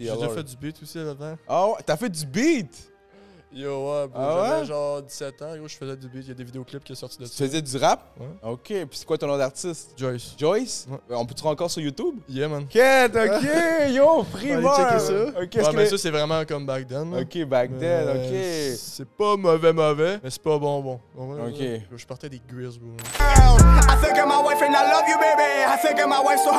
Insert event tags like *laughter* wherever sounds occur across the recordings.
J'ai déjà fait du beat aussi là-dedans. Ah ouais, t'as fait du beat? Yo, ouais, ah j'avais genre 17 ans, yo, je faisais du beat, il y a des vidéoclips qui sont sortis de ça. Tu faisais du rap? Ouais. Ok, puis c'est quoi ton nom d'artiste? Joyce. Joyce? On peut te encore sur YouTube? Yeah, man. Ok, ok, *laughs* yo, free Allez, checker ça. ouais, mais ça, c'est vraiment comme back then. Ok, back then, ok. C'est pas mauvais, mauvais, mais c'est pas bon, bon. ok. je partais des grills, bro. I think my wife and I love you, baby. I think my wife so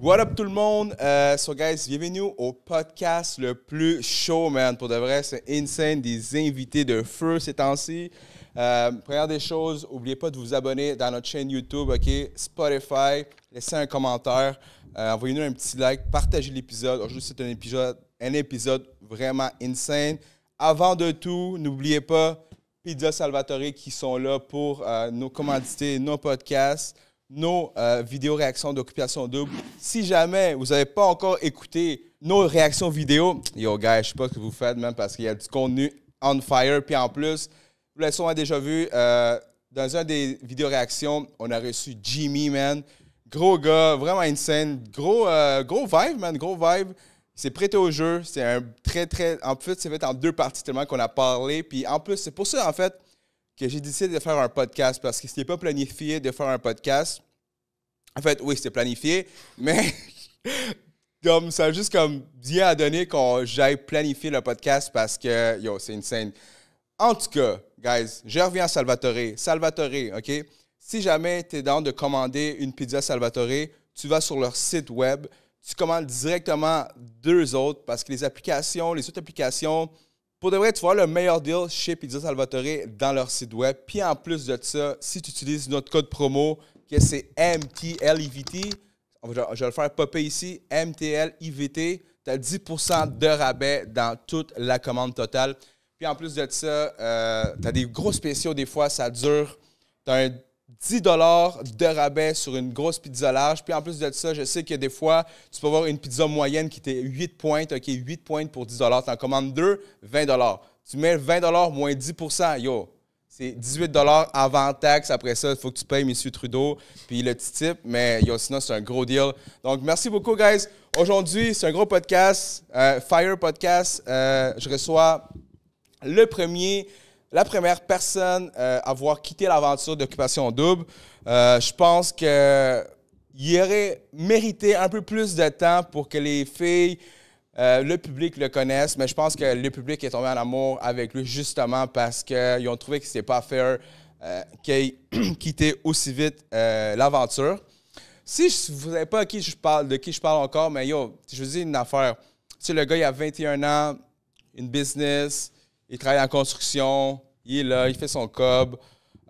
What up tout le monde? Euh, so guys, bienvenue au podcast le plus chaud, man. Pour de vrai, c'est insane. Des invités de feu ces temps-ci. Euh, première des choses, n'oubliez pas de vous abonner dans notre chaîne YouTube, OK? Spotify, laissez un commentaire, euh, envoyez-nous un petit like, partagez l'épisode. Aujourd'hui, c'est un épisode un épisode vraiment insane. Avant de tout, n'oubliez pas Pizza Salvatore qui sont là pour euh, nos commandités, nos podcasts, nos euh, vidéos réactions d'occupation double. Si jamais vous n'avez pas encore écouté nos réactions vidéo, yo guys, je sais pas ce que vous faites même parce qu'il y a du contenu on fire. Puis en plus, vous l'avez sûrement déjà vu, euh, dans une des vidéos réactions, on a reçu Jimmy, man. Gros gars, vraiment insane. Gros, gros vibe, man, gros vibe. C'est prêté au jeu. C'est un très, très. En plus, c'est fait en deux parties tellement qu'on a parlé. Puis en plus, c'est pour ça, en fait, que j'ai décidé de faire un podcast parce que ce n'était pas planifié de faire un podcast. En fait, oui, c'était planifié, *laughs* mais *laughs* comme ça a juste comme bien à donner qu'on j'aille planifier le podcast parce que, yo, c'est une scène. En tout cas, guys, je reviens à Salvatore. Salvatore, OK? Si jamais tu es dans de commander une pizza Salvatore, tu vas sur leur site web, tu commandes directement deux autres parce que les applications, les autres applications, pour de vrai, tu vois le meilleur deal chez Pizza Salvatore dans leur site web. Puis en plus de ça, si tu utilises notre code promo, que c'est MTLIVT, je vais le faire popper ici, MTLIVT, tu as 10% de rabais dans toute la commande totale. Puis en plus de ça, euh, tu as des gros spéciaux des fois, ça dure. Tu as un 10 de rabais sur une grosse pizza large. Puis en plus de ça, je sais que des fois, tu peux avoir une pizza moyenne qui était 8 points. OK, 8 points pour 10 Tu en commandes 2, 20 Tu mets 20 moins 10 yo. C'est 18 avant taxe. Après ça, il faut que tu payes M. Trudeau puis le petit type. Mais yo, sinon, c'est un gros deal. Donc, merci beaucoup, guys. Aujourd'hui, c'est un gros podcast, euh, Fire Podcast. Euh, je reçois le premier la première personne euh, à avoir quitté l'aventure d'occupation double, euh, je pense qu'il aurait mérité un peu plus de temps pour que les filles, euh, le public le connaissent, mais je pense que le public est tombé en amour avec lui justement parce qu'ils ont trouvé que ce n'était pas fair qu'il ait *clears throat* aussi vite l'aventure. Si je, vous savez pas qui je parle, de qui je parle encore, mais yo, je vous dis une affaire. Tu le gars, il a 21 ans, une business, il travaille en construction, il est là, il fait son cob.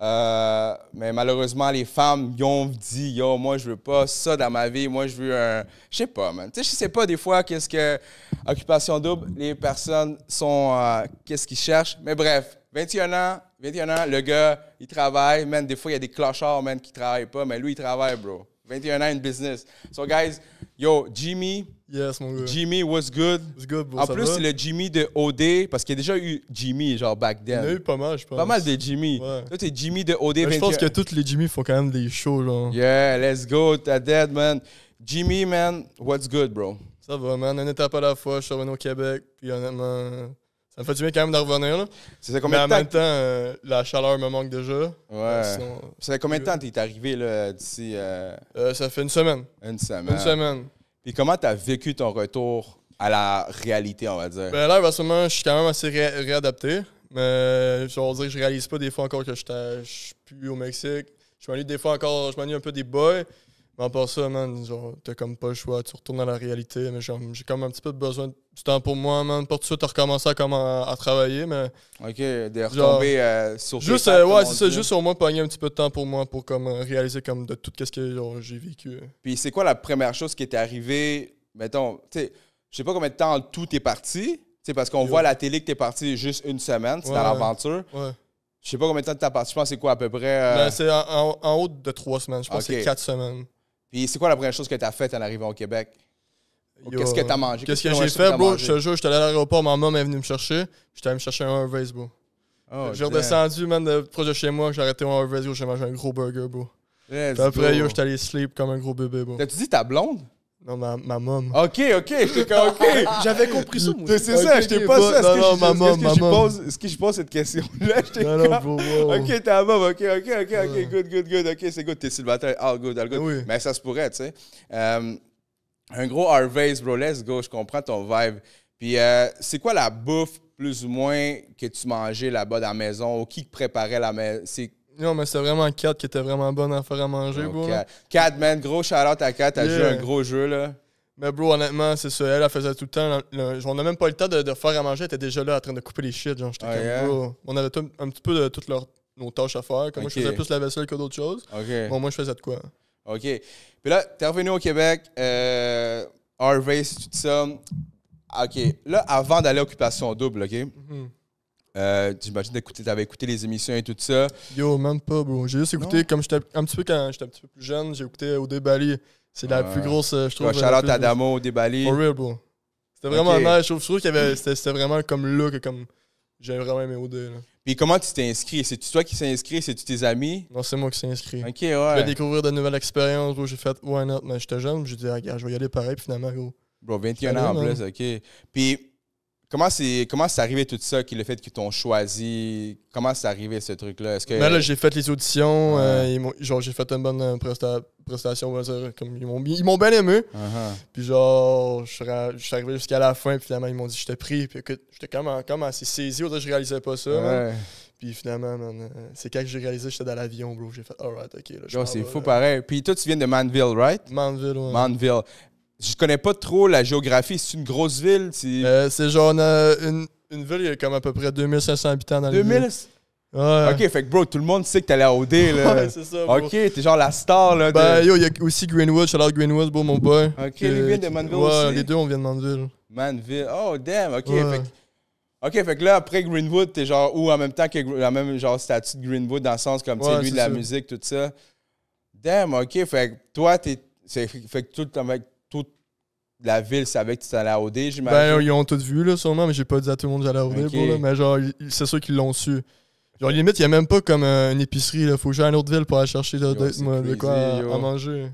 Euh, mais malheureusement, les femmes ils ont dit Yo, moi, je veux pas ça dans ma vie. Moi, je veux un. Je sais pas, man. Tu sais, je sais pas des fois qu'est-ce que. Occupation double, les personnes sont. Euh, qu'est-ce qu'ils cherchent. Mais bref, 21 ans, 21 ans, le gars, il travaille. Man, des fois, il y a des clochards, man, qui travaillent pas. Mais lui, il travaille, bro. 21 ans, une business. So, guys, Yo, Jimmy. Yes, mon gars. Jimmy, what's good? What's good, bro, En plus, le Jimmy de OD, parce qu'il y a déjà eu Jimmy, genre, back then. Il y a eu pas mal, je pense. Pas mal de Jimmy. Ouais. Toi, t'es Jimmy de OD. Mais je pense que tous les Jimmy font quand même des shows, là. Yeah, let's go, t'as dead, man. Jimmy, man, what's good, bro? Ça va, man. Une pas à la fois, je suis revenu au Québec, puis honnêtement, ça fait du bien quand même de revenir. Là. combien Mais en de temps même temps, euh, la chaleur me manque déjà. Ouais. Euh, ça fait combien de temps que tu es arrivé là, d'ici. Euh, ça fait une semaine. Une semaine. Une semaine. Et comment tu as vécu ton retour à la réalité, on va dire? Ben là, moment, je suis quand même assez réadapté. Mais je dire que je réalise pas des fois encore que je suis plus au Mexique. Je m'ennuie des fois encore, je m'ennuie un peu des boys. Mais passant, ça, man, genre, t'as comme pas le choix, tu retournes à la réalité. Mais j'ai comme un petit peu besoin du temps pour moi, man, pour tout ça, t'as recommencé à, travailler, mais. Ok, de retomber euh, sur Juste, euh, ouais, c'est juste au moins pogner un petit peu de temps pour moi, pour comme euh, réaliser comme de tout ce que j'ai vécu. Puis c'est quoi la première chose qui est arrivée, mettons, tu sais, je sais pas combien de temps tout est parti, tu parce qu'on voit à la télé que t'es parti juste une semaine, c'est dans l'aventure. Ouais. Je sais pas combien de temps t'as parti, je pense que c'est quoi à peu près. Ben, c'est en, en, haut de trois semaines, je pense que c'est quatre semaines. Puis c'est quoi la première chose que tu as faite en arrivant au Québec? Qu'est-ce que t'as mangé? Qu'est-ce que, j'ai fait, bro? Je te jure, j'étais allé à l'aéroport, ma maman est venue me chercher. J'étais allé me chercher un Harvey's, bro. Oh, j'ai redescendu, man, de proche de chez moi. J'ai arrêté un Harvey's, J'ai mangé un gros burger, bro. après, yo, j'étais allé sleep comme un gros bébé, bro. T'as-tu dit ta blonde? Non, ma, ma Ok, ok, ok. *laughs* J'avais compris ça, moi. C'est okay, ça, j'étais pas ça. Non, non, ma mom, ma mom. Est-ce que je pose cette question-là? *laughs* J'étais comme, non, bro, wow. ok, ta mom, ok, ok, ok, ok, good, good, good, ok, c'est good, t'es célibataire, all good, all good. Oui. Mais ça se pourrait, tu sais. Euh, un gros Harvey's, bro, let's go, je comprends ton vibe. Puis, euh, c'est quoi la bouffe, plus ou moins, que tu mangeais là-bas dans la maison, ou qui préparait la maison? Non, mais c'était vraiment Kat qui était vraiment bonne à faire à manger, oh, bro. 4, Kat, man, gros shout-out à Kat. Elle joué un gros jeu, là. Mais bro, honnêtement, c'est ça. Elle, elle faisait tout le temps. on n'a même pas le temps de, faire à manger. Elle était déjà là en train de couper les shit. Genre, j'étais oh, comme, On avait un petit peu de toutes leurs, nos tâches à faire. Comme moi, je faisais plus la vaisselle que d'autres choses. OK. Bon, moi, je faisais de quoi? OK. Puis là, t'es revenu au Québec, euh, Harvey, tout ça. OK. Là, avant d'aller à Occupation Double, OK? Mhm. Euh, J'imagine que tu avais écouté les émissions et tout ça. Yo, même pas, bro. J'ai juste écouté, comme j'étais un petit peu quand j'étais un petit peu plus jeune, j'ai écouté Au Bali. C'est la plus grosse, euh, je trouve. Charlotte euh, Adamo au Bali. For real, bro. C'était vraiment okay. nice. Je trouve, trouve que c'était vraiment comme là comme j'avais vraiment aimé Au Puis comment tu t'es inscrit C'est-tu toi qui t'es inscrit C'est-tu tes amis Non, c'est moi qui s'est inscrit. Ok, ouais. Je vais découvrir de nouvelles expériences, où J'ai fait why not, mais j'étais jeune, j'ai dit, regarde, ah, je vais y aller pareil, finalement, gros. Bro, 21 ans en plus, ok. Puis Comment c'est comment c'est arrivé tout ça, le fait qu'ils t'ont choisi Comment c'est arrivé ce truc-là ce ben là j'ai fait les auditions, euh, genre j'ai fait une bonne euh, prestation, comme ils m'ont bien aimé. Uh-huh. Puis genre je suis arrivé jusqu'à la fin, puis finalement ils m'ont dit je t'ai pris. puis écoute j'étais comme comme assez saisi, je réalisais pas ça. Puis finalement, euh, c'est quand j'ai réalisé que j'étais dans l'avion, bro. J'ai fait, alright, ok. Là, c'est fou pareil. Puis toi, tu viens de Manville, right? Manville, ouais. Manville. Je connais pas trop la géographie. C'est une grosse ville? C'est euh, genre euh, une, une, ville, il y a comme à peu près 2500 habitants dans 2000? le Ouais. Ok, fait que bro, tout le monde sait que allé à OD là. Ouais, c'est ça. Ok, t'es genre la star là. bah Ben yo, il y a aussi Greenwood, je suis Greenwood, bro, mon boy. Ok, de Manville les deux on vient de Manville. Manville, oh damn, ok. ok, fait que là après Greenwood, t'es genre ou en même temps que la même genre statut de Greenwood dans le sens comme tu lui de la musique tout ça. Damn, ok, fait que toi t'es, fait que tout avec la ville savait que tu allais à OD, j'imagine. Ben, ils ont tout vu, là, sûrement, mais j'ai pas dit à tout le monde que j'allais à OD, là, mais genre, c'est sûr qu'ils l'ont su. Genre, limite, il y a même pas comme une épicerie, là. Faut que j'aille à une autre ville pour aller chercher de, quoi à, manger.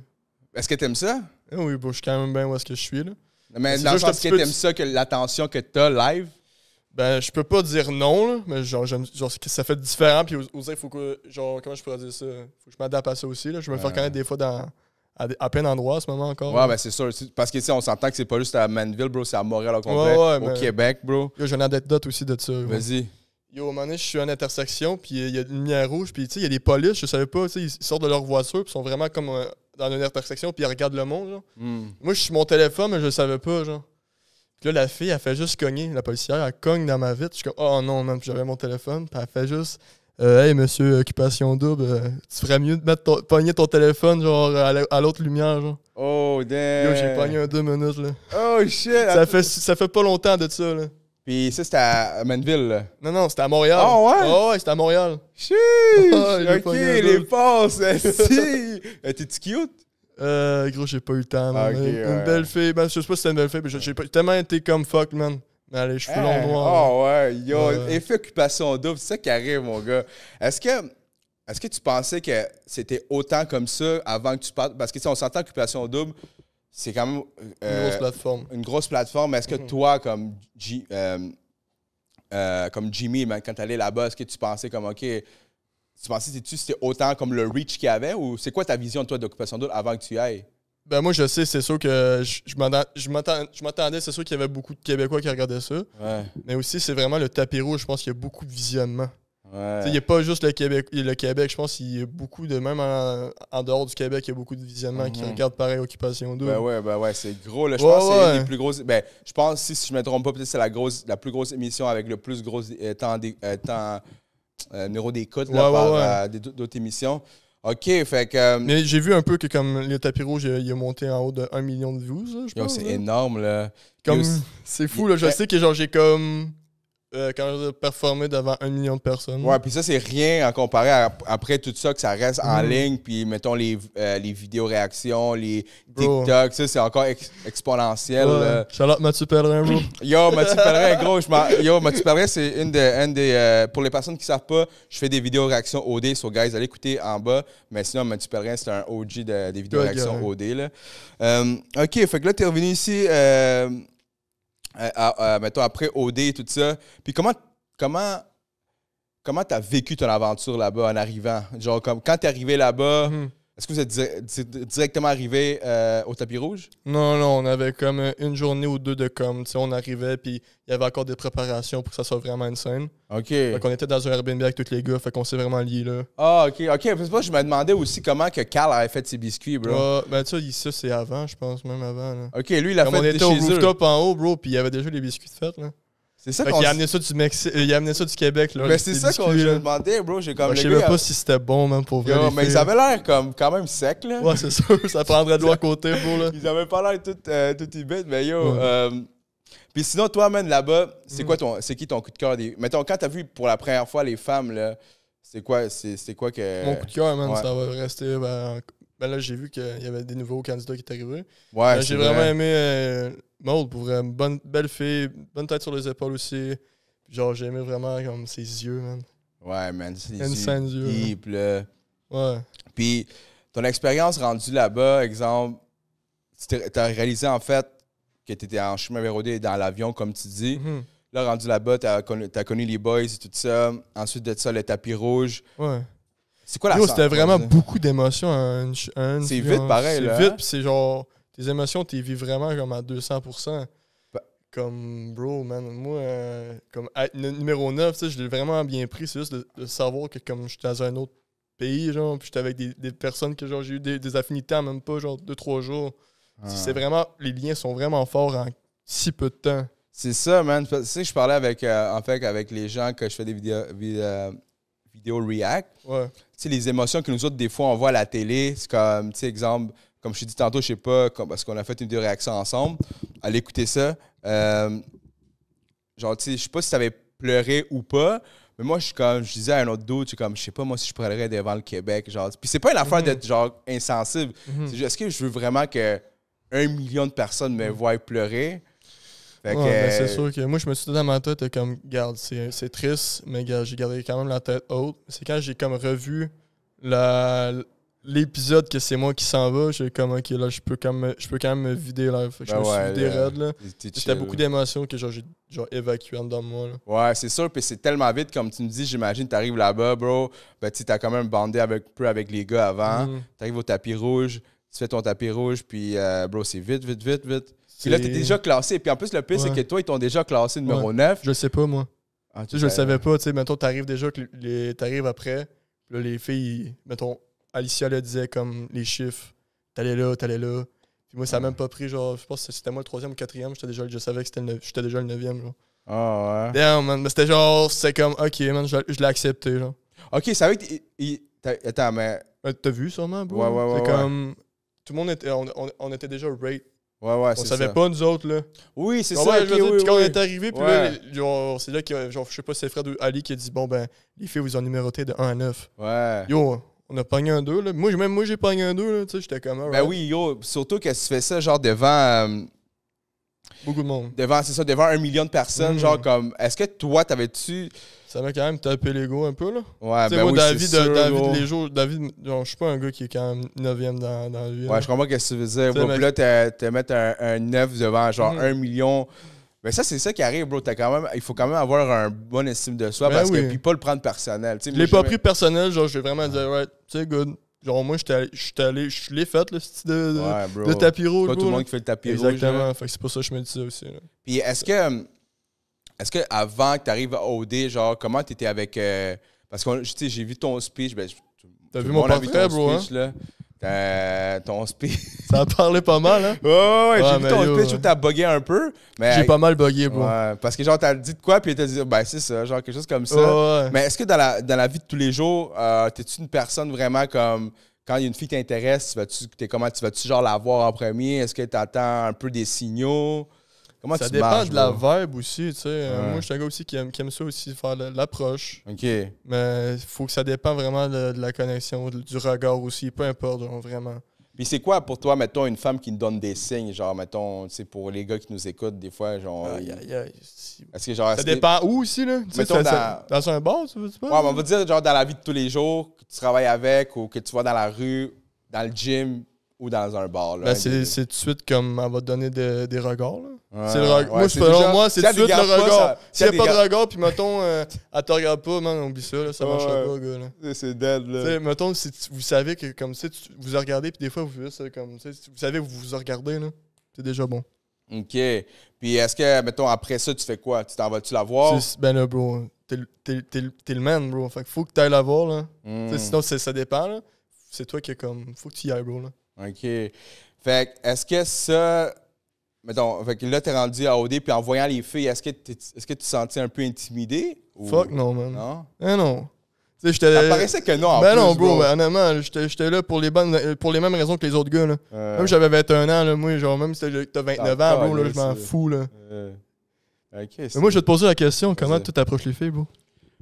Est-ce que t'aimes ça? Ah oui, bon je suis quand même bien où est-ce que je suis, là. mais dans le sens que t'aimes ça, que l'attention que t'as live, ben, je peux pas dire non, là, mais genre, ça fait différent. Puis, il faut que, genre, comment je pourrais dire ça? Faut que je m'adapte à ça aussi, là. Je me faire quand même des fois dans, à, plein d'endroits en ce moment encore. Ouais, ben c'est sûr. Parce que on s'entend que c'est pas juste à Manville, bro, c'est à Montréal au complet, au Québec, bro. Yo, j'ai une anecdote aussi de ça. Vas-y. Yo, à moment donné, je suis à une intersection, puis il y a une lumière rouge, puis tu sais, il y a des polices, je savais pas, tu sais, ils sortent de leur voiture, puis sont vraiment comme euh, dans une intersection, puis ils regardent le monde, genre. Hmm. Moi, je suis mon téléphone, mais je savais pas, genre. Puis là, la fille, elle fait juste cogner, la policière, elle cogne dans ma vitre, je suis comme, oh non, même, j'avais mon téléphone, puis elle fait juste euh, hey monsieur occupation double, euh, tu ferais mieux de mettre ton, pogner ton téléphone genre à l'autre lumière genre. Oh damn. Yo, j'ai pogné un deux minutes là. Oh shit. ça fait ça fait pas longtemps de ça là. Puis ça c'était à Manville là. Non non, c'était à Montréal. Ah oh, ouais. Oh, ouais, c'était à Montréal. Chut! *laughs* OK, les passes. si. *laughs* Euh, t'es-tu cute Euh, gros, j'ai pas eu le temps, man. une belle fille. Ben, je sais pas si c'était une belle fille, mais j'ai tellement été comme fuck, man. Allez, je suis longs noirs. Oh ouais, yo, effet occupation double, c'est ça qui arrive, mon gars. Est-ce que, est que tu pensais que c'était autant comme ça avant que tu partes? Parce que si on s'entend occupation double, c'est quand même. Euh, une grosse plateforme. Une grosse plateforme. Est-ce que mm-hmm. toi, comme, euh, euh, comme Jimmy, quand tu allais là-bas, est-ce que tu pensais comme, OK, tu pensais que c'était autant comme le reach qu'il y avait ou c'est quoi ta vision, toi, d'occupation double avant que tu ailles? Ben moi je sais, c'est sûr que je, je m'attendais, c'est sûr qu'il y avait beaucoup de Québécois qui regardaient ça. Mais aussi c'est vraiment le tapis rouge, je pense qu'il y a beaucoup de visionnement. Il n'y a pas juste le Québec, le Québec je pense qu'il y a beaucoup de même en, dehors du Québec, il y a beaucoup de visionnement qui mhm. regardent pareil Occupation 2. Ben ouais, ben ouais, c'est gros je pense c'est plus grosses je pense si, je me trompe pas peut-être c'est la grosse la plus grosse émission avec le plus gros euh, temps, euh, temps euh, euh d'autres émissions. OK, fait que. Euh, mais j'ai vu un peu que comme le tapis rouge, il est monté en haut de 1 million de views, là, je pense. C'est hein. énorme, là. Comme, c'est fou, là. Je sais que genre, j'ai comme euh, quand je performer devant un million de personnes. Ouais, puis ça, c'est rien à comparer à, après tout ça que ça reste en mm. ligne, puis mettons les, euh, les vidéos réactions, les TikTok, ça, c'est encore exponentiel. Ouais. Mathieu Pellerin, bro. *clears throat* Yo, Mathieu Pellerin, gros, je Yo, Mathieu Pellerin, c'est une, des. Euh, pour les personnes qui savent pas, je fais des vidéos réactions OD, sur guys, allez écouter en bas. Mais sinon, Mathieu Pellerin, c'est un OG des vidéos réactions OD, là. ok, fait que là, t'es revenu ici. Euh, euh, mettons, après OD et tout ça. Puis comment comment comment t'as vécu ton aventure là-bas en arrivant? Genre, comme quand t'es arrivé là-bas, hmm. Est-ce que vous êtes directement arrivé euh, au tapis rouge? Non, non, on avait comme une journée ou deux de com. On arrivait, puis il y avait encore des préparations pour que ça soit vraiment une scène. OK. Fait qu'on était dans un Airbnb avec tous les gars, fait qu'on s'est vraiment liés, là. Ah, OK, OK. je me demandais aussi comment que Cal avait fait ses biscuits, bro. ben, tu sais, ça, c'est avant, je pense, même avant, OK, lui, il a fait on était au rooftop en haut, bro, puis il y avait déjà les biscuits de là. C'est ça qu'on. Il a amené ça du Mexique, euh, il a amené ça du Québec là. Mais c'est ça qu'on je me demandais, bro. J'ai comme. je savais pas si c'était bon même pour vrai. mais ils avaient l'air comme quand même sec là. Ouais, c'est sûr, *laughs* ça prendrait de l'eau côté, bro là. Ils avaient pas l'air tout, euh, tout mais yo. Euh, puis sinon, toi, man, là-bas, c'est mm. quoi ton, c'est qui ton coup de cœur des... Mettons, quand t'as vu pour la première fois les femmes là, c'est quoi, c'est quoi que. Mon coup de cœur, man, ça va rester ben, ben là, j'ai vu qu'il y avait des nouveaux candidats qui étaient arrivés. Ouais, j'ai vraiment aimé euh, Maud pour une bonne, belle fille, bonne tête sur les épaules aussi. Genre, j'ai aimé vraiment comme ses yeux, man. Ouais, man. Ses yeux. Hein. Ouais. Puis, ton expérience rendue là-bas, exemple, tu as réalisé en fait que tu étais en chemin vers dans l'avion, comme tu dis. Mhm. Là, rendu là-bas, tu as, connu, connu les boys et tout ça. Ensuite de ça, le tapis rouge. Ouais. C'est quoi la c'était vraiment beaucoup d'émotions. C'est vite pareil, C'est vite, hein? c'est genre. Tes émotions, t'es vis vraiment comme à 200%. Bah. Comme, bro, man, moi, euh, comme numéro 9, tu sais, je l'ai vraiment bien pris. C'est juste de, savoir que, comme, suis dans un autre pays, genre, puis j'étais avec des, personnes que, genre, j'ai eu des, affinités en même pas, genre, 2 trois jours. Ah. C'est vraiment. Les liens sont vraiment forts en si peu de temps. C'est ça, man. Tu sais, je parlais avec, euh, en fait, avec les gens que je fais des vidéos, euh, vidéos React. Ouais les émotions que nous autres, des fois, on voit à la télé, c'est comme, tu sais, exemple, comme je te dis tantôt, je sais pas, parce qu'on a fait une deux réactions ensemble, allez écouter ça. Euh, genre, tu sais, je sais pas si avait pleuré ou pas, mais moi, je suis comme, je disais à un autre doute, tu sais, comme, je sais pas, moi, si je pleurerais devant le Québec, genre. Puis c'est pas une affaire d'être, mhm. genre, insensible. Mhm. C'est est-ce que je veux vraiment que un million de personnes me mhm. voient pleurer? Ben, c'est sûr que moi, je me suis dit dans ma tête, comme, garde, c'est triste, mais j'ai gardé quand même la tête haute. C'est quand j'ai comme revu l'épisode que c'est moi qui s'en va, j'ai comme, ok, là, je peux quand même, peux quand même me vider là. je ben me suis beaucoup d'émotions que genre, j'ai genre évacué en dedans de moi. Ouais, c'est sûr, puis c'est tellement vite, comme tu me dis, j'imagine, t'arrives là-bas, bro, ben, tu as quand même bandé avec, peu avec les gars avant, Tu mm. t'arrives au tapis rouge, tu fais ton tapis rouge, puis, euh, bro, c'est vite, vite, vite, vite. Puis là, t'es déjà classé. Puis en plus, le pire, c'est que toi, ils t'ont déjà classé numéro 9. Je sais pas, moi. Ah, tu je le savais ben, pas. Tu sais, mettons, t'arrives déjà, t'arrives après. Puis là, les filles, mettons, Alicia le disait comme les chiffres. T'allais là, t'allais là. Puis moi, ça m'a même pas pris, genre, je pense que c'était moi le troisième ou quatrième. J'étais déjà, je savais que c'était le... j'étais déjà le neuvième, genre. Ah ouais. Damn, man. Mais c'était genre, c'est comme, ok, man, je, l'ai accepté, genre. Ok, ça veut que. Attends, mais. Euh, t'as vu sûrement, bro? Ouais, ouais, ouais. C'est comme. Tout le monde était. on était déjà rate Ouais, ouais, on savait pas, nous autres, là. Oui, c'est ah ça. quand on est arrivé, puis là, c'est là que, genre, je sais pas, c'est Fred ou Ali qui a dit, bon, ben, les filles, vous ont numéroté de 1 à 9. Ouais. Yo, on a pogné un 2, là. Moi, même moi, j'ai pogné un 2, là. Tu sais, j'étais comme. Bah Ben oui, yo, surtout que se fait ça, genre, devant. Euh, Beaucoup de monde. Devant, c'est ça, devant un million de personnes, mm. genre, comme. Est-ce que toi, t'avais-tu ça m'a quand même tapé l'ego un peu. Là. Ouais, ben oui, David, sûr, David, les jours, David, je suis pas un gars qui est quand même 9e dans, dans la vie. Ouais, je comprends quest ce que tu veux dire. Bro, là, te mettre un, un, 9 devant genre mm. un 1 million. Mais ça, c'est ça qui arrive, bro. quand même, il faut quand même avoir un bon estime de soi ben parce que, puis pas le prendre personnel. Je l'ai pas pris personnel, genre, je vais vraiment dire, ouais, tu good. Genre, moi, j'étais je l'ai fait, le style de, de, ouais, tapis rouge. Pas tout le monde qui fait le tapis rouge. Exactement. Hein. Fait que c'est pour ça que je me dis aussi. Puis est-ce que est-ce que avant que tu arrives à OD, genre, comment euh, tu étais avec. parce que j'ai vu ton speech. Ben, t'as vu mon bro? Speech, hein? là, ton speech. *laughs* Ça a parlé pas mal, hein? Ouais, j'ai vu ton speech où t'as bugué un peu. mais J'ai pas mal bugué, bro. parce que, genre, t'as dit de quoi, puis t'as dit, ben, c'est ça, genre, quelque chose comme ça. mais est-ce que dans la, vie de tous les jours, euh, t'es-tu une personne vraiment comme quand il y a une fille qui t'intéresse, tu es comment tu vas-tu genre la voir en premier? Est-ce que tu attends un peu des signaux? ça dépend de la verbe vibe aussi, tu sais. Euh, moi, je suis un gars aussi qui aime, ça aussi, faire l'approche. OK. Mais il faut que ça dépend vraiment de, la connexion, du regard aussi, peu importe, vraiment. Puis c'est quoi pour toi, mettons, une femme qui nous donne des signes, genre, mettons, tu sais, pour les gars qui nous écoutent, des fois, genre. Aïe, aïe, aïe. Est-ce que genre. Ça dépend où aussi, là? mettons, dans... un bar, tu veux pas? Ouais, on va dire, genre, dans la vie de tous les jours, que tu travailles avec ou que tu vois dans la rue, dans le gym, ou dans un bar. Ben c'est tout de suite comme elle va te donner des regards. Là. c'est le moi, moi c'est tout de suite le regard. S'il n'y a pas de regard, puis mettons, euh, elle te regarde pas, man, oublie ça, là, ça marche pas, gars. C'est dead, là. mettons, si vous savez que comme ça, vous regardez, puis des fois, vous, ça, comme, vous savez, vous vous regardez, là. C'est déjà bon. OK. Puis est-ce que, mettons, après ça, tu fais quoi? Tu t'en vas-tu la voir? Ben là, bro, t'es le man, bro. Fait faut que t'ailles la voir, là. Hmm. Sinon, ça dépend, là. C'est toi qui est comme, faut que tu y ailles, bro, OK. Fait est-ce que ça. Mettons, fait que là, t'es rendu à OD, puis en voyant les filles, est-ce que, est-ce que tu te sentais un peu intimidé? Fuck non, man. Non? Eh non. Tu sais, Ça paraissait que non, Ben non, bro, honnêtement, j'étais là pour les, bonnes, pour les mêmes raisons que les autres gars, là. Euh. Même j'avais 21 ans, là, moi, genre, même si t'as 29 ah, ans, bro, là, je m'en fous, là. Euh, ok. Mais moi, je vais te poser la question, comment tu t'approches les filles, bro?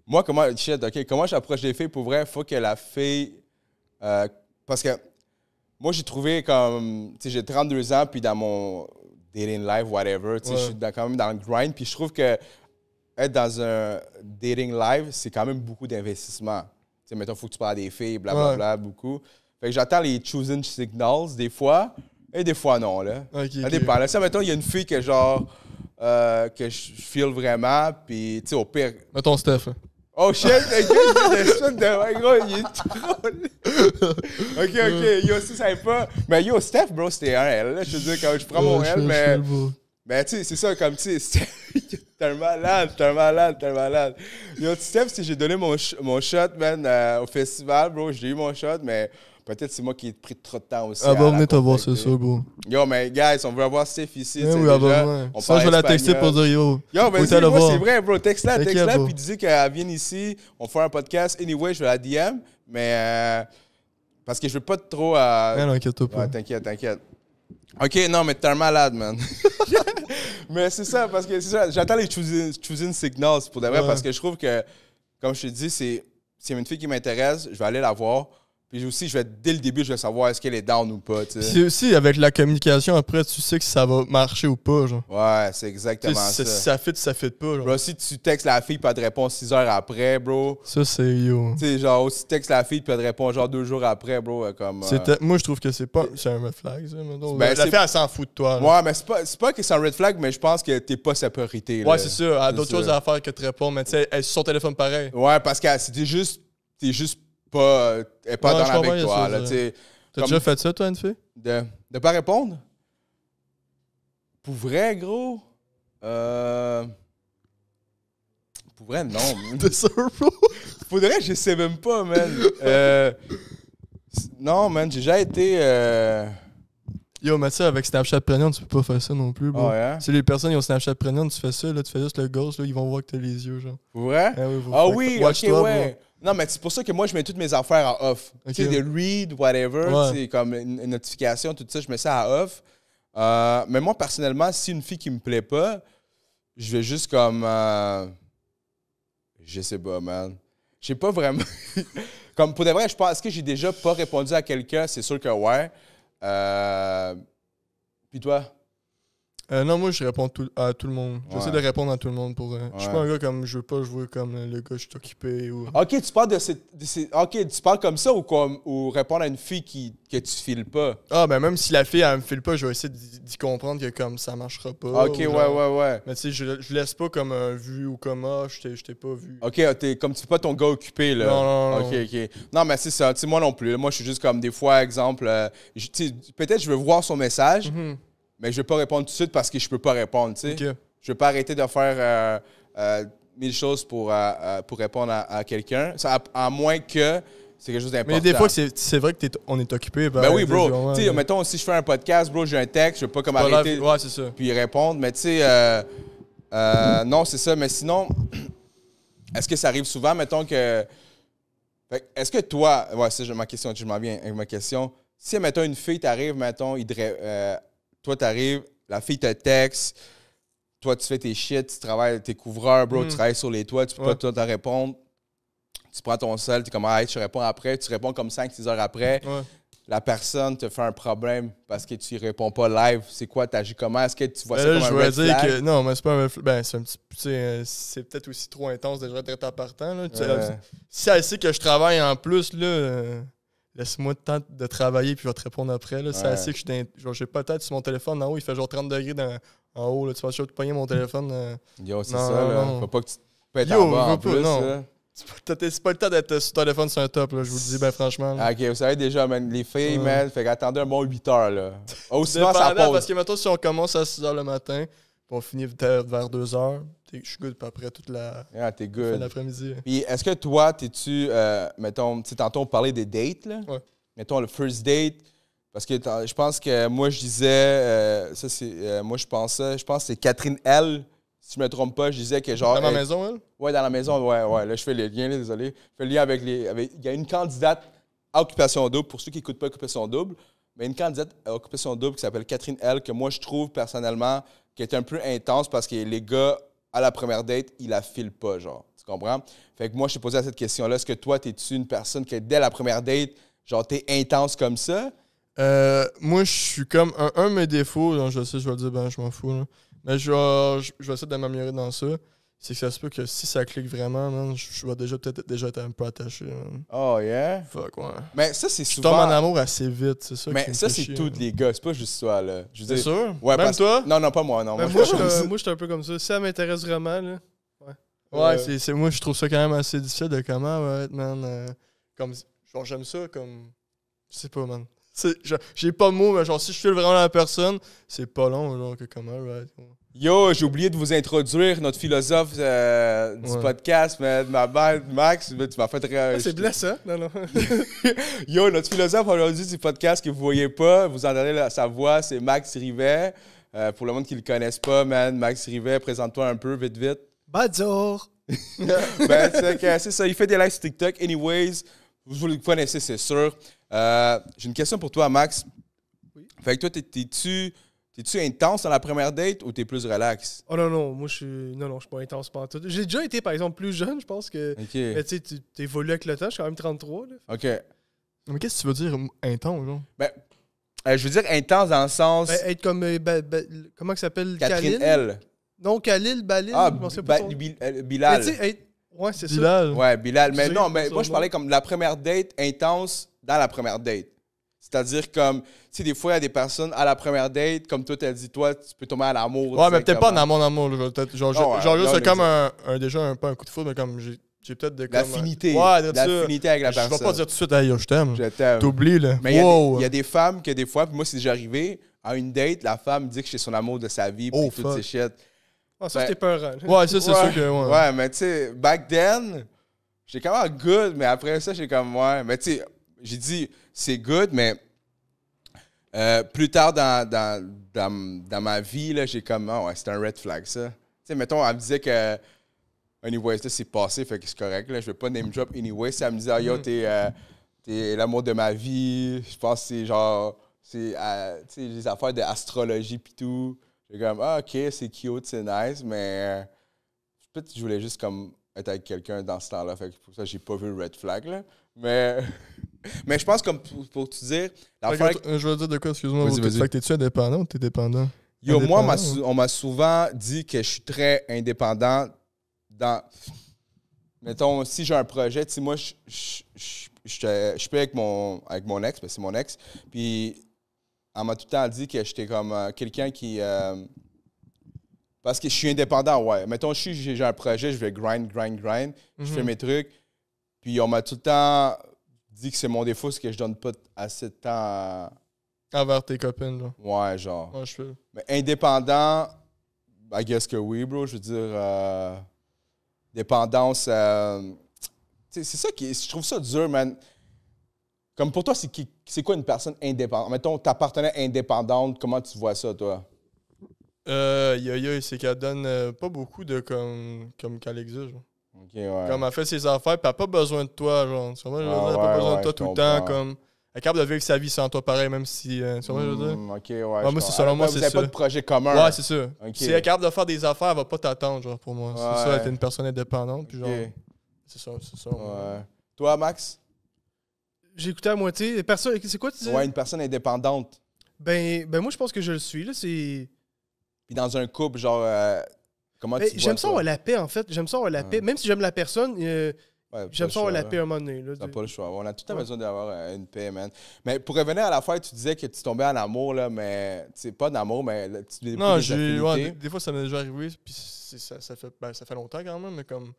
Moi, comment... Shit, OK, comment j'approche les filles? Pour vrai, faut que la fille... Euh, parce que moi, j'ai trouvé comme. Tu j'ai 32 ans, puis dans mon dating life, whatever, tu je suis quand même dans le grind, puis je trouve que être dans un dating live, c'est quand même beaucoup d'investissement. Tu sais, mettons, faut que tu parles des filles, blablabla, bla, beaucoup. Fait que j'attends les chosen signals des fois, et des fois non, là. ça dépend. Là, mettons, il y a une fille que genre, euh, que je feel vraiment, puis tu sais, au pire. Mettons Steph. Oh shit, ok, je fais des de. Ouais, gros, il est trop. ok, ok, yo, si ça pas. Mais yo, Steph, bro, c'était un L. Je te dis, quand je prends mon L, mais. Mais tu sais, c'est ça, comme tu sais, *laughs* t'es un malade, t'es un malade, t'es un malade. Yo, Steph, si j'ai donné mon, mon shot, man, euh, au festival, bro, j'ai eu mon shot, mais Peut-être c'est moi qui ai pris trop de temps aussi. Elle ah, va venir te voir, c'est sûr, gros. Yo, mais guys, on veut avoir Steph ici. Oui, oui, déjà, Ça, je vais la texter pour dire yo. Yo, mais c'est vrai, bro. Texte-la, texte-la, puis dis qu'elle euh, vient ici. On fait un podcast. Anyway, je vais la DM, mais. Euh, parce que je veux pas trop. Euh, non, pas. t'inquiète, t'inquiète. Ok, non, mais t'es un malade, man. *laughs* mais c'est ça, parce que c'est ça. J'attends les choosing, signals pour de vrai, parce que je trouve que, comme je te dis, c'est, c'est une fille qui m'intéresse, je vais aller la voir. Puis aussi, je vais, dès le début, je vais savoir est-ce qu'elle est down ou pas. C'est aussi avec la communication, après, tu sais que ça va marcher ou pas. Genre. Ouais, c'est exactement ça. Si ça fit, ça fit pas. Genre. aussi si tu textes la fille, puis elle te répond 6 heures après, bro. Ça, c'est yo. Tu sais, genre, aussi, textes la fille, puis elle te répond genre deux jours après, bro, comme. Euh, moi, je trouve que c'est pas. C'est un red flag, ça. Ben, la fille, elle s'en fout de toi. Ouais, mais c'est pas, pas que c'est un red flag, mais je pense que t'es pas sa priorité. Là. Ouais, c'est sûr. Elle a d'autres choses à faire que te répondre, mais tu sais, elle sur son téléphone pareil. Ouais, parce que c'était juste. T'es juste pas, euh, est pas dans la victoire. T'as déjà fait ça, toi, une fille? De, ne pas répondre? Pour vrai, gros? Euh, pour vrai, non. *laughs* de ça, faudrait Pour vrai, je sais même pas, man. Euh, non, man, j'ai déjà été... Yo, mais tu avec Snapchat Premium, tu peux pas faire ça non plus, bro. Ah, si les personnes qui ont Snapchat Premium, tu fais ça, là, tu fais juste le ghost, là, ils vont voir que t'as les yeux, genre. vrai? Eh ah oui, ah, ok, ouais. Non, mais c'est pour ça que moi, je mets toutes mes affaires à off. C'est Tu sais, des read, whatever, comme une, notification, tout ça, je mets ça à off. Euh, mais moi, personnellement, si une fille qui me plaît pas, je vais juste comme. Euh, je sais pas, man. Je pas vraiment. *laughs* comme pour de vrai, je pense que j'ai déjà pas répondu à quelqu'un, c'est sûr que ouais. Euh, Puis toi? Euh, non, moi, je réponds à tout le monde. J'essaie de répondre à tout le monde. pour. Euh, je suis pas un gars comme je veux pas jouer comme euh, le gars, je suis occupé. Ou... Ok, tu parles, de cette tu parles comme ça ou, comme, ou répondre à une fille qui, que tu files pas. Ah, ben même si la fille, elle me file pas, je vais essayer d'y comprendre que comme ça marchera pas. Ok, ouais, ouais, ouais. Mais tu sais, je, je, laisse pas comme vu ou comme ah, je t'ai pas vu. Ok, ah, es, comme tu fais pas ton gars occupé, là. Non, non, non. Ok, ok. Non, mais c'est ça. Tu moi non plus. Moi, je suis juste comme des fois, exemple, sais, peut-être je veux voir son message. Mhm mais je ne vais pas répondre tout de suite parce que je ne peux pas répondre. sais. Je ne vais pas arrêter de faire euh, euh, mille choses pour, euh, pour répondre à, quelqu'un, à, moins que c'est quelque chose d'important. Mais des fois, c'est vrai que on est occupé. Ben, oui, bro. Tu Mettons, si je fais un podcast, bro, j'ai un texte, je ne vais pas comme arrêter puis répondre. Mais tu sais, non, c'est ça. Mais sinon, *clears throat* est-ce que ça arrive souvent, mettons que... Est-ce que toi... Ouais, c'est ma question, je m'en viens avec ma question. Si, mettons, une fille t'arrive, mettons, il... Euh, toi, t'arrives, la fille te texte, toi, tu fais tes shit, tu travailles, tes couvreurs, bro, tu mm. travailles sur les toits, tu peux pas te répondre. Tu prends ton sel, tu es comme, hey, tu réponds après, tu réponds comme 5-6 heures après. La personne te fait un problème parce que tu réponds pas live. C'est quoi, t'agis comment? Est-ce que tu vois ça euh, comme un non, mais c'est pas un Ben, c'est euh, c'est peut-être aussi trop intense déjà à partant. Là. si elle sait que je travaille en plus, là. Euh, Laisse-moi le temps de travailler, puis je vais te répondre après. Là. C'est assez que je suis J'ai peut-être sur mon téléphone en haut, il fait genre 30 degrés en haut. Là. Tu vas te pogner mon téléphone. Euh? Yo, c'est ça. Là. Faut pas que tu pètes en bas en plus. Non. C'est pas, le temps d'être euh, sur ton téléphone sur un top, là, je vous le dis, ben franchement. Ah, ok, vous savez déjà, man, les filles, man, fait qu'attendez un bon 8 heures, là. *laughs* aussi ça pause. Parce que maintenant, si on commence à 6 heures le matin, on finit vers 2 heures, je suis good pas après toute la midi Puis est-ce que toi, t'es-tu, euh, mettons, tu sais, tantôt on des dates, là. Ouais. Mettons le first date. Parce que je pense que moi, je disais, euh, ça c'est, euh, moi je pensais, je pense que c'est Catherine L. Si je me trompe pas, je disais que genre. Dans la maison, elle? Ouais, dans la maison, ouais, ouais. Là, je fais le lien, désolé. Je fais le lien avec les. il y a une candidate à occupation double, pour ceux qui n'écoutent pas occupation double, mais une candidate à occupation double qui s'appelle Catherine L, que moi je trouve personnellement qui est un peu intense parce que les gars à la première date, il la file pas, genre. Tu comprends? Fait que moi, je suis posé cette question-là. Est-ce que toi, t'es-tu une personne qui, dès la première date, genre, t'es intense comme ça? Euh, moi, je suis comme un, de mes défauts. je sais, je vais dire, ben, je m'en fous. Mais genre, je vais essayer de m'améliorer dans ça c'est que ça se peut que si ça clique vraiment, man, je vais déjà peut-être déjà être un peu attaché. Oh yeah? Fuck, ouais. Mais ça, c'est souvent. Tu tombes en amour assez vite, c'est ça. Mais ça, c'est tous les gars, c'est pas juste toi, là. c'est sûr? Ouais, Même toi? Non, non, pas moi, non. moi, je suis un peu comme ça. Si ça m'intéresse vraiment, là. Ouais. Ouais, euh, c'est moi, je trouve ça quand même assez difficile de comment, ouais, man. Euh, comme. Genre, j'aime ça, comme. Je sais pas, man. J'ai pas de mots, mais genre, si je suis vraiment la personne, c'est pas long, genre, que comment, right? Ouais. Yo, j'ai oublié de vous introduire notre philosophe euh, du podcast, mais ma belle Max, tu m'as fait très. Ah, c'est c'est blessant, hein? non, non. *laughs* Yo, notre philosophe aujourd'hui du podcast que vous voyez pas, vous entendez sa voix, c'est Max Rivet. Euh, pour le monde qui le connaisse pas, man, Max Rivet, présente-toi un peu, vite, vite. Bonjour! *laughs* ben, c'est ça, il fait des likes sur TikTok. Anyways, vous le connaissez, c'est sûr. Euh, j'ai une question pour toi, Max. Oui. Fait que toi, t'es-tu T'es-tu intense dans la première date ou t'es plus relax? Oh non, non, moi je suis. Non, non, je suis pas intense pas tout. J'ai déjà été, par exemple, plus jeune, je pense que. Ok. Mais tu sais, t'évolues avec le temps, je suis quand même 33. OK. Mais qu'est-ce que tu veux dire intense, Ben, euh, je veux dire intense dans le sens. Ben, être comme. Euh, comment ça s'appelle? Catherine L. Non, Khalil, Balil. Ah, euh, Bilal. Oui, ouais, c'est ça. Bilal. Ouais, Bilal. Mais non, mais moi je parlais comme la première date intense dans la première date. C'est-à-dire comme, tu sais, des fois, il y a des personnes à la première date, comme toi, t'as dit, toi, tu peux tomber à l'amour. Ouais, mais peut-être pas dans mon amour. Genre, ah genre, genre c'est comme un, déjà un, pas un coup de foudre, mais comme j'ai. peut-être de L'affinité. Euh, ouais, L'affinité avec la personne. Je vais pas dire tout de suite, hey, yo, je t'aime. Je t'aime. T'oublies, là. Mais il y, a des femmes que des fois, puis moi, si j'arrivais à une date, la femme dit que c'est son amour de sa vie, puis oh, toutes ces shit. Oh, ça, ben, c'était Ouais, ça, c'est sûr que. Ouais, ouais mais tu sais, back then, j'étais quand même ah, good, mais après ça, j'étais comme, ouais. Mais tu j'ai dit, c'est good, mais euh, plus tard dans, dans, dans, ma vie, j'ai comme, oh, ouais, c'est un red flag, ça. Tu sais, mettons, elle me disait que, anyway, c'est passé, fait que c'est correct, là, je veux pas name drop anyway. elle me disait, oh, yo, mm. euh, t'es l'amour de ma vie, je pense que c'est genre, c'est euh, sais, les affaires d'astrologie pis tout. J'ai comme, ah, ok, c'est cute, c'est nice, mais peut-être je voulais juste comme être avec quelqu'un dans ce temps-là. Fait que pour ça, j'ai pas vu le red flag, là. Mais. *laughs* Mais je pense, comme pour, te dire, l'affaire. Je veux dire de quoi, excuse-moi. Fait que t'es-tu indépendant ou t'es dépendant? moi, hein? on m'a souvent dit que je suis très indépendant dans. Mettons, si j'ai un projet, tu moi, je, je, je, avec mon, avec mon ex, parce ben, c'est mon ex. Puis, elle m'a tout le temps dit que j'étais comme euh, quelqu'un qui. Euh, parce que je suis indépendant, ouais. Mettons, j'ai un projet, je vais grind, grind, grind. Je fais mhm. mes trucs. Puis on m'a tout le temps dis que c'est mon défaut, c'est que je donne pas assez de temps à... Envers tes copines, là. Ouais, genre. Ouais, je fais. Mais indépendant, I guess que oui, bro. Je veux dire, euh, dépendance. Euh, c'est ça qui. Je trouve ça dur, man. Comme pour toi, c'est quoi une personne indépendante? Mettons, ta partenaire indépendante, comment tu vois ça, toi? Euh, yo, yo c'est qu'elle donne euh, pas beaucoup de comme, comme qu'elle exige ouais. Comme elle fait ses affaires, puis elle n'a pas besoin de toi, genre. Sûrement, je ah, dire, elle n'a pas besoin de toi tout le temps, comme. Elle est capable de vivre sa vie sans toi pareil, même si. Euh, je veux dire? Mm, ok, ouais. moi, c'est selon moi, c'est ça. pas de projet commun. Ouais, c'est ça. Okay. Si elle est capable de faire des affaires, elle va pas t'attendre, genre, pour moi. C'est ça, être une personne indépendante, puis genre. C'est ça, c'est ça. Ouais. Toi, Max? J'ai écouté à moitié. Personne... C'est quoi, tu dis? Ouais, une personne indépendante. Ben, ben, moi, je pense que je le suis, là. C'est. Puis dans un couple, genre, euh, J'aime ça avoir la paix, en fait. J'aime ça avoir la paix. Même si j'aime la personne, euh, J'aime ça avoir la paix à un moment donné. T'as pas le choix. On a tout le besoin d'avoir euh, une paix, man. Mais pour revenir à la l'affaire, tu disais que tu tombais en amour, là, mais c'est pas d'amour, mais tu Non, j'ai. Ouais, des, fois, ça m'est déjà arrivé, puis ça, ça, fait, ben, ça fait longtemps quand même, mais comme.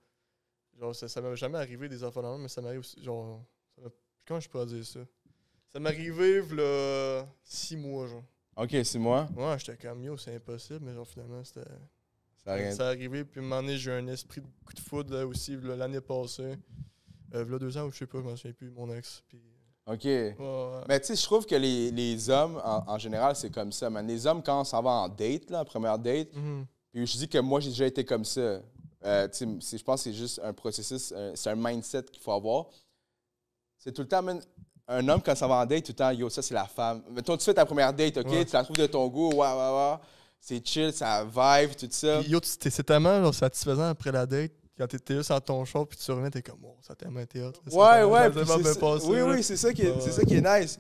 Genre, ça, m'est jamais arrivé des affaires mais ça m'arrive. Genre. quand je peux dire ça? Ça m'est arrivé, là, six mois, genre. Ok, six mois? Ouais, j'étais comme yo, c'est impossible, mais genre, finalement, c'était. Ça est arrivé. Puis, un moment donné, j'ai un esprit de coup de foudre là, aussi l'année passée. Euh, là, deux ans, ou je sais pas, je m'en plus, mon ex. Euh, OK. Mais tu sais, je trouve que les, hommes, en, général, c'est comme ça. Mais les hommes, quand ça va en date, là, première date, mhm. je dis que moi, j'ai déjà été comme ça. Euh, je pense que c'est juste un processus, c'est un mindset qu'il faut avoir. C'est tout le temps, un homme, quand ça va en date, tout le temps, yo, ça, c'est la femme. toi tu fais ta première date, OK? Tu la trouves de ton goût, ouais, ouais, ouais c'est chill, ça vibe, tout ça. yo, c'est tellement satisfaisant après la date. Quand t'es juste en ton show, puis tu reviens, t'es comme, oh, ça t'a tellement été hot. Ouais, ouais, Oui, oui, c'est ça, ouais. ça qui est nice.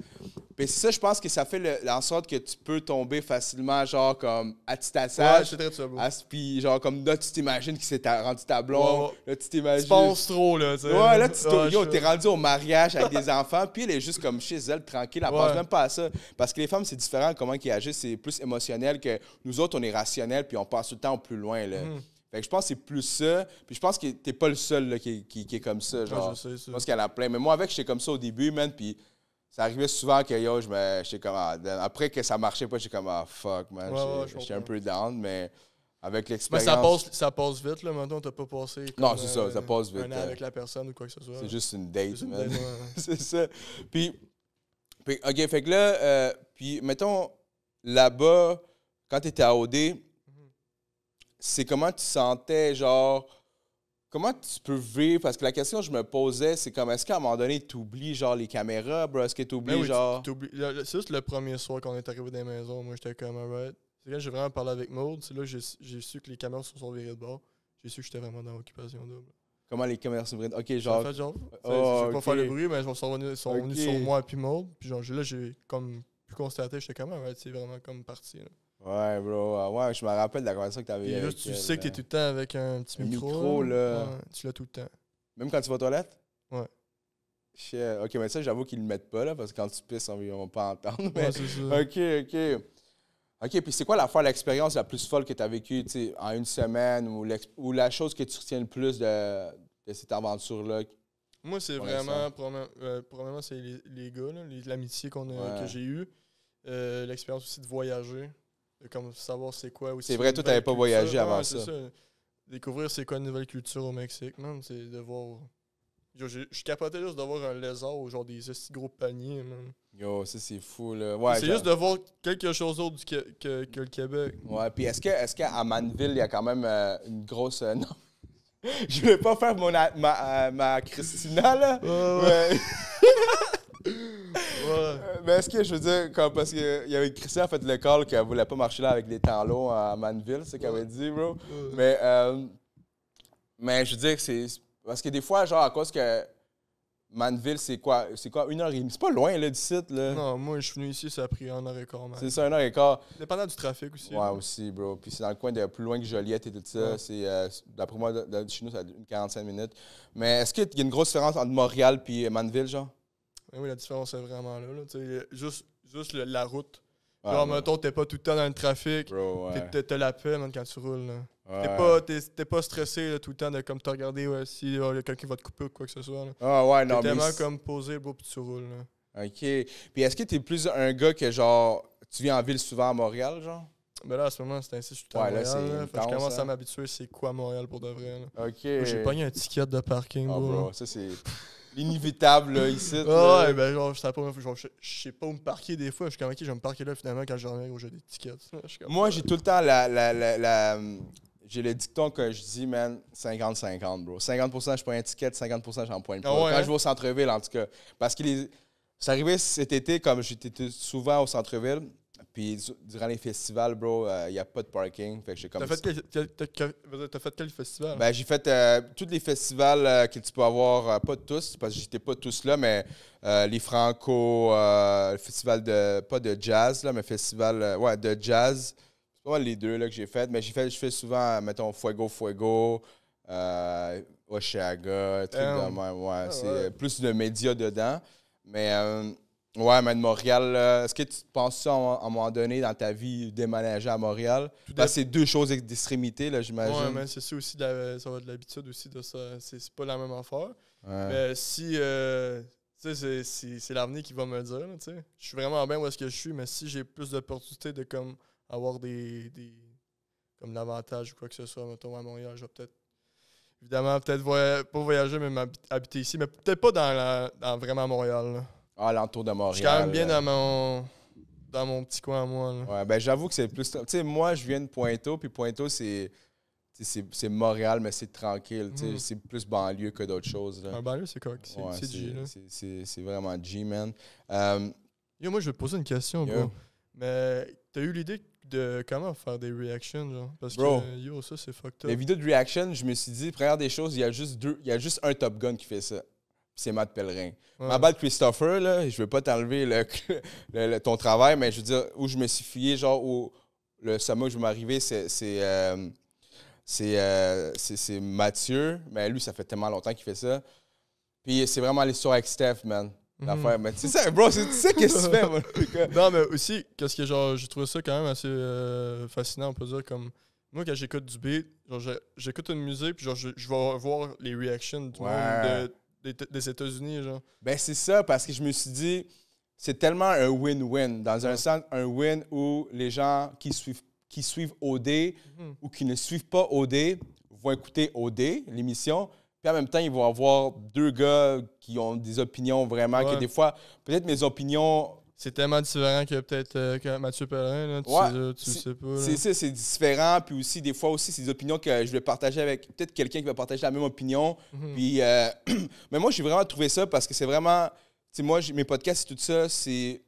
Puis ça, je pense que ça fait en sorte que tu peux tomber facilement, genre, comme, à petit tassage. Ouais, très Puis, genre, comme, là, tu t'imagines que s'est rendu tableau. Là, tu t'imagines. Tu penses trop, là, tu sais. Ouais, là, tu t'es rendu au mariage avec des enfants, puis elle est juste comme chez elle, tranquille. Elle pense même pas à ça. Parce que les femmes, c'est différent comment ils agissent. C'est plus émotionnel que nous autres, on est rationnel, puis on passe tout le temps plus loin, là. Mhm. Fait que je pense que c'est plus ça. Puis je pense que t'es pas le seul là, qui, est comme ça. Genre. je a plein. Mais moi, avec, j'étais comme ça au début, man. Puis ça arrivait souvent que yo, je me. J'étais comme. Ah, après que ça marchait pas, j'étais comme, ah, fuck, man. Ouais, j'étais un peu down, mais avec l'expérience. Mais ça passe, ça vite, là, maintenant, t'as pas passé. non, c'est ça, ça passe vite. Un an euh, avec la personne ou quoi que ce soit. C'est juste une date, man. *laughs* c'est ça. Puis, puis, OK, fait que là, euh, puis, mettons, là-bas, quand t'étais à OD, mhm. c'est comment tu sentais, genre Comment tu peux vivre? Parce que la question que je me posais, c'est comme est-ce qu'à un moment donné, tu oublies genre les caméras, bro? Est-ce que tu oublies ben genre. C'est juste le premier soir qu'on est arrivé dans la maison, moi j'étais comme alright. C'est quand j'ai vraiment parlé avec Maud, c'est là que j'ai su que les caméras sont virées de bord. J'ai su que j'étais vraiment dans l'occupation double. Comment les caméras sont virées Ok, genre. En fait, genre oh, je vais pas faire le bruit, mais ils sont revenus, sont sur moi et puis Maud. Puis genre, là, j'ai comme pu constater, j'étais comme alright, c'est vraiment comme parti. Là. Ouais, bro. Ah, ouais, je me rappelle de la conversation que t'avais. Juste, tu sais que t'es euh, tout le temps avec un petit micro. micro là. tu l'as tout le temps. Même quand tu vas aux toilettes? Ouais. Ok, mais ça, j'avoue qu'ils le mettent pas, là, parce que quand tu pisses, on ne va pas entendre. Mais... Ouais, *laughs* Ok, ok. OK, puis c'est quoi la fois l'expérience la plus folle que tu as vécue en une semaine ou, la chose que tu retiens le plus de, de cette aventure-là? Moi, c'est vraiment, euh, probablement, c'est les, gars, l'amitié que j'ai eue. Euh, l'expérience aussi de voyager comme savoir c'est quoi aussi. C'est vrai, toi, t'avais pas voyagé avant ça. Découvrir c'est quoi une nouvelle culture au Mexique, man, c'est de voir. je, je capotais juste de un lézard ou genre des gros paniers, man. Yo, ça c'est fou, là. c'est juste de voir quelque chose d'autre que, le Québec. Ouais, puis est-ce qu'à est Manville, il y a quand même euh, une grosse. Euh, *laughs* non. je vais pas faire mon, ma, euh, ma, Christina, là. ouais. *laughs* Euh, mais est-ce que je veux dire, parce qu'il y avait Christian fait le call qu'elle voulait pas marcher là avec les talons à Manville, c'est ce qu'elle avait dit, bro. Mais, euh, mais je veux dire que c'est. Parce que des fois, genre, à cause que. Manville, c'est quoi? C'est quoi? Une heure et demie. C'est pas loin là, du site, là. Non, moi je suis venu ici, ça a pris un heure et quart, man. C'est ça, un heure et quart. Dépendant du trafic aussi. Ouais, aussi, bro. Puis c'est dans le coin de plus loin que Joliette et tout ça. C'est euh, d'après moi, de, chez nous, ça a une 45 minutes. Mais est-ce qu'il y a une grosse différence entre Montréal et Manville, genre? Ah oui, la différence est vraiment là. Juste, juste la route. En Genre, temps, mettons, t'es pas tout le temps dans le trafic. Ouais. T'as la paix, quand tu roules. T'es pas, pas stressé tout le temps de comme te regarder si oh, quelqu'un va te couper ou quoi que ce soit. Ah ouais, non, tellement comme posé, beau, puis tu roules. OK. Puis est-ce que t'es plus un gars que genre, tu viens en ville souvent à Montréal, genre? Mais ben là, à ce moment, c'est ainsi, je suis tout ouais, à Montréal. Là, je commence à hein. m'habituer, c'est quoi Montréal pour de vrai. Là. OK. J'ai pogné un ticket de parking. Ah, bro ça, c'est. L'inévitable, euh, ici. Ah ouais, ben genre, je je, sais pas où me parquer des fois. Je suis comme, ok, je vais me parquer là finalement quand je reviens au jeu des tickets. Moi, j'ai tout le temps la. la, la, j'ai le dicton que je dis, man, 50-50, bro. 50 je prends un ticket, 50 j'en prends ah pas. quand hein? je vais au centre-ville, en tout cas. Parce que les... c'est arrivé cet été, comme j'étais souvent au centre-ville, puis durant les festivals, bro, il euh, n'y a pas de parking. Fait que j'ai comme. T'as fait, quel, festival? Ben, j'ai fait euh, tous les festivals euh, que tu peux avoir, pas tous, parce que j'étais pas tous là, mais les Franco, le festival de. pas de jazz, là, mais festival ouais, de jazz. C'est pas les deux là, que j'ai fait. Mais j'ai fait, je fais souvent, mettons, Fuego Fuego, Oshaga, truc de ah c'est plus de médias dedans. Mais. Ouais, mais de Montréal, euh, est-ce que tu penses ça à un moment donné dans ta vie, déménager à Montréal? Parce c'est deux choses d'extrémité, là, j'imagine. Ouais, mais c'est ça aussi, ça va de l'habitude aussi de ça. C'est pas la même affaire. Mais si, euh, tu sais, c'est l'avenir qui va me dire, tu sais. Je suis vraiment bien où est-ce que je suis, mais si j'ai plus d'opportunités de, comme, avoir des, des comme l'avantage ou quoi que ce soit, mettons, à Montréal, je vais peut-être évidemment peut-être pas voyager mais habiter ici mais peut-être pas dans, la, vraiment Montréal ah, l'entour de Montréal. Je suis quand même bien dans mon, dans mon petit coin à moi. Ouais, ben j'avoue que c'est plus. Tu sais, moi, je viens de Pointeau, puis Pointeau, c'est. C'est Montréal, mais c'est tranquille. Mm. C'est plus banlieue que d'autres choses. Un banlieue, c'est quoi? C'est G. C'est vraiment G, man. Euh, yo, moi, je vais te poser une question, bro. Mais t'as eu l'idée de comment faire des reactions, genre? Parce que, yo, ça, c'est fucked up. Les vidéos de reaction, je me suis dit, première des choses, il y, a juste deux, il y a juste un Top Gun qui fait ça c'est Matt Pellerin. Ma balle Christopher, là, je veux pas t'enlever *laughs* le, ton travail, mais je veux dire, où je me suis fié, genre, où le sommet où je m'arrivais, euh, euh, c'est. C'est Mathieu, mais lui, ça fait tellement longtemps qu'il fait ça. Puis c'est vraiment l'histoire avec Steph, man. Mhm. L'affaire, ça, bro, c'est ça qu'est-ce que tu fais, *laughs* Non, mais aussi, qu'est-ce que genre, j'ai trouvé ça quand même assez euh, fascinant, on peut dire, comme. Moi, quand j'écoute du beat, j'écoute une musique, puis genre, je, vais voir les reactions du de des, États-Unis, genre. Ben, c'est ça, parce que je me suis dit, c'est tellement un win-win. Dans un sens, un win où les gens qui suivent, qui suivent OD mhm. ou qui ne suivent pas OD vont écouter OD, l'émission. Puis en même temps, ils vont avoir deux gars qui ont des opinions vraiment, que des fois, peut-être mes opinions c'est tellement différent que peut-être euh, Mathieu Perrin tu, sais, pas. C'est c'est différent. Puis aussi, des fois aussi, c'est des opinions que je vais partager avec peut-être quelqu'un qui va partager la même opinion. Mhm. Puis, euh, *clears throat* mais moi, j'ai vraiment trouvé ça parce que c'est vraiment. Tu sais, moi, mes podcasts, c'est tout ça. C'est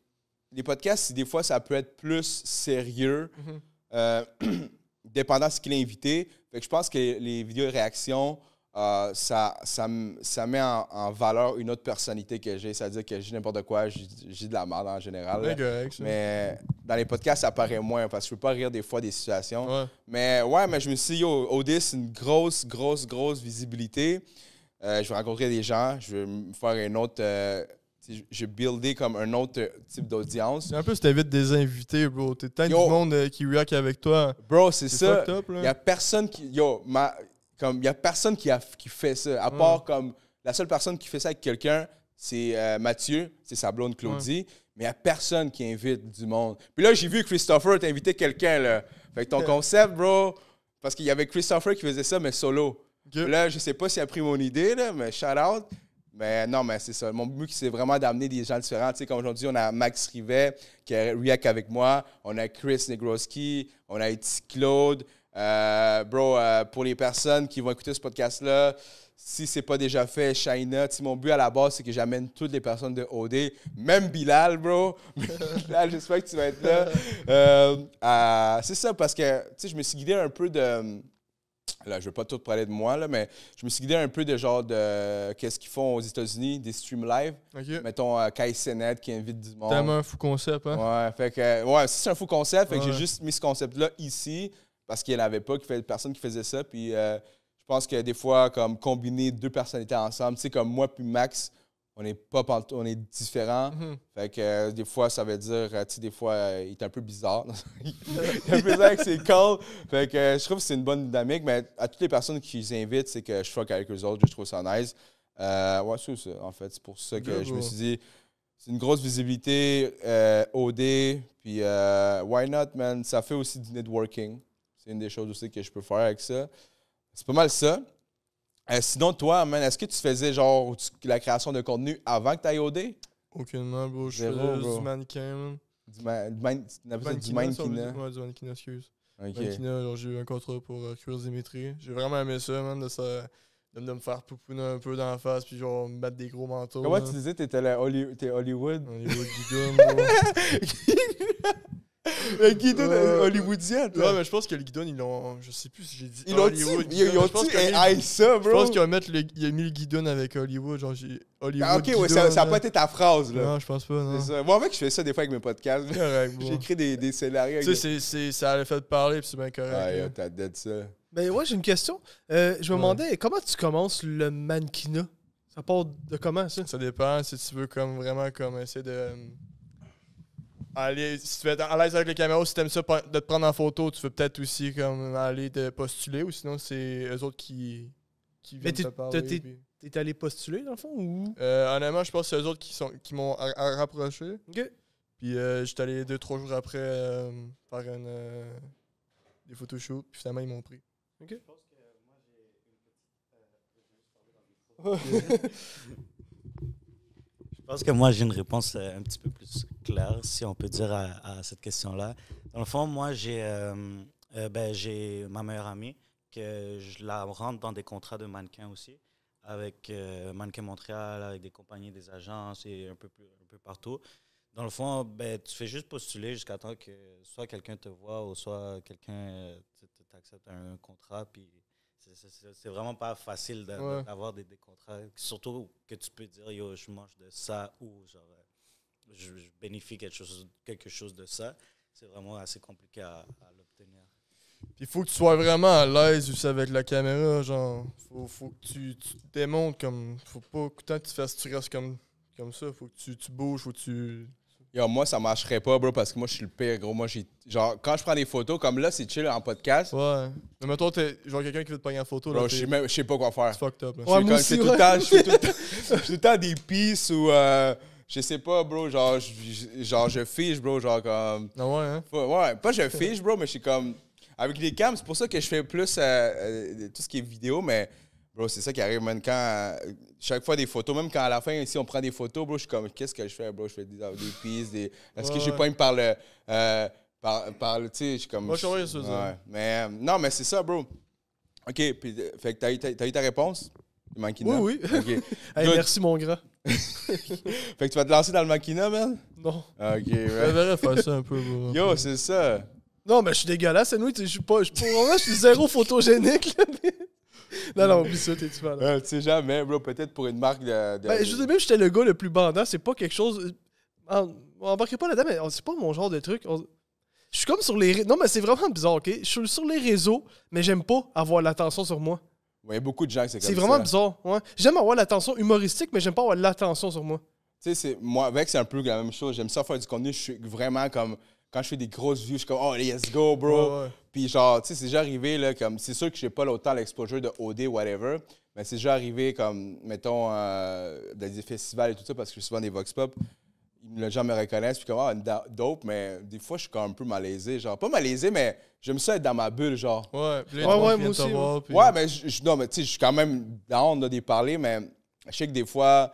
les podcasts, des fois, ça peut être plus sérieux, mhm. euh, *clears throat* dépendant de ce qu'il a invité. Fait que je pense que les vidéos et réactions euh, ça, ça, met en, valeur une autre personnalité que j'ai. C'est-à-dire que j'ai n'importe quoi, j'ai de la merde en général. mais dans les podcasts, ça paraît moins parce que je peux pas rire des fois des situations. Mais ouais, mais je me suis dit, yo, une grosse, grosse, grosse visibilité. Euh, je vais rencontrer des gens, je vais me faire un autre. Euh, je vais buildé comme un autre type d'audience. En plus, t'invites des invités, bro. T'es tant du monde qui react avec toi. Bro, c'est ça. Il y a personne qui. Yo, ma, comme, il n'y a personne qui, fait ça, à part mm. comme la seule personne qui fait ça avec quelqu'un, c'est euh, Mathieu, c'est sa blonde Claudie, mais il n'y a personne qui invite du monde. Puis là, j'ai vu Christopher invité quelqu'un, là. Fait que ton concept, bro, parce qu'il y avait Christopher qui faisait ça, mais solo. Là, je sais pas s'il a pris mon idée, là, mais shout out. Mais non, mais c'est ça. Mon but, c'est vraiment d'amener des gens différents. Tu sais, comme aujourd'hui, on a Max Rivet qui est avec moi. On a Chris Negroski. On a Claude. Euh, bro, euh, pour les personnes qui vont écouter ce podcast-là, si c'est pas déjà fait, China, mon but à la base, c'est que j'amène toutes les personnes de OD, même Bilal, bro. *laughs* Bilal, j'espère que tu vas être là. *laughs* Euh, c'est ça, parce que, je me suis guidé un peu de... Là, je veux pas tout parler de moi, là, mais je me suis guidé un peu de genre de... Qu'est-ce qu'ils font aux États-Unis, des streams live. Mettons, Kai Sennett qui invite du monde. Tellement un fou concept, hein? Ouais, fait que... Ouais, c'est un fou concept, fait que j'ai juste mis ce concept-là ici parce qu'il n'y en avait pas, qu'il personne qui faisait ça. Puis euh, je pense que des fois, comme combiner deux personnalités ensemble, tu sais, comme moi puis Max, on est pas on est différents. Mhm. Fait que euh, des fois, ça veut dire, euh, tu des fois, il est un peu bizarre. *laughs* il est un peu bizarre que c'est calls. Fait que je trouve que c'est une bonne dynamique, mais à toutes les personnes qui invitent, c'est que je fuck avec eux autres, je trouve ça nice. ouais, c'est ça, en fait. C'est pour ça que je me suis dit, c'est une grosse visibilité, OD, puis why not, man? Ça fait aussi du networking. C'est une des choses aussi que je peux faire avec ça. C'est pas mal ça. Euh, sinon, toi, man, est-ce que tu faisais genre la création de contenu avant que tu ailles au D? Aucunement, bro. Je Zéro, faisais du mannequin, man. Du, ma du, man du mannequin. du mannequin, excuse. j'ai eu un contrat pour euh, Dimitri. J'ai vraiment aimé ça, man, de, de, me faire poupouner un peu dans la face, puis genre me battre des gros manteaux. Comment tu disais, t'étais Holly Hollywood? Hollywood du *laughs* gum. *laughs* Un *laughs* guidon hollywoodien. hollywoodienne. Ouais, mais je pense que le guidon, ils l'ont. Je sais plus si j'ai dit. Ils l'ont pense Ils aïe ça, bro. Je pense qu'ils mettre le... a mis le guidon avec Hollywood. Genre, j'ai. Hollywood. Ah, ok, ouais, ça, ça a pas été ta phrase, là. Non, je pense pas, non. Ça. Moi, je fais ça des fois avec mes podcasts. Correct, *laughs* J'écris des, des scénarios. Tu sais, ça a le fait de parler, puis c'est bien correct. Ah, yeah, t'as dead ça. Mais ben, ouais, j'ai une question. Euh, je me demandais, comment tu commences le mannequinat Ça part de comment, ça Ça dépend si tu veux, comme vraiment, comme essayer de Allez, si tu être à l'aise avec les caméra, si tu aimes ça de te prendre en photo, tu veux peut-être aussi comme aller te postuler ou sinon c'est eux autres qui, qui viennent te parler. T'es allé postuler dans le fond ou euh, Honnêtement, je pense que c'est eux autres qui sont qui m'ont rapproché. Puis je euh, j'étais allé deux, trois jours après euh, faire une, des photoshoots, puis finalement ils m'ont pris. Je pense que moi j'ai une petite. *laughs* *laughs* pense que moi, j'ai une réponse euh, un petit peu plus claire, si on peut dire, à, cette question-là. Dans le fond, moi, euh, euh, ben, j'ai ma meilleure amie, que je la rentre dans des contrats de mannequin aussi, avec Mannequin Montréal, avec des compagnies, des agences et un peu, plus, un peu partout. Dans le fond, ben, tu fais juste postuler jusqu'à temps que soit quelqu'un te voit ou soit quelqu'un t'accepte un contrat, puis c'est vraiment pas facile d'avoir des, contrats. Surtout que tu peux dire, yo, je mange de ça ou genre, euh, je, bénéficie quelque chose, quelque chose de ça. C'est vraiment assez compliqué à, l'obtenir. Puis il faut que tu sois vraiment à l'aise avec la caméra, genre. Faut, que tu, démontes, démontres comme. Faut pas que que tu fasses, tu restes comme, comme ça. Faut que tu, tu bouges, faut que tu Yo, moi, ça marcherait pas, bro, parce que moi, je suis le pire, gros. Moi, j'ai. Genre, quand je prends des photos, comme là, c'est chill en podcast. Ouais. Mais toi t'es. Genre, quelqu'un qui veut te prendre une photo, là. je sais pas quoi faire. C'est fucked up, là. Je suis tout le temps- je tout le temps- des pistes ou. euh, je sais pas, bro. Genre, je, genre, je fiche, bro. Genre, comme. Non, ah ouais, hein. Ouais, pas je fiche, bro, mais je suis comme. Avec les cams, c'est pour ça que je fais plus euh, euh, tout ce qui est vidéo, mais Bro, c'est ça qui arrive, man. Quand, euh, chaque fois des photos, même quand à la fin, si on prend des photos, bro, je suis comme, qu'est-ce que je fais, bro? Je fais des, des pistes, des... Est-ce que que je pas par le. Euh, par, par le. Tu sais, je suis comme. Moi, je suis ouais. Mais euh, non, mais c'est ça, bro. OK, puis, fait que t'as eu, ta réponse? Le Oui, oui. ok *laughs* hey, merci, mon grand. *laughs* fait que tu vas te lancer dans le maquina, man? Non. OK, ouais. Je vais faire ça un peu, bro. Yo, c'est ça. Non, mais je suis dégueulasse, nous, je suis pas. Je, suis zéro photogénique, là non, non, oublie ça, t'es tu mal. Euh, tu sais jamais, bro, peut-être pour une marque de. Je Ben, je sais même, j'étais le gars le plus bandant, c'est pas quelque chose. Euh, on embarquerait pas là-dedans, mais c'est pas mon genre de truc. Je suis comme sur les. Non, mais c'est vraiment bizarre, ok? Je suis sur les réseaux, mais j'aime pas avoir l'attention sur moi. Il y beaucoup de gens qui c'est C'est vraiment bizarre. Ouais. J'aime avoir l'attention humoristique, mais j'aime pas avoir l'attention sur moi. Tu sais, moi, avec, c'est un peu la même chose. J'aime ça faire du contenu. Je suis vraiment comme quand je fais des grosses vues, je suis comme, oh, let's go, bro. Puis genre, tu sais, c'est déjà arrivé, là, comme, c'est sûr que j'ai pas autant l'exposure de OD, whatever, mais c'est déjà arrivé, comme, mettons, euh, dans des festivals et tout ça, parce que je suis souvent des Vox Pop. Les gens me reconnaissent, puis comme, ah, oh, dope, mais des fois, je suis quand même un peu malaisé. Genre, pas malaisé, mais j'aime ça être dans ma bulle, genre. Ouais, ouais, ouais moi aussi. Ouais, mais je, non, mais tu sais, je suis quand même honte de parler, mais je sais que des fois,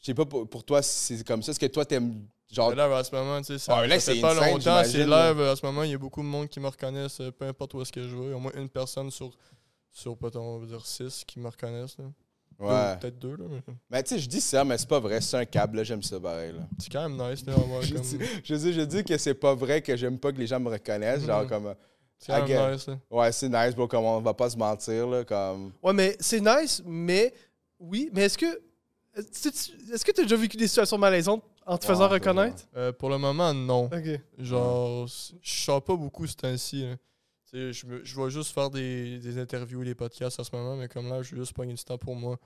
je sais pas pour, pour toi c'est comme ça. Est-ce que toi, t'aimes Genre... Là, en ce moment, tu sais, ça, fait pas longtemps, c'est live. à ce moment, il y a beaucoup de monde qui me reconnaissent, euh, peu importe où est-ce que je vais, au moins une personne sur, sur peut-être, on dire, six qui me reconnaissent. Là. Ouais. Peut-être deux, là. Mais, tu sais, je dis ça, mais c'est pas vrai, c'est un câble, j'aime ça pareil. C'est quand même nice, là, *laughs* je, comme... dis, je, dis, que c'est pas vrai que j'aime pas que les gens me reconnaissent, genre mhm. comme... Euh, c'est nice, là. Ouais, c'est nice, bro, comme on va pas se mentir, là, comme... Ouais, mais c'est nice, mais... Oui, mais est-ce que... Est-ce que tu as déjà vécu des situations malaisantes en te faisant ah, ben, reconnaître? Euh, pour le moment, non. Ok. Genre, je sors pas beaucoup ce temps-ci. Je vais juste faire des, des interviews, des podcasts en ce moment, mais comme là, je veux juste pogner du temps pour moi.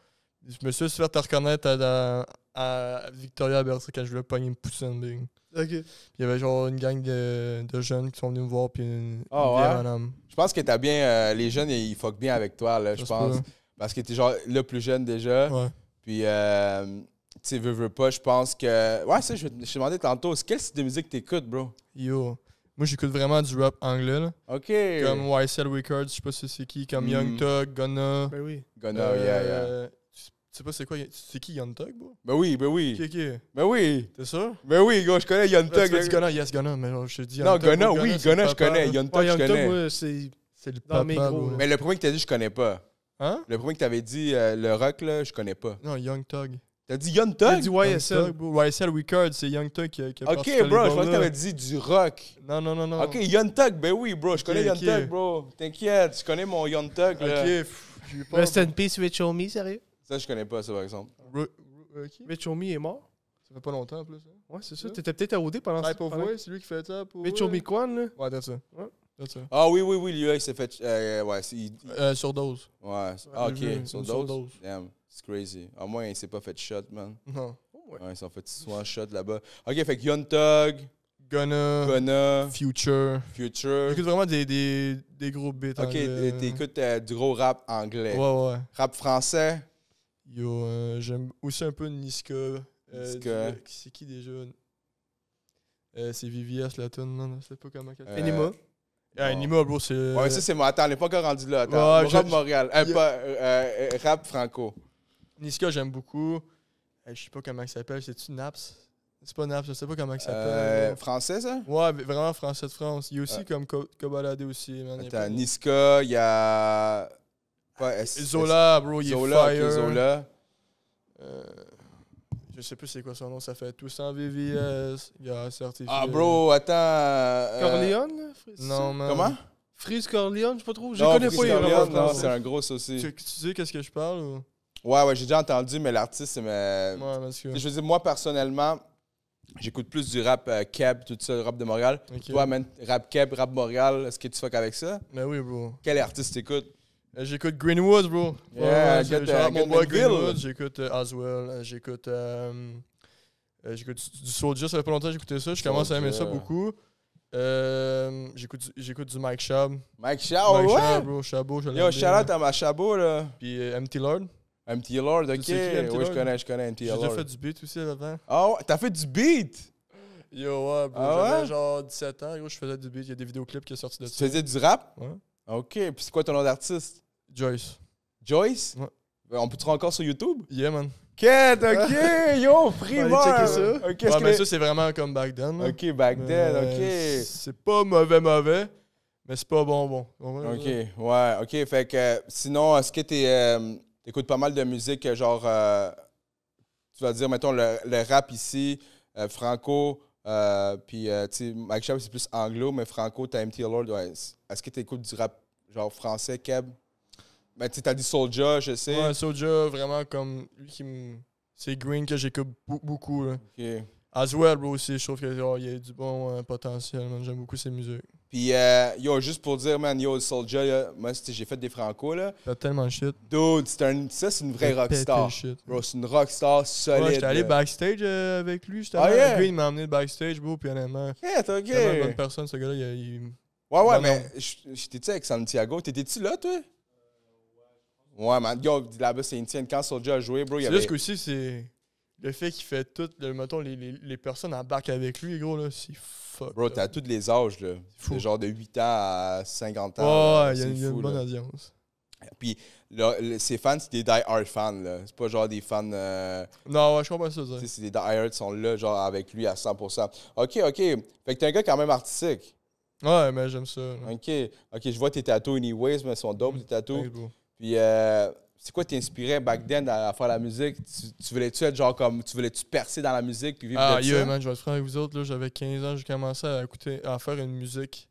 Je me suis fait reconnaître à, à Victoria Bertrand quand je voulais pogner une poutine. ligne. Ok. il y avait genre une gang de, de jeunes qui sont venus me voir, puis une, Ah ouais? Je pense que t'as bien. Euh, les jeunes, ils fuckent bien avec toi, là, je pense. Parce que t'es genre le plus jeune déjà. ouais. Puis euh, tu veux, veux pas, je pense que. Ouais, ça, je vais te demander tantôt. Quel style de musique t'écoutes, bro? Yo. Moi, j'écoute vraiment du rap anglais. Là. OK. Comme YSL Records, je sais pas si c'est qui, comme Young mm. Thug, Gunna. Ben oui. Gunna, yeah, euh, yeah. tu sais pas c'est quoi C'est qui Young Thug, bro Ben oui, ben oui. Qui, qui Ben oui. T'es sûr Ben oui, gros, je connais Young Thug. Tu ben yes, Gunna, mais je te dis Non, Thug, oui, Gunna, je connais. Young Thug, je connais. c'est. C'est le papa, gros, Mais le premier que t'as dit, je connais pas. Hein Le premier que t'avais dit, euh, le rock, là, je connais pas. Non, Young tog T'as dit Young Thug? T'as dit YSL. YSL Record, c'est Young Thug qui a, qui Ok, bro, je pense que t'avais dit du rock. Non, non, non, non. Ok, Young Thug, ben oui, bro, je connais Young Thug, bro. T'inquiète, je connais mon Young Thug, là. Ok, Rest in peace, Rich Homie, sérieux? Ça, je connais pas, ça, par exemple. Euh, est mort? Ça fait pas longtemps, en plus. Hein. ça Ouais, c'est ça. T'étais peut-être à OD pendant ce temps. c'est lui qui fait ça. Pour Rich Homie Kwan, là? Ouais, t'as ça. Ah oui, oui, oui, lui, il s'est fait. Euh, ouais, euh, surdose. Ouais, ah, ok, surdose. C'est crazy. Au moins, il s'est pas fait shot, man. Non. Oh, ouais. ils sont fait souvent shot là-bas. Ok, fait que Young Thug. Gunna, Gunna, Future. Future. J'écoute vraiment des, des, des gros bits. Ok, tu écoutes euh, du gros rap anglais. Ouais, ouais. Rap français. Yo, euh, j'aime aussi un peu Niska. Euh, Niska. C'est qui déjà C'est Vivias Latone, non, je sais pas comment. Enima. Ah, Anima, bro, c'est. Ouais, ça, c'est moi. Attends, on n'est pas encore rendu là. Ouais, rap Montréal. rap franco. Niska, j'aime beaucoup. Euh, je sais pas comment ça s'appelle. C'est-tu Naps? C'est pas Naps, je sais pas comment ça s'appelle. Euh, français, ça? Ouais, vraiment français de France. Il y a aussi comme Kabalade. aussi. Man. Attends, Niska, il y a. Zola, bro, il est fire. Zola. Euh, je sais plus c'est quoi son nom, ça fait Toussaint VVS. Il y a certifié. Ah, bro, attends. Corleone? Non, man. Comment? Freeze Corleone, je sais pas trop. Je connais pas. Corleone, non, c'est un gros aussi. Tu, tu sais qu'est-ce que je parle ou? Ouais, ouais, j'ai déjà entendu, mais l'artiste, c'est. Mais... Je veux dire, moi, personnellement, j'écoute plus du rap cab, euh, Keb, tout ça, le rap de Montréal. Toi, rap Keb, rap Montréal, est-ce que tu fuck avec ça? mais ben oui, bro. Quel artiste t'écoutes? Euh, j'écoute Greenwood, bro. Yeah, ouais, mon Greenwood. J'écoute Aswell, euh, j'écoute. j'écoute du Soulja, ça fait pas longtemps que j'écoutais ça. Je commence à aimer ça beaucoup. j'écoute, du Mike Shab. Mike Shab, ouais. bro. Chabot, je Yo, shout out ma Chabot, là. Puis Empty Lord. MT Lord, ok. oui, je connais, je connais MT Lord. J'ai déjà fait du beat aussi avant. Ah ouais, t'as fait du beat? Yo, ouais, bro. Ah j'avais genre 17 ans, yo, je faisais du beat. Il y a des vidéoclips qui sont sortis de ça. Tu faisais du rap? Ouais. Ok, puis c'est quoi ton nom d'artiste? Joyce. Joyce? Ouais. On peut te trouver encore sur YouTube? Yeah, man. Quête, ok, *laughs* yo, free Allez ça. ouais, mais ça, c'est vraiment comme back then. Ok, back then, ok. C'est pas mauvais, mauvais, mais c'est pas bon, bon. Ok, ouais, ok. Fait que euh, sinon, est-ce que t'es. Euh, écoutes pas mal de musique, genre, euh, tu vas dire, mettons, le, rap ici, euh, Franco, euh, puis, tu sais, Mike Chubb, c'est plus anglo, mais Franco, t'as MT Lord. Ouais. Est-ce que tu écoutes du rap, genre, français, Keb? Ben, tu as dit Soulja, je sais. Ouais, Soulja, vraiment, comme, lui qui C'est Green que j'écoute beaucoup, As well, bro, aussi, je trouve qu'il y a du bon potentiel, j'aime beaucoup ses musiques. Puis, euh, yo, juste pour dire, man, yo, Soldier, moi, j'ai fait des franco, là. T'as tellement shit. Dude, c'est un, ça, c'est une vraie rockstar. Shit. Bro, c'est une rockstar solide. j'étais allé backstage euh, avec lui, j'étais allé ah, yeah. lui, il m'a emmené backstage, bro, puis honnêtement. Yeah, t'es ok. une bonne personne, ce gars-là, il... Ouais, ouais, mais j'étais-tu avec Santiago? T'étais-tu là, toi? Ouais, man, yo, là-bas, c'est une Quand Soldier a joué, bro, il y avait... C'est juste qu'aussi, c'est... Le fait qu'il fait tout, le, mettons, les, les, les personnes embarquent avec lui, gros, là, c'est fou fuck. Bro, t'as tous les âges, là. Fou. genre de 8 ans à 50 ans. Oh, il y a, une bonne audience. Puis, là, ses fans, c'est des die-hard fans, là. C'est pas genre des fans. Euh, non, ouais, je comprends ça. C'est des die-hard qui sont là, genre avec lui à 100%. Ok, ok. Fait que t'es un gars quand même artistique. Ouais, mais j'aime ça. Ok, ok, je vois tes une anyways, mais ils sont dope, tes tatoues. Puis, euh, c'est quoi t'inspirais back then à, faire la musique? Tu, voulais-tu être genre comme, tu voulais-tu percer dans la musique puis vivre ah, de yeah, man, je vais être franc avec vous autres, là, j'avais 15 ans, j'ai commencé à écouter, à faire une musique.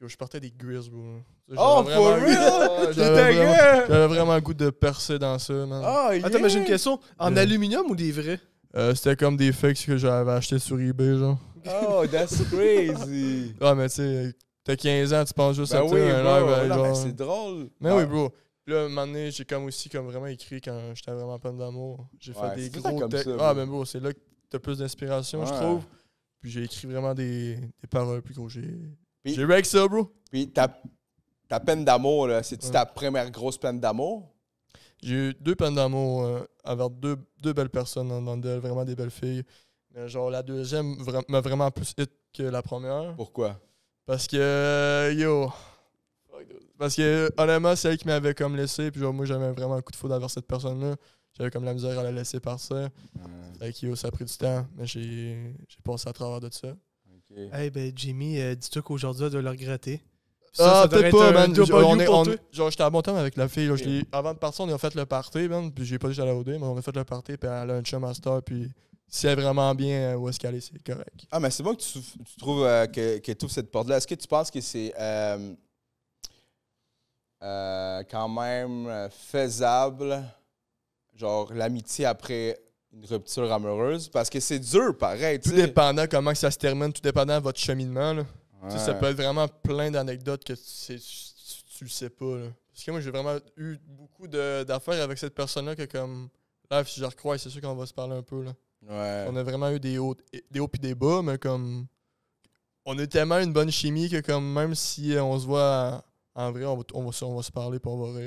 Yo, je portais des grills, bro. Oh, for real? *laughs* J'avais vraiment, j'avais vraiment le goût de percer dans ça, man. Ah, Attends, mais j'ai une question. En aluminium ou des vrais? Euh, c'était comme des fakes que j'avais acheté sur eBay, genre. Oh, that's *laughs* crazy! ah, mais tu sais, t'as 15 ans, tu penses juste ben à oui, un live. Ben, c'est drôle. Mais oui, ah. bro. Là, un moment donné, j'ai comme aussi comme vraiment écrit quand j'étais vraiment peine d'amour. J'ai fait des gros textes. Ah, ben bon, c'est là que t'as plus d'inspiration, je trouve. Puis j'ai écrit vraiment des, des paroles, plus gros, j'ai. J'ai ça, bro. Puis ta, peine d'amour, c'est-tu ta première grosse peine d'amour? J'ai eu deux peines d'amour avec euh, deux, belles personnes dans le vraiment des belles filles. genre, la deuxième m'a vraiment plus hit que la première. Pourquoi? Parce que, yo, parce que, honnêtement, c'est elle qui m'avait comme laissé. Puis genre, moi, j'avais vraiment un coup de foudre d'avoir cette personne-là. J'avais comme la misère à la laisser par ça. C'est vrai ça a pris du temps. Mais j'ai passé à travers de ça. Hey, ben, Jimmy, euh, dis-toi qu'aujourd'hui, elle doit le regretter. Ça, ah, peut-être pas, man. On est, genre, j'étais à bon temps avec la fille. avant de partir, on a fait le party, man. Puis j'ai pas dit j'allais dé, mais on a fait le party. Puis elle a un chum master. Puis si elle est vraiment bien euh, où est-ce qu'elle est, c'est correct. Ah, mais c'est bon que tu, trouves euh, que, que tu cette porte-là. Est-ce que tu penses que c'est. Euh, quand même euh, faisable, genre l'amitié après une rupture amoureuse, parce que c'est dur, pareil. Tout dépendant comment ça se termine, tout dépendant de votre cheminement. Ça peut être vraiment plein d'anecdotes que tu, ne sais pas. Parce que moi, j'ai vraiment eu beaucoup d'affaires avec cette personne-là que comme... Là, si je recrois, c'est sûr qu'on va se parler un peu. Là. On a vraiment eu des hauts, des hauts des bas, mais comme... On a tellement une bonne chimie que comme même si euh, on se voit en vrai, on va, se parler pour on va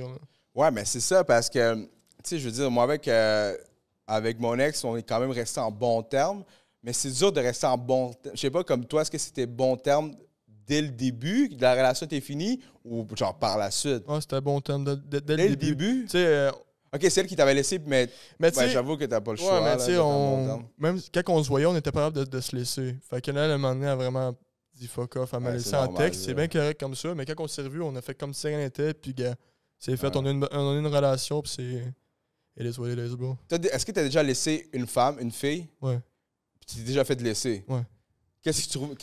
Ouais, mais c'est ça parce que, tu sais, je veux dire, moi, avec, euh, avec mon ex, on est quand même resté en bon terme, mais c'est dur de rester en bon terme. Je sais pas, comme toi, est-ce que c'était bon terme dès le début, que la relation était finie ou genre par la suite? Ouais, c'était bon terme de, dès, dès, le début. Tu sais, euh, OK, celle qui t'avait laissé, mais, j'avoue que t'as pas le choix. mais même quand on se voyait, on était pas capable de, se laisser. Fait que là, le moment a vraiment dit fuck off, elle m'a laissé texte, c'est bien correct comme ça, mais quand on s'est revu, on a fait comme si rien n'était, puis gars, c'est fait, on, a une, une relation, puis c'est. Et les les Est-ce que t'as déjà laissé une femme, une fille Ouais. Puis t'es déjà fait de laisser Ouais. Qu'est-ce que tu trouves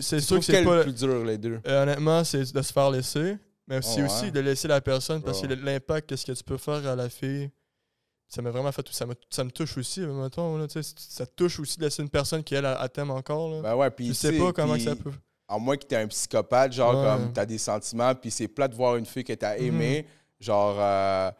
C'est sûr que c'est pas. le plus dur, les deux euh, Honnêtement, c'est de se faire laisser, mais c'est oh, aussi de laisser la personne, parce que l'impact quest ce que tu peux faire à la fille ça m'a vraiment fait. Ça, ça me touche aussi, euh, maintenant ça touche aussi de laisser une personne qui, elle, t'aime encore. Là. Ben ouais, puis. Tu sais pas comment ça peut. À moins que t'es un psychopathe, genre, comme t'as des sentiments, puis c'est plat de voir une fille que t'as mhm. aimée, genre. Euh,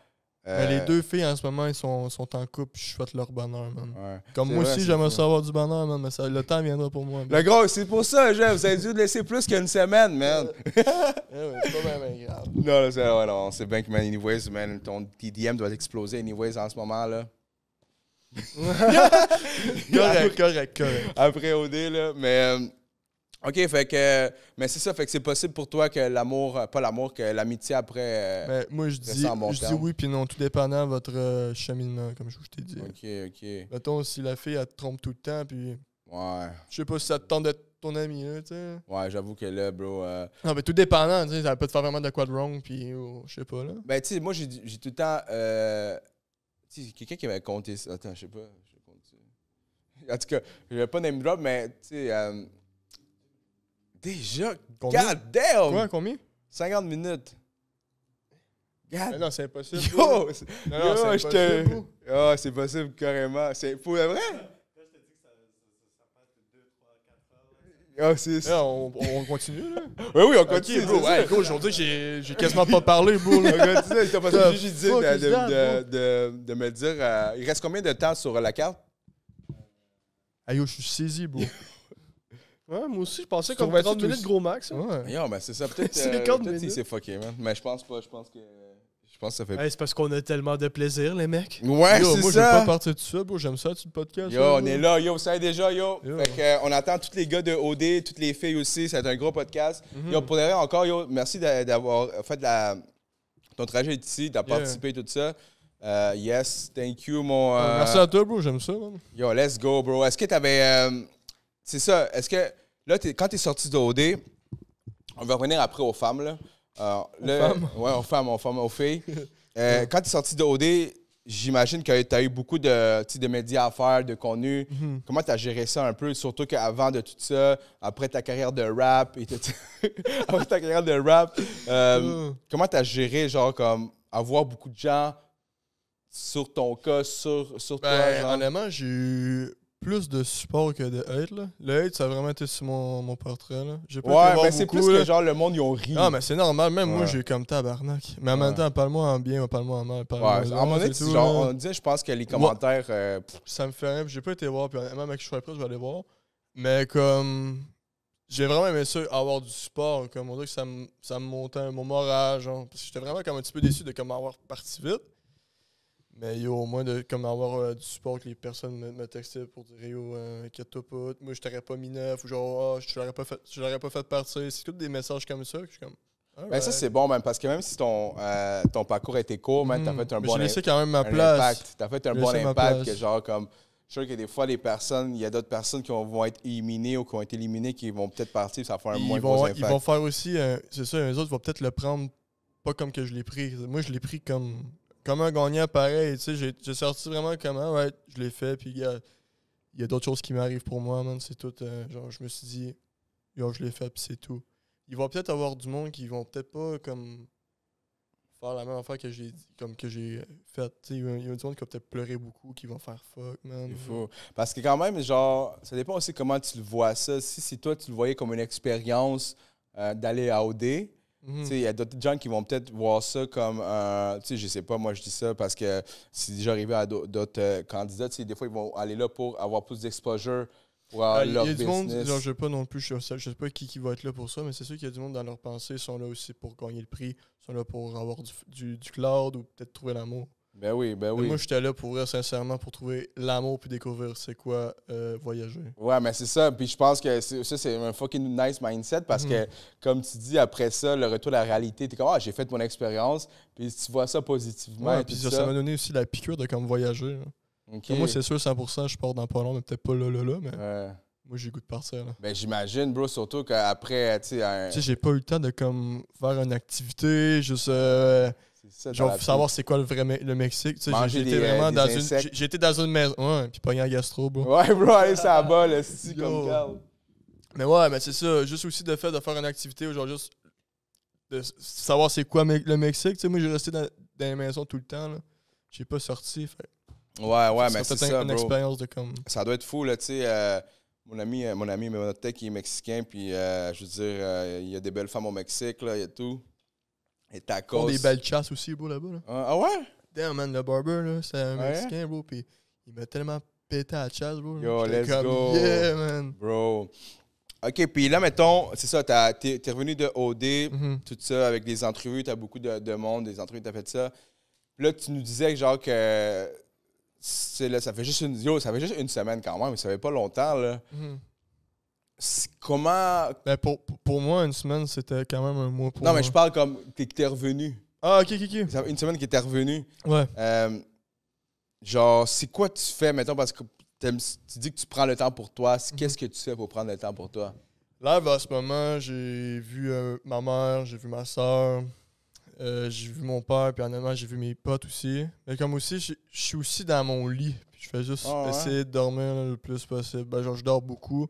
euh, les deux filles en ce moment, ils sont, en couple, je souhaite leur bonheur, man. Comme moi aussi, j'aimerais savoir du bonheur, man, mais ça, le temps viendra pour moi. Le gros, c'est pour ça, je vous avez dû laisser plus qu'une semaine, man. *laughs* Eh ouais, c'est pas bien, grave. Non, c'est ouais, non, c'est bien que, man, anyways, man, ton TDM doit exploser, anyways, en ce moment, là. *laughs* correct, correct, correct. Après OD, là, mais. Euh, OK, fait que. Mais c'est ça, fait que c'est possible pour toi que l'amour, pas l'amour, que l'amitié après. Mais euh, ben, moi, je dis, je dis oui, puis non, tout dépendant de votre euh, cheminement, comme je vous t'ai dit. OK, OK. Mettons, si la fille, elle te trompe tout le temps, puis. Ouais. Je sais pas si ça te tente d'être ton ami, là, hein, tu sais. Ouais, j'avoue que là, bro. Euh, non, mais tout dépendant, tu sais, ça peut te faire vraiment de quoi de wrong, puis oh, je sais pas, là. Ben, tu sais, moi, j'ai tout le temps. Tu sais, quelqu'un qui m'a compté ça. Attends, je sais pas. En tout cas, je vais pas name drop, mais, tu sais. Déjà, combien? God damn! Quoi, combien? 50 minutes. God. Mais non, c'est impossible. Yo! Non, yo, c'est je te. Ah, oh, c'est possible, carrément. C'est pour le vrai? Ah, c'est Non, on, on continue, là? Ah, oui, oui, on continue, okay, bro. Ouais, aujourd'hui, j'ai, j'ai quasiment pas parlé, bro. on continue. as pas obligé de, de, de, de, me dire... Euh, il reste combien de temps sur la carte? Ah, je suis saisi, bro. *laughs* moi aussi, je pensais comme 30 minutes gros max. Hein. Ouais. mais ben, c'est ça. Peut-être *laughs* euh, peut il s'est fucké, Mais je pense pas. Je pense que. Je pense ça fait. bien. c'est parce qu'on a tellement de plaisir, les mecs. Ouais, c'est ça. Moi, je pas partir de ça, bro. J'aime ça, tu le podcast. Yo, hein, on est là, yo, ça est déjà, yo. Euh, on attend tous les gars de OD, toutes les filles aussi. C'est un gros podcast. Mm Yo, pour encore, yo, merci d'avoir fait la... ton trajet ici, d'avoir participé à tout ça. Euh, yes, thank you, mon. Merci à toi, bro. J'aime ça, man. Yo, let's go, bro. Est-ce que t'avais. avais... C'est ça. Est-ce que Là, quand tu es sorti d'OD, on va revenir après aux femmes. Là. aux euh, femmes? *laughs* Ouais, aux femmes, aux filles. *laughs* Euh, quand tu es sorti d'OD, j'imagine que tu as eu beaucoup de, de médias à faire, de contenu. Mhm. Comment tu as géré ça un peu? Surtout qu'avant de tout ça, après ta carrière de rap, et *laughs* ta carrière de rap, euh, comment tu as géré, genre, comme avoir beaucoup de gens sur ton cas, sur, sur toi? Ben, honnêtement, j'ai eu plus de support que de hate. Là. Le hate, ça a vraiment été sur mon, mon portrait. Là. ouais, mais c'est plus que genre le monde, ils ont ri. Non, mais c'est normal. Même moi, j'ai comme tabarnak. Mais en même temps, parle-moi en bien, parle-moi en mal. Parle ouais, en monnaie, genre, on disait, je pense que les commentaires. Euh, ça me fait rien. J'ai pas été voir. Puis même mec, je suis prêt, je vais aller voir. Mais comme. J'ai vraiment aimé ça, avoir du support. Comme on dit que ça me, ça me montait mon moral. Genre, parce que j'étais vraiment comme un petit peu déçu de comme avoir parti vite. Mais yo, au moins, de, comme avoir euh, du support que les personnes me, textaient pour dire yo, euh, inquiète-toi pas, moi je t'aurais pas mis neuf, ou genre, oh, je l'aurais pas l'aurais pas fait partir. C'est tous des messages comme ça que je suis comme. Ben ça, c'est bon, même, parce que même si ton, euh, ton parcours était court, tu hmm. t'as fait un bon impact. quand même ma place. T'as fait un bon impact que, genre, comme. Je suis sûr que des fois, les personnes, il y a d'autres personnes qui vont être éliminées ou qui ont été éliminées qui vont peut-être partir, ça va faire un moins gros impact. Ils vont faire aussi, c'est ça, les autres vont peut-être le prendre pas comme que je l'ai pris. Moi, je l'ai pris comme comme un gagnant pareil. Tu sais, j'ai sorti vraiment comment, ouais, je l'ai fait, puis il y, a, d'autres choses qui m'arrivent pour moi, man. C'est tout. Euh, genre, je me suis dit, yo, je l'ai fait, puis c'est tout. Il va peut-être avoir du monde qui vont peut-être pas comme faire la même affaire que j'ai comme que j'ai euh, fait. Il y, a du monde qui va peut-être pleurer beaucoup, qui vont faire fuck, man. Parce que quand même, genre, ça dépend aussi comment tu le vois ça. Si, si toi, tu le voyais comme une expérience euh, d'aller à OD, Mhm. Il y a d'autres gens qui vont peut-être voir ça comme un. Euh, sais, je sais pas, moi je dis ça parce que c'est déjà arrivé à d'autres euh, candidats. Des fois, ils vont aller là pour avoir plus d'exposure. pour ah, Il y a du monde, je sais pas non plus, je sais, sais pas qui, qui va être là pour ça, mais c'est sûr qu'il y a du monde dans leur pensée, ils sont là aussi pour gagner le prix, ils sont là pour avoir du cloud ou peut-être trouver l'amour. Ben oui, ben oui. moi, j'étais là pour vrai, sincèrement, pour trouver l'amour puis découvrir c'est quoi euh, voyager. Ouais, mais c'est ça. Puis je pense que ça, c'est un fucking nice mindset parce que, mhm. comme tu dis, après ça, le retour à la réalité, t'es comme, ah, j'ai fait mon expérience. Puis tu vois ça positivement. et puis ça, ça m'a donné aussi la piqûre de comme voyager. Hein. Moi, c'est sûr, 100%, je pars dans pas long, mais peut-être pas là, là, là, mais. Moi, j'ai goût de partir. Là. Ben, j'imagine, bro, surtout qu'après, tu sais. Tu sais, j'ai pas eu le temps de comme faire une activité, juste. Euh genre, savoir c'est quoi le vrai le Mexique. Tu sais, j'étais euh, vraiment dans une. J'étais dans une maison. Ouais, puis pogné en gastro, bro. Ouais, bro, allez, ça va le style comme garde. Mais ouais, mais c'est ça. Juste aussi de fait de faire une activité genre juste de savoir c'est quoi le Mexique. Tu sais, moi, j'ai resté dans, dans, les maisons tout le temps. là. J'ai pas sorti. Ouais, ouais, mais c'est ça, une bro. expérience de comme. Ça doit être fou, là, tu sais. Euh, mon ami, euh, mon ami pote il est mexicain, puis je veux dire, il y a des belles femmes au Mexique, là, il y a tout. Et Ils des belles chasses aussi, bro, là-bas. Là. Ah, ah, ouais? Damn, man, le barber, là, c'est un Mexicain, bro, pis il m'a tellement pété à la chasse, bro. Yo, let's go. Yeah, man. Bro. OK, puis là, mettons, c'est ça, t'es es revenu de OD, mhm. tout ça, avec des entrevues, t'as beaucoup de, monde, des entrevues, t'as fait ça. là, tu nous disais, genre, que là, ça fait juste une ça fait juste une semaine quand même, mais ça fait pas longtemps, là. Mhm. Comment. Ben pour, moi, une semaine, c'était quand même un mois pour. Non, mais je parle comme t'es revenu. Ah, ok, ok, ok. Une semaine qui t'es revenu. Ouais. Euh, genre, c'est quoi tu fais, maintenant parce que tu dis que tu prends le temps pour toi. Qu'est-ce que tu fais pour prendre le temps pour toi? Là, à ben, ce moment, j'ai vu euh, ma mère, j'ai vu ma soeur, euh, j'ai vu mon père, puis temps, j'ai vu mes potes aussi. Mais comme aussi, je suis aussi dans mon lit. je fais juste ah, essayer de dormir le plus possible. Ben, genre, je dors beaucoup.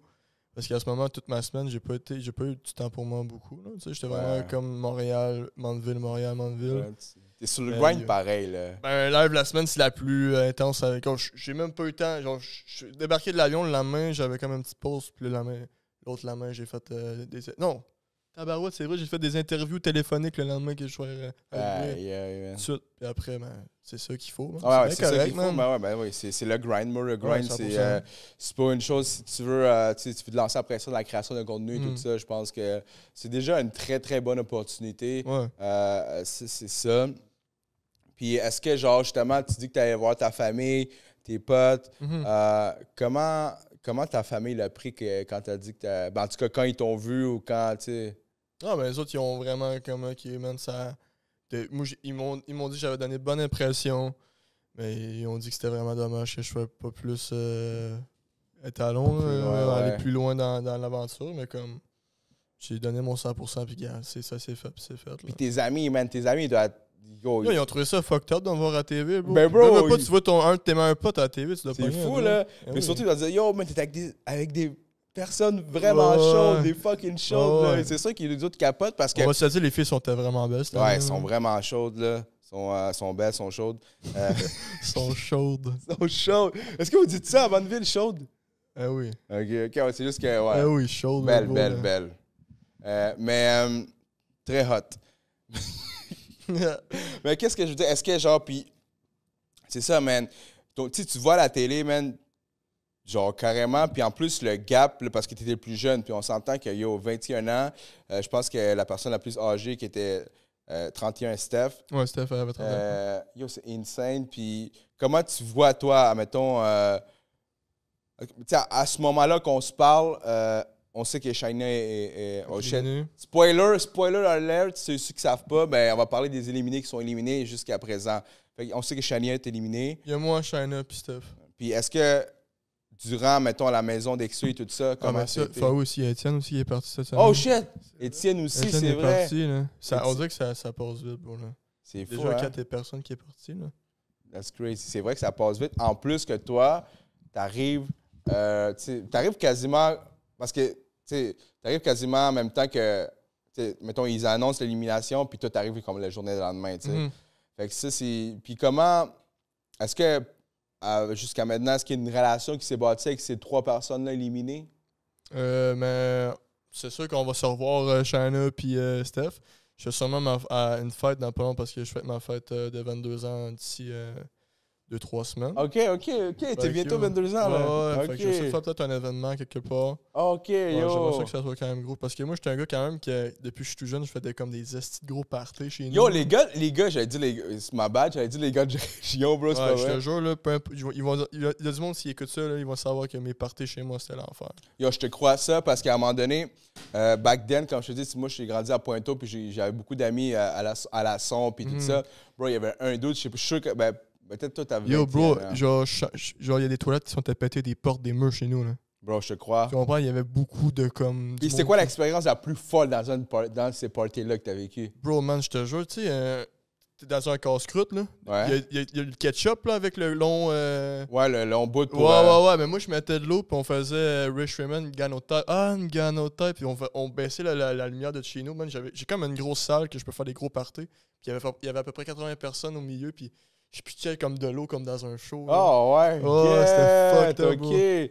Parce qu'à ce moment, toute ma semaine, j'ai pas été, j'ai pas eu du temps pour moi beaucoup. J'étais vraiment comme Montréal, Mandeville, Montréal, Mandeville. T'es sur le grind euh, pareil là. Ben live la semaine c'est la plus intense avec. J'ai même pas eu le temps. Genre, je débarqué de l'avion la main, j'avais comme une petit pause, puis l'autre main, l'autre main, j'ai fait euh, des. Non, Tabarouette, c'est vrai, j'ai fait des interviews téléphoniques le lendemain que je suis Ah euh, Aïe, Suite. Puis après, ben, c'est ça qu'il faut. Hein. Ah ouais, c'est ça qu'il faut. Ben ouais, ben c'est le grind. Moi, le grind, euh, c'est pas une chose. Si tu veux, euh, tu, tu veux te lancer après ça de la création de contenu et tout mm. ça, je pense que c'est déjà une très, très bonne opportunité. Ouais. c'est ça. Puis est-ce que, genre, justement, tu dis que tu allais voir ta famille, tes potes, mhm. comment, comment ta famille l'a pris quand tu as dit que. Ben, en tout cas, quand ils t'ont vu ou quand, tu sais. Non, mais les autres, ils ont vraiment comme, qui man, ça. Moi, ils m'ont, ils m'ont dit que j'avais donné bonne impression, mais ils ont dit que c'était vraiment dommage que je sois pas plus euh, étalon, plus loin, euh, aller plus loin dans, dans l'aventure, mais comme. J'ai donné mon 100%, puis c'est ça, c'est fait, c'est fait. Puis tes amis, man, tes amis, ils doivent. ils... ont trouvé ça fucked up d'en voir à TV, bro. mais ben, bro. pas, tu vois ton, un de tes meilleurs potes à la TV, tu dois pas. C'est fou, là. Ben mais surtout, ils doivent dire, yo, mais t'es avec des Personne vraiment chaude, des fucking chaudes. C'est ça qui les autres capotes, parce que. On va se dire, les filles sont vraiment belles. Ouais, elles sont vraiment chaudes, là. Sont, euh, sont belles, sont chaudes. Elles sont chaudes. Euh, *laughs* *laughs* sont chaudes. Est-ce que vous dites ça à Bonneville, chaude? eh oui. Ok, c'est juste que. Ouais. Eh oui, chaude. Belle, belle, belle. Euh, mais très hot. *laughs* mais qu'est-ce que je veux dire? Est-ce que genre, puis. C'est ça, man. Tu, tu vois la télé, man, Genre, carrément. Puis en plus, le gap, parce que tu étais le plus jeune, puis on s'entend qu'il y a 21 ans, euh, je pense que la personne la plus âgée qui était 31, euh, Steph. Ouais, Steph, elle avait 31. Euh, yo, c'est insane. Puis comment tu vois, toi, mettons, sais, à, ce moment-là qu'on se parle, on sait que China est, Spoiler, spoiler alert, ceux, ceux qui ne savent pas, ben, on va parler des éliminés qui sont éliminés jusqu'à présent. on sait que Shania est éliminé. Il y a moi, Shania, puis Steph. Puis est-ce que durant, mettons, la maison d'Exu et tout ça. Ah, comment ah, ça, Fao aussi, Étienne aussi qui est parti cette Oh shit! Étienne aussi, c'est vrai. Ça, on dirait que ça, ça passe vite, bon, là. C'est fou. Déjà, hein? quatre personnes qui est parti, là. That's crazy. C'est vrai que ça passe vite. En plus que toi, t'arrives, euh, t'arrives quasiment, parce que, tu t'arrives quasiment en même temps que, mettons, ils annoncent l'élimination, puis toi, t'arrives comme la journée de lendemain, tu sais. Mhm. Fait que ça, c'est. Puis comment. Est-ce que euh, jusqu'à maintenant, est-ce qu'il y a une relation qui s'est bâtie avec ces trois personnes-là éliminées? Euh, mais c'est sûr qu'on va se revoir, euh, Shanna puis Steph. Je suis sûrement à une fête dans pas parce que je fête ma fête de 22 ans d'ici deux, trois semaines. OK, OK, OK. T'es bientôt 22 ans, là. Ouais, ouais. Okay. que peut-être un événement quelque part. OK, yo. J'aimerais ça que ça soit quand même gros. Parce que moi, j'étais un gars quand même que, depuis que je suis tout jeune, je faisais comme des estis de gros parties chez nous. Yo, les gars, les gars, j'avais dit, les... c'est ma bad, j'avais dit les gars de Yo, bro, c'est pas vrai. Je te jure, là, ils vont, il y a du monde, s'ils écoute ça, là, ils vont savoir que mes parties chez moi, c'était l'enfer. Yo, je te crois ça parce qu'à un moment donné, euh, back then, comme je te dis, moi, j'ai grandi à Pointeau, puis j'avais beaucoup d'amis à, la, à la son, puis tout mhm. ça. Bro, il y avait un doute, je suis sûr que. Ben, Peut-être toi, t'avais. Yo, bro, genre, il y a des toilettes qui sont tapées des portes, des murs chez nous, là. Bro, je te crois. Tu comprends, il y avait beaucoup de comme. c'est quoi l'expérience la plus folle dans, dans ces parties-là que t'as vécu? Bro, man, je te jure, tu sais, euh, t'es dans un casse-croûte, là. Ouais. Il y, a le ketchup, là, avec le long. Euh, ouais, le long bout de Ouais, euh, ouais, ouais, mais moi, je mettais de l'eau, puis on faisait Rich Raymond, Ganota. Ah, une Ganota, puis on, on baissait la, lumière de chez nous, man. J'ai comme une grosse salle que je peux faire des gros parties. Puis il y avait à peu près 80 personnes au milieu, puis je piquais comme de l'eau, comme dans un show. Ah ouais. Oh, c'était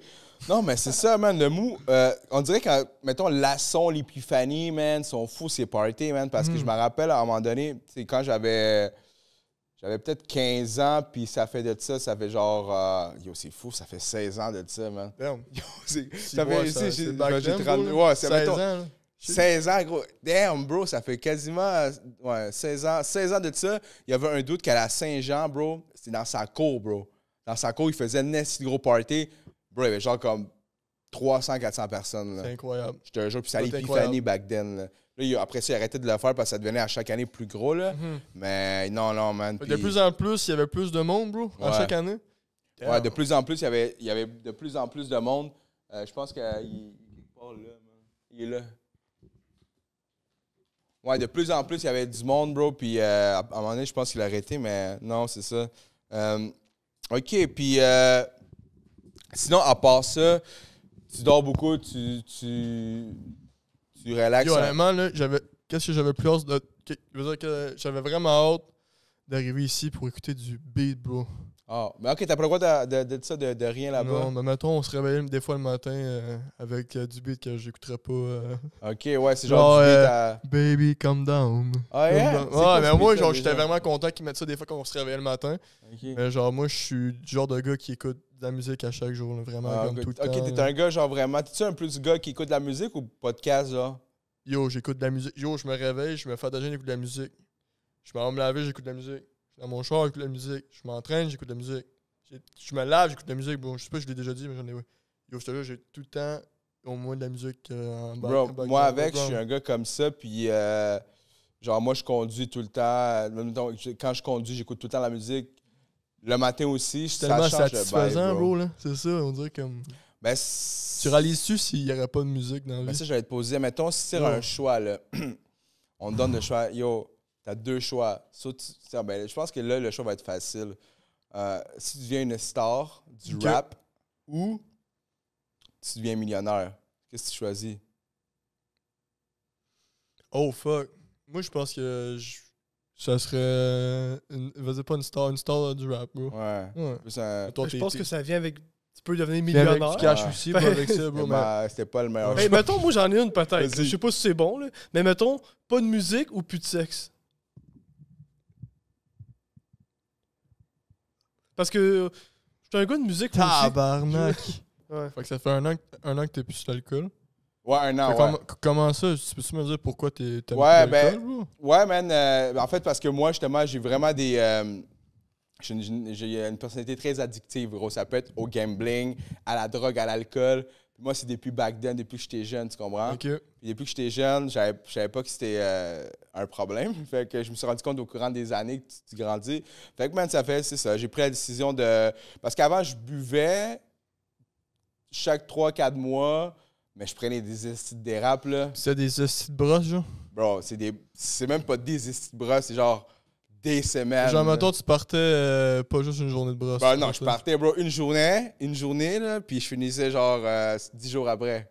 Non, mais c'est ça, man. Le mou, euh, on dirait que, mettons, Lasson, l'Épiphanie, man, sont fous c'est party, man, parce que je me hmm. rappelle à un moment donné, c'est quand j'avais. J'avais peut-être 15 ans, puis ça fait de ça, ça fait genre. Euh, yo, c'est fou, ça fait 16 ans de ça, man. Yo, c'est. Ça J'ai Ouais, c'est 16 ans. 16 ans, gros. Damn, bro, ça fait quasiment ouais, 16 ans. 16 ans de ça, il y avait un doute qu'à la Saint-Jean, bro, c'était dans sa cour, bro. Dans sa cour, il faisait un gros party. Bro, il y avait genre comme 300, 400 personnes. C'est incroyable. J'étais un jour, puis ça allait l'épiphanie back then. Là. après ça, il a de le faire parce que ça devenait à chaque année plus gros. Là. Mhm. Mais non, non, man. De plus en plus, il y avait plus de monde, bro, à chaque année. Ouais, de plus en plus, il y avait, il y avait de plus en plus de monde. Euh, je pense qu'il il est là, man. Il est là. Ouais, de plus en plus, il y avait du monde, bro. Puis euh, à un moment donné, je pense qu'il a arrêté, mais non, c'est ça. Euh, OK, puis euh, sinon, à part ça, tu dors beaucoup, tu, tu, tu relaxes. Hein? honnêtement, là, j'avais, qu'est-ce que j'avais plus hâte de. je veux dire que j'avais vraiment hâte d'arriver ici pour écouter du beat, bro. Ah, mais ok, t'as pas le droit de, de, ça, de, rien là-bas. Non, mais mettons, on se réveille des fois le matin euh, avec euh, du beat que j'écouterais pas. Euh. Ok, ouais, c'est genre, du beat à... Baby, calm down. Ah, yeah? ouais? mais moi, genre, j'étais vraiment content qu'ils mettent ça des fois quand on se réveillait le matin. Mais genre, moi, je suis du genre de gars qui écoute de la musique à chaque jour, vraiment, ah, comme tout le temps. Ok, t'es un gars, genre, vraiment, t'es-tu un plus gars qui écoute de la musique ou podcast, là? Yo, j'écoute de la musique. Yo, je me réveille, je me fais déjeuner, j'écoute de la musique. Je me rends me laver, j'écoute de la musique. Je dans mon char, j'écoute la musique. Je m'entraîne, j'écoute la musique. Je me lave, j'écoute la musique. Bon, je sais pas, je l'ai déjà dit, mais j'en ai. oui. Yo, je te jure, j'ai tout le temps au moins de la musique euh, en bas. Bro, moi avec, je suis un gars comme ça, puis euh, genre moi je conduis tout le temps. quand je conduis, j'écoute tout le temps la musique. Le matin aussi, je tellement ça satisfaisant, le bro. C'est ça, on dirait comme. Ben, tu réalises-tu s'il n'y aurait pas de musique dans le. ben, vie? ça, j'allais te poser. Mettons, si tu un choix, là, *clears throat* on donne le choix. Yo, tu as deux choix. Ben, je pense que là, le choix va être facile. Euh, si tu deviens une star du rap ou tu deviens millionnaire, qu'est-ce que tu choisis? Oh fuck. Moi, je pense que ça serait. vas-y, pas une star, une star du rap, bro. Ouais. ouais. je pense que ça vient avec tu peux devenir millionnaire. Avec aussi, avec ça, c'était pas le meilleur. mais mettons, moi j'en ai une peut-être. Je sais pas si c'est bon, là. Mais mettons, pas de musique ou plus de sexe. Parce que euh, j'étais un gars de musique. Tabarnak! *laughs* Ouais. Fait que ça fait un an, que tu que t'es plus sur l'alcool. Ouais, un an. Comment, ça Tu peux-tu me dire pourquoi t'es n'es ouais, plus ben, Ouais, man. Euh, en fait, parce que moi, justement, j'ai vraiment des. Euh, j'ai une, une personnalité très addictive, gros. Ça peut être au gambling, à la drogue, à l'alcool moi, c'est depuis back then, depuis que j'étais jeune, tu comprends? OK. depuis que j'étais jeune, je savais pas que c'était euh, un problème. *laughs* Fait que je me suis rendu compte au courant des années que tu, grandis. Fait que, man, ça fait, c'est ça. J'ai pris la décision de. Parce qu'avant, je buvais chaque 3-4 mois, mais je prenais des estis de là. C'est des estis de genre? Bro, c'est des. C'est même pas des estis de c'est genre des semaines. Genre, mettons, tu partais euh, pas juste une journée de brosse. Ben, non, je partais, bro, une journée, une journée, là, puis je finissais genre euh, dix jours après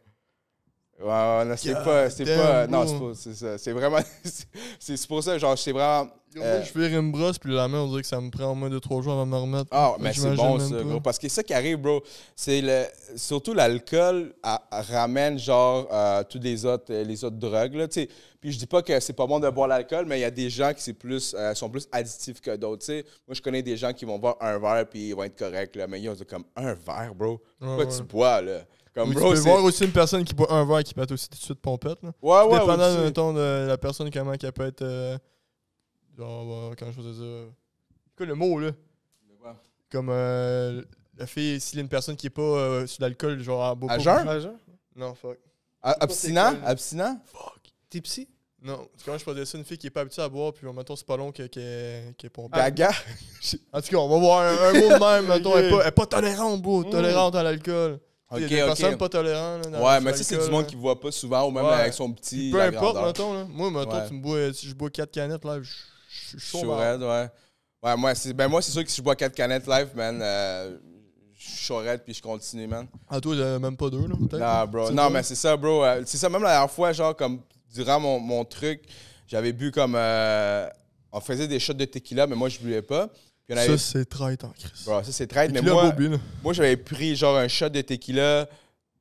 c'est pas, c'est pas, non, c'est c'est c'est vraiment, *laughs* c'est pour ça, genre, c'est vraiment... Euh, je je fais une brosse, puis la main, on dirait que ça me prend au moins de trois jours avant me remettre. Ah, mais c'est bon, ça, gros, parce que c'est ça qui arrive, bro, c'est le, surtout l'alcool ramène, genre, euh, tous les autres, euh, les autres drogues, là, tu sais, puis je dis pas que c'est pas bon de boire l'alcool, mais il y a des gens qui plus, sont plus additifs que d'autres, tu sais, moi, je connais des gens qui vont boire un verre, puis ils vont être corrects, là, mais ils ont comme, un verre, bro, pourquoi tu bois, là? Comme, tu peux voir aussi une personne qui boit un verre et qui peut aussi tout de suite pompette. Là. Ouais, ouais, Dépendant, ouais, temps de la personne, comment qu'elle peut être. Euh, genre, quand je faisais ça. Quoi, le mot, là Comme. Euh, la fille, s'il y a une personne qui est pas euh, sur l'alcool, genre. Beaucoup, Non, fuck. abstinent ah, Abstinent Fuck. T'es psy non, comment je dire ça, une fille qui est pas habituée à boire, puis maintenant c'est pas long qu'elle est pompette. Gaga! en tout cas, on va voir un, mot de même, mettons, elle est pas, pas tolérante, bro, mm. tolérante à l'alcool il y a des pas tolérantes. ouais, mais tu sais, c'est du monde qui voit pas souvent, ou même avec son petit. peu importe, mettons. Là. Moi, mettons, si je bois 4 canettes live, je, suis chaud. ouais. Ouais, moi, c'est ben sûr que si je bois 4 canettes live, man, euh, je raide puis je continue, man. Ah, toi, même pas deux, là, peut-être? Non, bro. Non, mais c'est ça, bro. Euh, c'est ça, même la dernière fois, genre, comme durant mon, mon truc, j'avais bu comme. Euh, on faisait des shots de tequila, mais moi, je buvais pas. Ça, c'est traite en crise. ça, c'est traite. Mais moi, moi j'avais pris genre un shot de tequila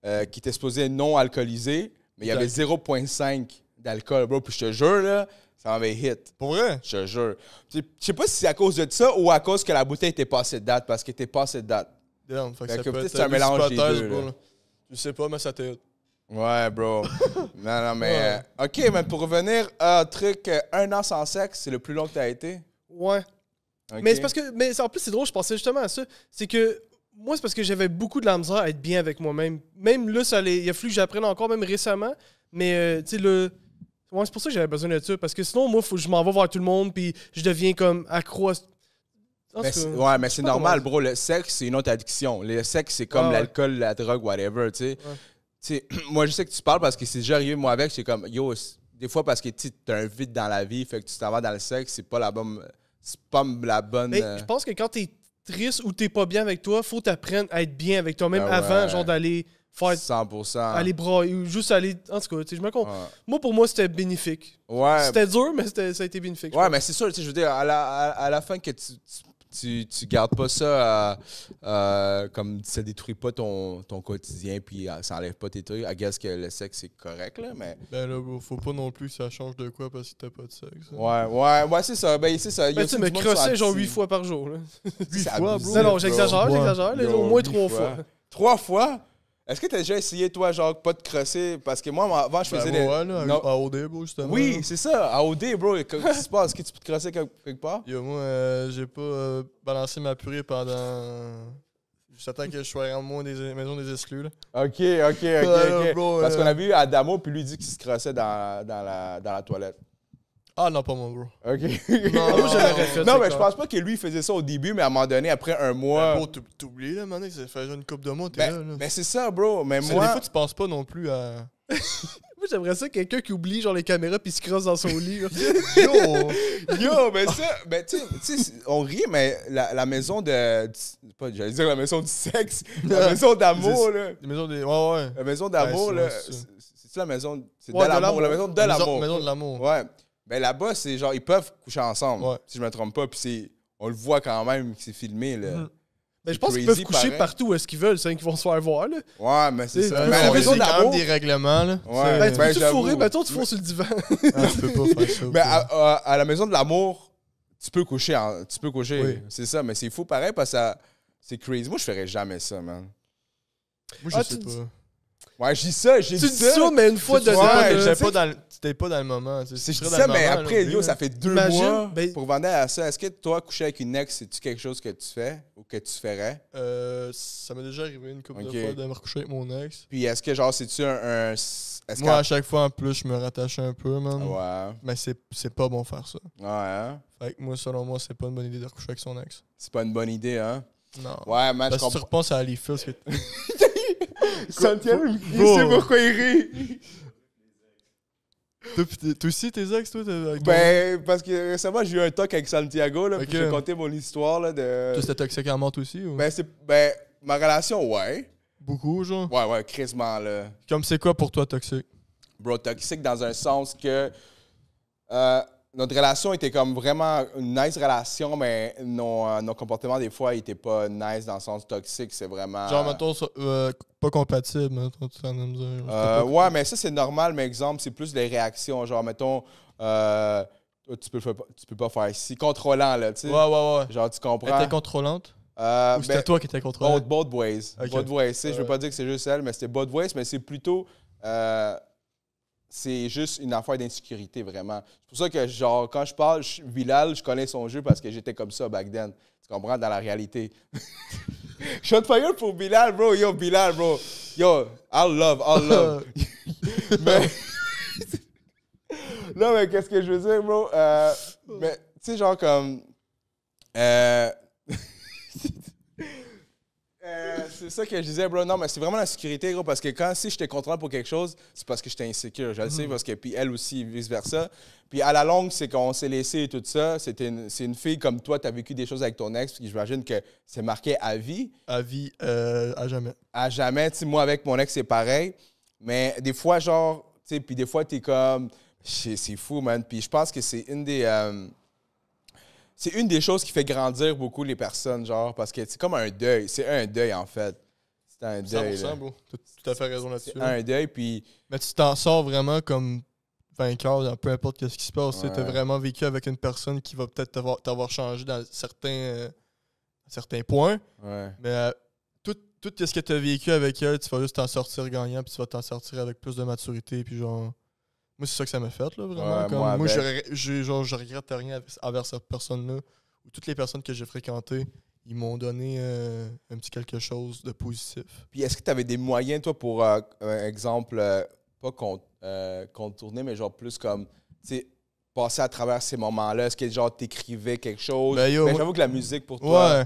euh, qui était supposé non alcoolisé, mais il y avait 0,5 d'alcool, bro. Puis je te jure, là, ça m'avait hit. Pour vrai? Je te jure. Je sais pas si c'est à cause de ça ou à cause que la bouteille était passée de date, parce qu'elle était passée de date. Damn, fait, fait que, ça peut être un mélange des deux. Je sais pas, mais ça t'a hit. Ouais, bro. *laughs* non, non, mais... Euh, OK, mais pour revenir à un truc, euh, un an sans sexe, c'est le plus long que t'as été? Ouais. Mais c'est parce que. Mais en plus, c'est drôle, je pensais justement à ça. C'est que moi, c'est parce que j'avais beaucoup de la misère à être bien avec moi-même. Même là, il y a plus que j'apprenne encore, même récemment. Mais, euh, tu sais, le. c'est pour ça que j'avais besoin de ça. Parce que sinon, moi, faut, je m'en vais voir tout le monde, puis je deviens comme accro ouais, mais c'est normal, bro. Le sexe, c'est une autre addiction. Le sexe, c'est comme ah l'alcool, la drogue, whatever, tu sais. *clears throat* Moi, je sais que tu parles parce que c'est déjà arrivé, moi, avec, c'est comme, yo, des fois, parce que tu as un vide dans la vie, fait que tu t'en vas dans le sexe, c'est pas la bonne c'est pas la bonne. Mais, euh, je pense que quand t'es triste ou t'es pas bien avec toi, faut t'apprendre à être bien avec toi-même ben avant, genre d'aller faire. 100%. Aller brailler ou juste aller. En tout cas, je me compte. Moi, pour moi, c'était bénéfique. Ouais. C'était dur, mais ça a été bénéfique. Ouais, mais c'est sûr, je veux dire, à la, à, la fin que tu tu, tu gardes pas ça euh, euh, comme ça détruit pas ton, ton quotidien puis euh, ça enlève pas tes trucs. I guess que le sexe c'est correct là, mais. Ben là, faut pas non plus que ça change de quoi parce que t'as pas de sexe. Hein. Ouais, ouais, ouais, c'est ça. Ben c'est ça. Mais ben, tu me crossais genre huit fois par jour. *laughs* Huit fois, Non, non, j'exagère, j'exagère. Au moins trois fois. Trois fois? Est-ce que t'as déjà essayé, toi, genre, pas de crosser? Parce que moi, avant, je ben, faisais des. Ouais, à OD, bro, justement. Oui, c'est ça, à OD, bro. Qu'est-ce qui se passe? Est-ce que tu peux te crosser quelque part? Yo, moi, euh, j'ai pas euh, balancé ma purée pendant. J'attends que je sois en moins des maisons des exclus. Là. OK, OK, OK. okay. Parce euh. qu'on avait eu Adamo, puis lui dit qu'il se crossait dans, dans, la, dans la toilette. Ah non, pas mon bro. OK. Non, *laughs* Non, mais je pense pas que lui, faisait ça au début, mais à un moment donné, après un ben, mois. Bro, t'oublies, là, maintenant, ça fait une coupe de mois, t'es ben, là, là. Mais ben, c'est ça, bro. Mais moi. Des fois, tu penses pas non plus à. *laughs* Moi, j'aimerais ça quelqu'un qui oublie genre les caméras puis se crosse dans son lit. *laughs* yo! Yo, mais ça, ben, tu sais, on rit, mais la, maison de. Pas, j'allais dire la maison du sexe, la maison d'amour, là. La maison des. Ouais, ouais. La maison d'amour, là. c'est la maison. C'est de l'amour, la maison de l'amour. Maison de l'amour. Ouais. Ben là-bas, c'est genre, ils peuvent coucher ensemble, si je me trompe pas. Puis on le voit quand même, c'est filmé, là. Mm-hmm. Ben, je pense qu'ils peuvent coucher partout où est-ce qu'ils veulent, c'est qu'ils vont se faire voir. Là. Ouais, mais c'est ça. Mais quand même des règlements. ben, tu ben, peux fourrer, toi, tu fous sur le divan. *laughs* ah, peux pas faire ça. Mais à, la maison de l'amour, tu peux coucher. tu peux coucher. C'est ça, mais c'est fou pareil parce que c'est crazy. Moi, je ferais jamais ça, man. Moi, je ah, sais pas. Ouais, j'ai ça, j'ai dit ça. Tu dis ça, mais une fois de Tu n'étais pas dans le moment. C'est ça, mais après, Lio, ça fait deux mois ben- pour vendre à ça. Est-ce que toi, coucher avec une ex, c'est-tu quelque chose que tu fais ou que tu ferais? Euh. ça m'est déjà arrivé une couple de fois de me recoucher avec mon ex. Puis est-ce que, genre, c'est-tu un. Moi, à chaque fois, en plus, je me rattache un peu, man. Ouais. Mais c'est pas bon faire ça. Ouais. Hein? Fait que moi, selon moi, c'est pas une bonne idée de recoucher avec son ex. C'est pas une bonne idée, hein? Non. Ouais, man, Parce je comprends. Si tu repenses à Ali Fils, *laughs* Santiago, *laughs* il sait pourquoi il rit. T'as aussi tes ex, toi, avec Ben, parce que récemment, j'ai eu un talk avec Santiago, là, okay. puis j'ai conté mon histoire, là, de... Toi, c'était toxique à mort, aussi, ou? Ben, c'est... Ben, ma relation, ouais. Beaucoup, genre? Ouais, ouais, crissement, là. Comme c'est quoi pour toi, toxique? Bro, toxique dans un sens que... Euh, notre relation était comme vraiment une nice relation, mais nos, euh, comportements, des fois, n'étaient pas nice dans le sens toxique. C'est vraiment. Genre, mettons, euh, pas compatible, mettons, tu en mesure. Euh, ouais, mais ça, c'est normal, mais exemple, c'est plus les réactions. Genre, mettons. Euh, tu peux, peux pas faire ici. Contrôlant, là, tu sais. Ouais, ouais, ouais. Genre, tu comprends. Elle était contrôlante? Ou c'était ben, toi qui étais contrôlante? Both, ways. Both ways. Je veux pas dire que c'est juste elle, mais c'était both ways, mais c'est plutôt c'est juste une affaire d'insécurité, vraiment. C'est pour ça que, genre, quand je parle, je, je connais son jeu parce que j'étais comme ça back then. Tu comprends? Dans la réalité. *laughs* fire pour Bilal, bro. Yo, Bilal, bro. Yo, I love, I love. *laughs* mais. *laughs* non, mais qu'est-ce que je veux dire, bro? Euh, mais, tu sais, genre, comme. Euh, euh, c'est ça que je disais, bro. Non, mais c'est vraiment la sécurité, gros, parce que quand si j'étais content pour quelque chose, c'est parce que j'étais insécure. Je le sais, mm. parce que puis elle aussi, vice-versa. Puis à la longue, c'est qu'on s'est laissé et tout ça. C'était c'est une fille comme toi, tu as vécu des choses avec ton ex, puis j'imagine que c'est marqué à vie. À vie, euh, à jamais. À jamais. moi, avec mon ex, c'est pareil. Mais des fois, genre, tu sais, puis des fois, t'es es comme, c'est fou, man. Puis je pense que c'est une des. Euh, c'est une des choses qui fait grandir beaucoup les personnes, genre, parce que c'est comme un deuil. C'est un deuil, en fait. C'est un deuil. Ça tout à fait raison là-dessus. un deuil, puis. Mais tu t'en sors vraiment comme vainqueur, peu importe ce qui se passe. Ouais. Tu as vraiment vécu avec une personne qui va peut-être t'avoir changé dans certains, euh, certains points. Ouais. Mais euh, tout, tout ce que tu as vécu avec elle, tu vas juste t'en sortir gagnant, puis tu vas t'en sortir avec plus de maturité, puis genre. Moi, c'est ça que ça m'a fait, là, vraiment. moi, je, genre, regrette rien envers cette personne-là. Ou toutes les personnes que j'ai fréquentées, ils m'ont donné euh, un petit quelque chose de positif. Puis est-ce que tu avais des moyens, toi, pour, euh, un exemple, euh, pas cont contourner, mais genre plus comme, tu sais, passer à travers ces moments-là? Est-ce que, genre, t'écrivais quelque chose? Ben, ben J'avoue que la musique, pour toi...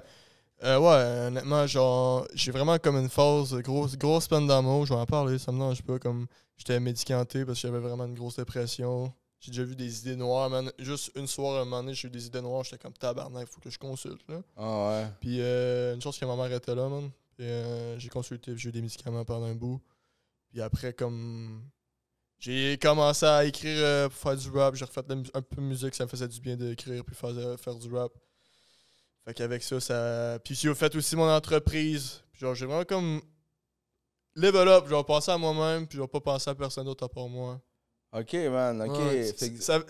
Ouais. ouais, honnêtement, genre, j'ai vraiment comme une phase, grosse, grosse peine d'amour, je vais en parler, ça me dérange pas, comme J'étais médicanté parce que j'avais vraiment une grosse dépression. J'ai déjà vu des idées noires, man. Juste une soirée, un moment donné, j'ai eu des idées noires. J'étais comme tabarnak, faut que je consulte, là. Ah, puis euh, une chose que ma mère était là, man. Euh, j'ai consulté, j'ai eu des médicaments pendant un bout. Puis après, comme. J'ai commencé à écrire euh, pour faire du rap. J'ai refait un peu de musique, ça me faisait du bien d'écrire puis faire, faire du rap. Fait qu'avec ça, ça. Puis j'ai fait aussi mon entreprise. Puis genre, j'ai vraiment comme level up, je vais penser à moi-même, puis je vais pas penser à personne d'autre à part moi. Ok, man, ok.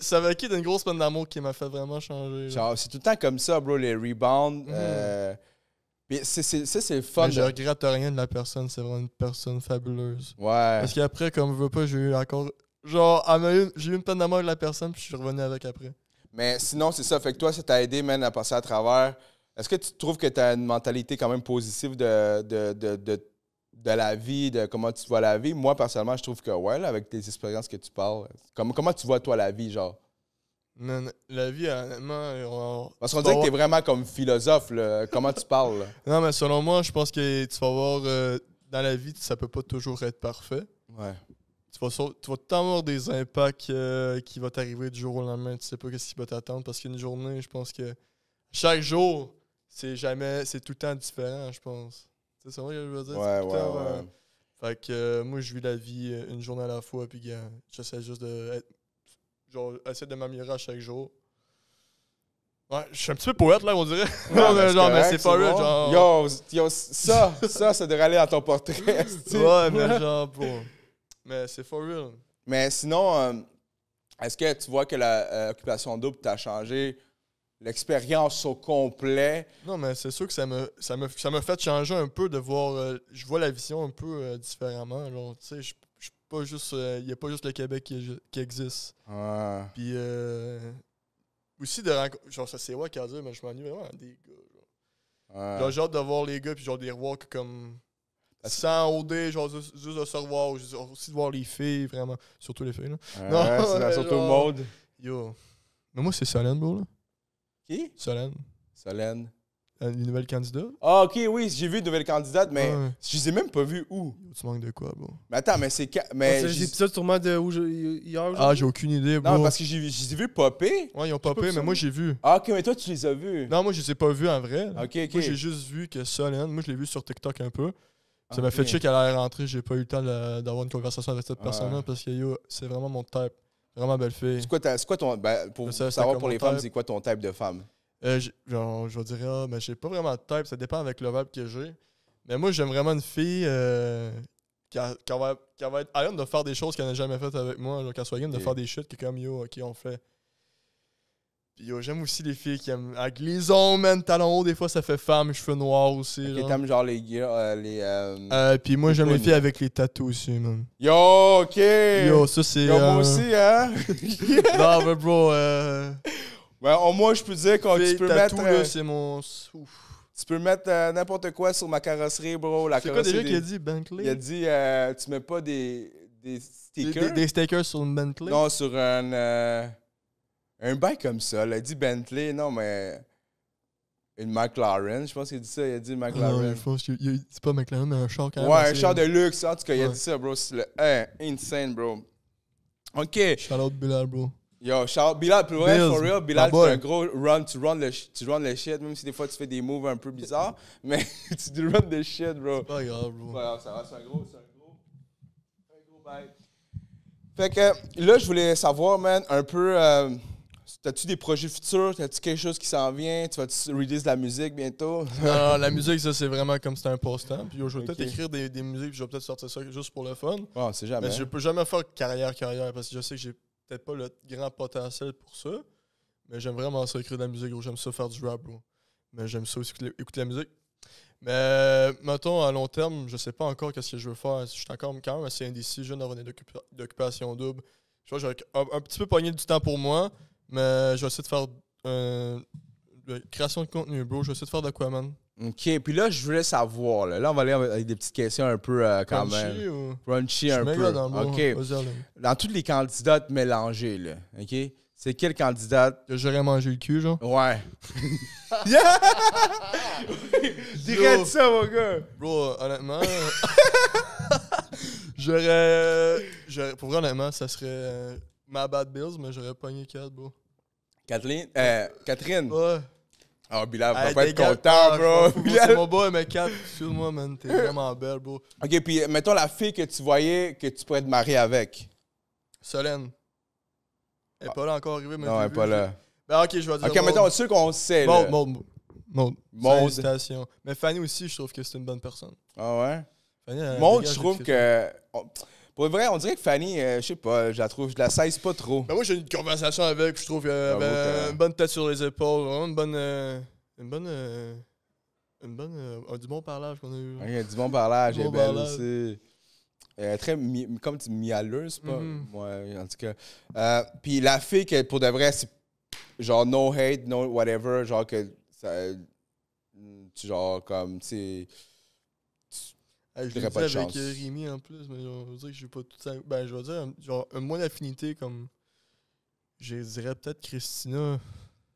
ça, va qui une grosse peine d'amour qui m'a fait vraiment changer. Genre, c'est tout le temps comme ça, bro, les rebounds. Mm. Ça, c'est le fun. je regrette rien de la personne, c'est vraiment une personne fabuleuse. Ouais. Parce qu'après, comme je veux pas, j'ai eu encore. Genre, j'ai eu une peine d'amour de la personne, puis je suis revenu avec après. Mais sinon, c'est ça. Fait que toi, ça t'a aidé, man, à passer à travers. Est-ce que tu trouves que t'as une mentalité quand même positive de, de de la vie, de comment tu vois la vie, moi, personnellement, je trouve que, ouais, avec tes expériences que tu parles, comment tu vois, toi, la vie, genre? la vie, honnêtement. Parce qu'on dirait que t'es vraiment comme philosophe, comment tu parles. Non, mais selon moi, je pense que tu vas voir euh, dans la vie, ça peut pas toujours être parfait. Ouais. Tu vas, tu vas avoir des impacts euh, qui vont t'arriver du jour au lendemain. Tu sais pas ce qui va t'attendre parce qu'une journée, je pense que chaque jour, c'est jamais, c'est tout le temps différent, je pense. C'est ça que je veux dire. Ouais, euh, ouais, Fait que euh, moi, je vis la vie euh, une journée à la fois, puis j'essaie juste de. genre, essayer de m'améliorer à chaque jour. Ouais, je suis un petit peu poète, là, on dirait. non, mais *laughs* genre, mais c'est pas vrai, genre. Yo, ça, ça, ça devrait aller à ton portrait. ouais, *laughs* mais genre, bon. Mais c'est for real. Mais sinon, est-ce que tu vois que l'occupation double t'a changé l'expérience au complet. Non, mais c'est sûr que ça me, ça, me, ça me fait changer un peu de voir. Euh, je vois la vision un peu euh, différemment. tu sais, je, suis pas juste. Euh, il n'y a pas juste le Québec qui, existe. Ah. Puis. aussi de rencontrer. Genre, ça c'est ouais qu'à dire, mais je m'ennuie vraiment des gars. Ah. Genre, j'ai hâte de voir les gars, puis genre, des revoir comme. Sans OD, genre juste, de se revoir, aussi de voir les filles, vraiment. Surtout les filles, là. non, *laughs* surtout le mode. Yo. Mais moi, c'est Solène, bro, là. Qui? Solène. Solène. Une euh, nouvelle candidate? Ah, ok, oui, j'ai vu une nouvelle candidate, mais je je les ai même pas vues où. Tu manques de quoi, bon. Mais attends, mais c'est. Mais ah, C'est j'ai- l'épisode sûrement de où je- hier. Ah, j'ai aucune idée, bon. Non, parce que je les ai vues popper. Ouais, ils ont popé, mais moi, j'ai vu. Ah, ok, mais toi, tu les as vus. Non, moi, je les ai pas vus en vrai. Ok, ok. Moi, j'ai juste vu que Solène, moi, je l'ai vu sur TikTok un peu. Ça ah, m'a fait chier chier qu'elle rentrée, je j'ai pas eu le temps d'avoir une conversation avec cette ah. personne parce que c'est vraiment mon type. Vraiment belle fille. C'est quoi, ton. Ben, pour savoir pour les femmes, c'est quoi ton type de femme? Euh, je, genre, je dirais, mais ah, ben, j'ai pas vraiment de type, ça dépend avec le vibe que j'ai. Mais moi, j'aime vraiment une fille euh, qui, va, être à de faire des choses qu'elle n'a jamais faites avec moi, qu'elle soit game de faire des shit qui, comme yo, qui ont fait Yo, j'aime aussi les filles qui aiment. Avec les talons hauts, des fois ça fait femme, cheveux noirs aussi. Ok, t'aimes genre les gars. Euh, les. Euh, euh, puis moi j'aime les filles avec les tattoos aussi, man. Yo, ok! Yo, ça c'est. Yo, moi euh, aussi, hein? *laughs* Non, mais bro, euh. Ben, au moins, je peux dire quand tu peux mettre, c'est mon. tu peux mettre n'importe quoi sur ma carrosserie, bro. La C'est quoi déjà qui a dit Bentley Il a dit, tu mets pas des, des stickers. Des, stickers sur une Bentley Non, sur un. Un bike comme ça. Il a dit Bentley, non, mais. Une McLaren, je pense qu'il a dit ça, il a dit ah McLaren. Non, c'est pas McLaren, mais un char carré. Ouais, un char de euh, luxe, en tout cas, il a dit ça, bro. C'est le hein, insane, bro. OK. Shout out Bilal, bro. Yo, shout Bilal, pour vrai, for real, Bilal, ah c'est un gros run, tu run, le, tu run le shit, même si des fois tu fais des moves un peu bizarres, *laughs* mais tu run le shit, bro. C'est pas grave, bro. Ouais, ça va, c'est un gros, c'est un gros, Fait que là, je voulais savoir, man, un peu. Euh, T'as-tu des projets futurs? T'as-tu quelque chose qui s'en vient? Tu vas-tu release de la musique bientôt? non, la *laughs* musique, ça, c'est vraiment comme c'était un post temps Puis je vais peut-être écrire des, musiques, je vais peut-être sortir ça juste pour le fun. Oh, ah, c'est jamais. Mais je peux jamais faire carrière, carrière, parce que je sais que j'ai peut-être pas le grand potentiel pour ça. Mais j'aime vraiment ça, écrire de la musique, J'aime ça faire du rap, Mais j'aime ça aussi, écouter la musique. Mais mettons, à long terme, je sais pas encore qu'est-ce que je veux faire. Je suis encore quand même assez indécis, jeune une d'occupation double. Je vois un, un petit peu pogné du temps pour moi. Mais je vais essayer de faire euh, création de contenu, bro. Je vais essayer de faire d'Aquaman. OK, puis là, je voulais savoir. Là, là on va aller avec des petites questions un peu euh, quand Crunchy même. Ou... Crunchy un peu. Dans OK. Dans toutes les candidates mélangées, là, OK? C'est quel candidate? j'aurais mangé le cul, genre? Ouais. *laughs* Direct de ça, mon gars? Bro, honnêtement... *laughs* j'aurais... Pour vrai, honnêtement, ça serait ma bad Bills, mais j'aurais pogné 4, bro. Kathleen, euh, Catherine. Ouais. Oh, Bilal, va pas être content, bro. c'est mon boy, mais 4, sur moi man. T'es *laughs* vraiment belle, bro. Ok, puis euh, mettons la fille que tu voyais que tu pourrais te marier avec. Solène. Elle est ah. pas là encore arrivée, mais. Non, elle est pas là. Ben, ok, je vais dire. Ok, mettons, ceux qu'on sait. Maud, là. Maud, Maud. Maud. Maud. Mais Fanny aussi, je trouve que c'est une bonne personne. Ah ouais? Fanny, elle, Maud, je trouve que... Pour vrai, on dirait que Fanny, je euh, je sais pas, je la trouve, la sais pas trop. Ben, moi, j'ai une conversation avec, je trouve euh, ben, qu'elle a une bonne tête sur les épaules, vraiment une bonne. Euh, une bonne. une bonne ah, du bon parlage qu'on a eu. Un du bon parlage, elle est belle aussi. Euh, très, comme tu mialeuse, pas. Mm-hmm. en tout cas. puis la fille, pour de vrai, c'est genre no hate, no whatever, genre que ça, mm, tu, genre comme, ah, je dirais pas avec chance. Euh, en plus, mais je veux dire que j'ai pas tout ça. Ben, je veux dire, genre, un moins d'affinité comme. Je dirais peut-être Christina.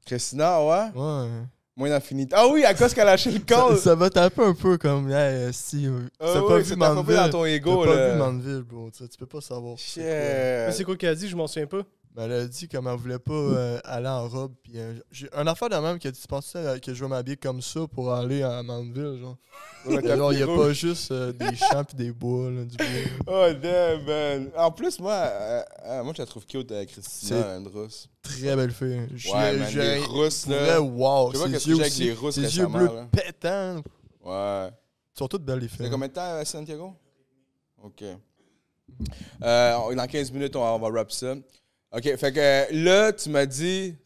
Christina, ouais? Ouais. Moins d'affinité. Ah oui, à cause qu'elle a lâché le col! ça, va taper un peu comme, hey, euh, si. t'as euh, ah pas vu dans ton ego, t'as pas vu Manville, bro. Tu peux pas savoir. C'est quoi, qu'elle a dit? Je m'en souviens pas. Ben, elle a dit qu'elle ne voulait pas euh, aller en robe. Puis, euh, j'ai un enfant de même que tu penses euh, que je vais m'habiller comme ça pour aller à Mandeville, genre. il n'y a pas juste des *laughs* champs et des bois, du Oh, damn, man. En plus, moi, moi, je la trouve cute, Christina, une Très belle fille. ouais, les rousses, là. wow. Je sais ses yeux, les rousses yeux bleus pétants. Ouais. Ils sont toutes belles, les filles. C'est combien de temps à Santiago? OK. dans 15 minutes, on, va wrap ça. OK, fait que là, tu m'as dit,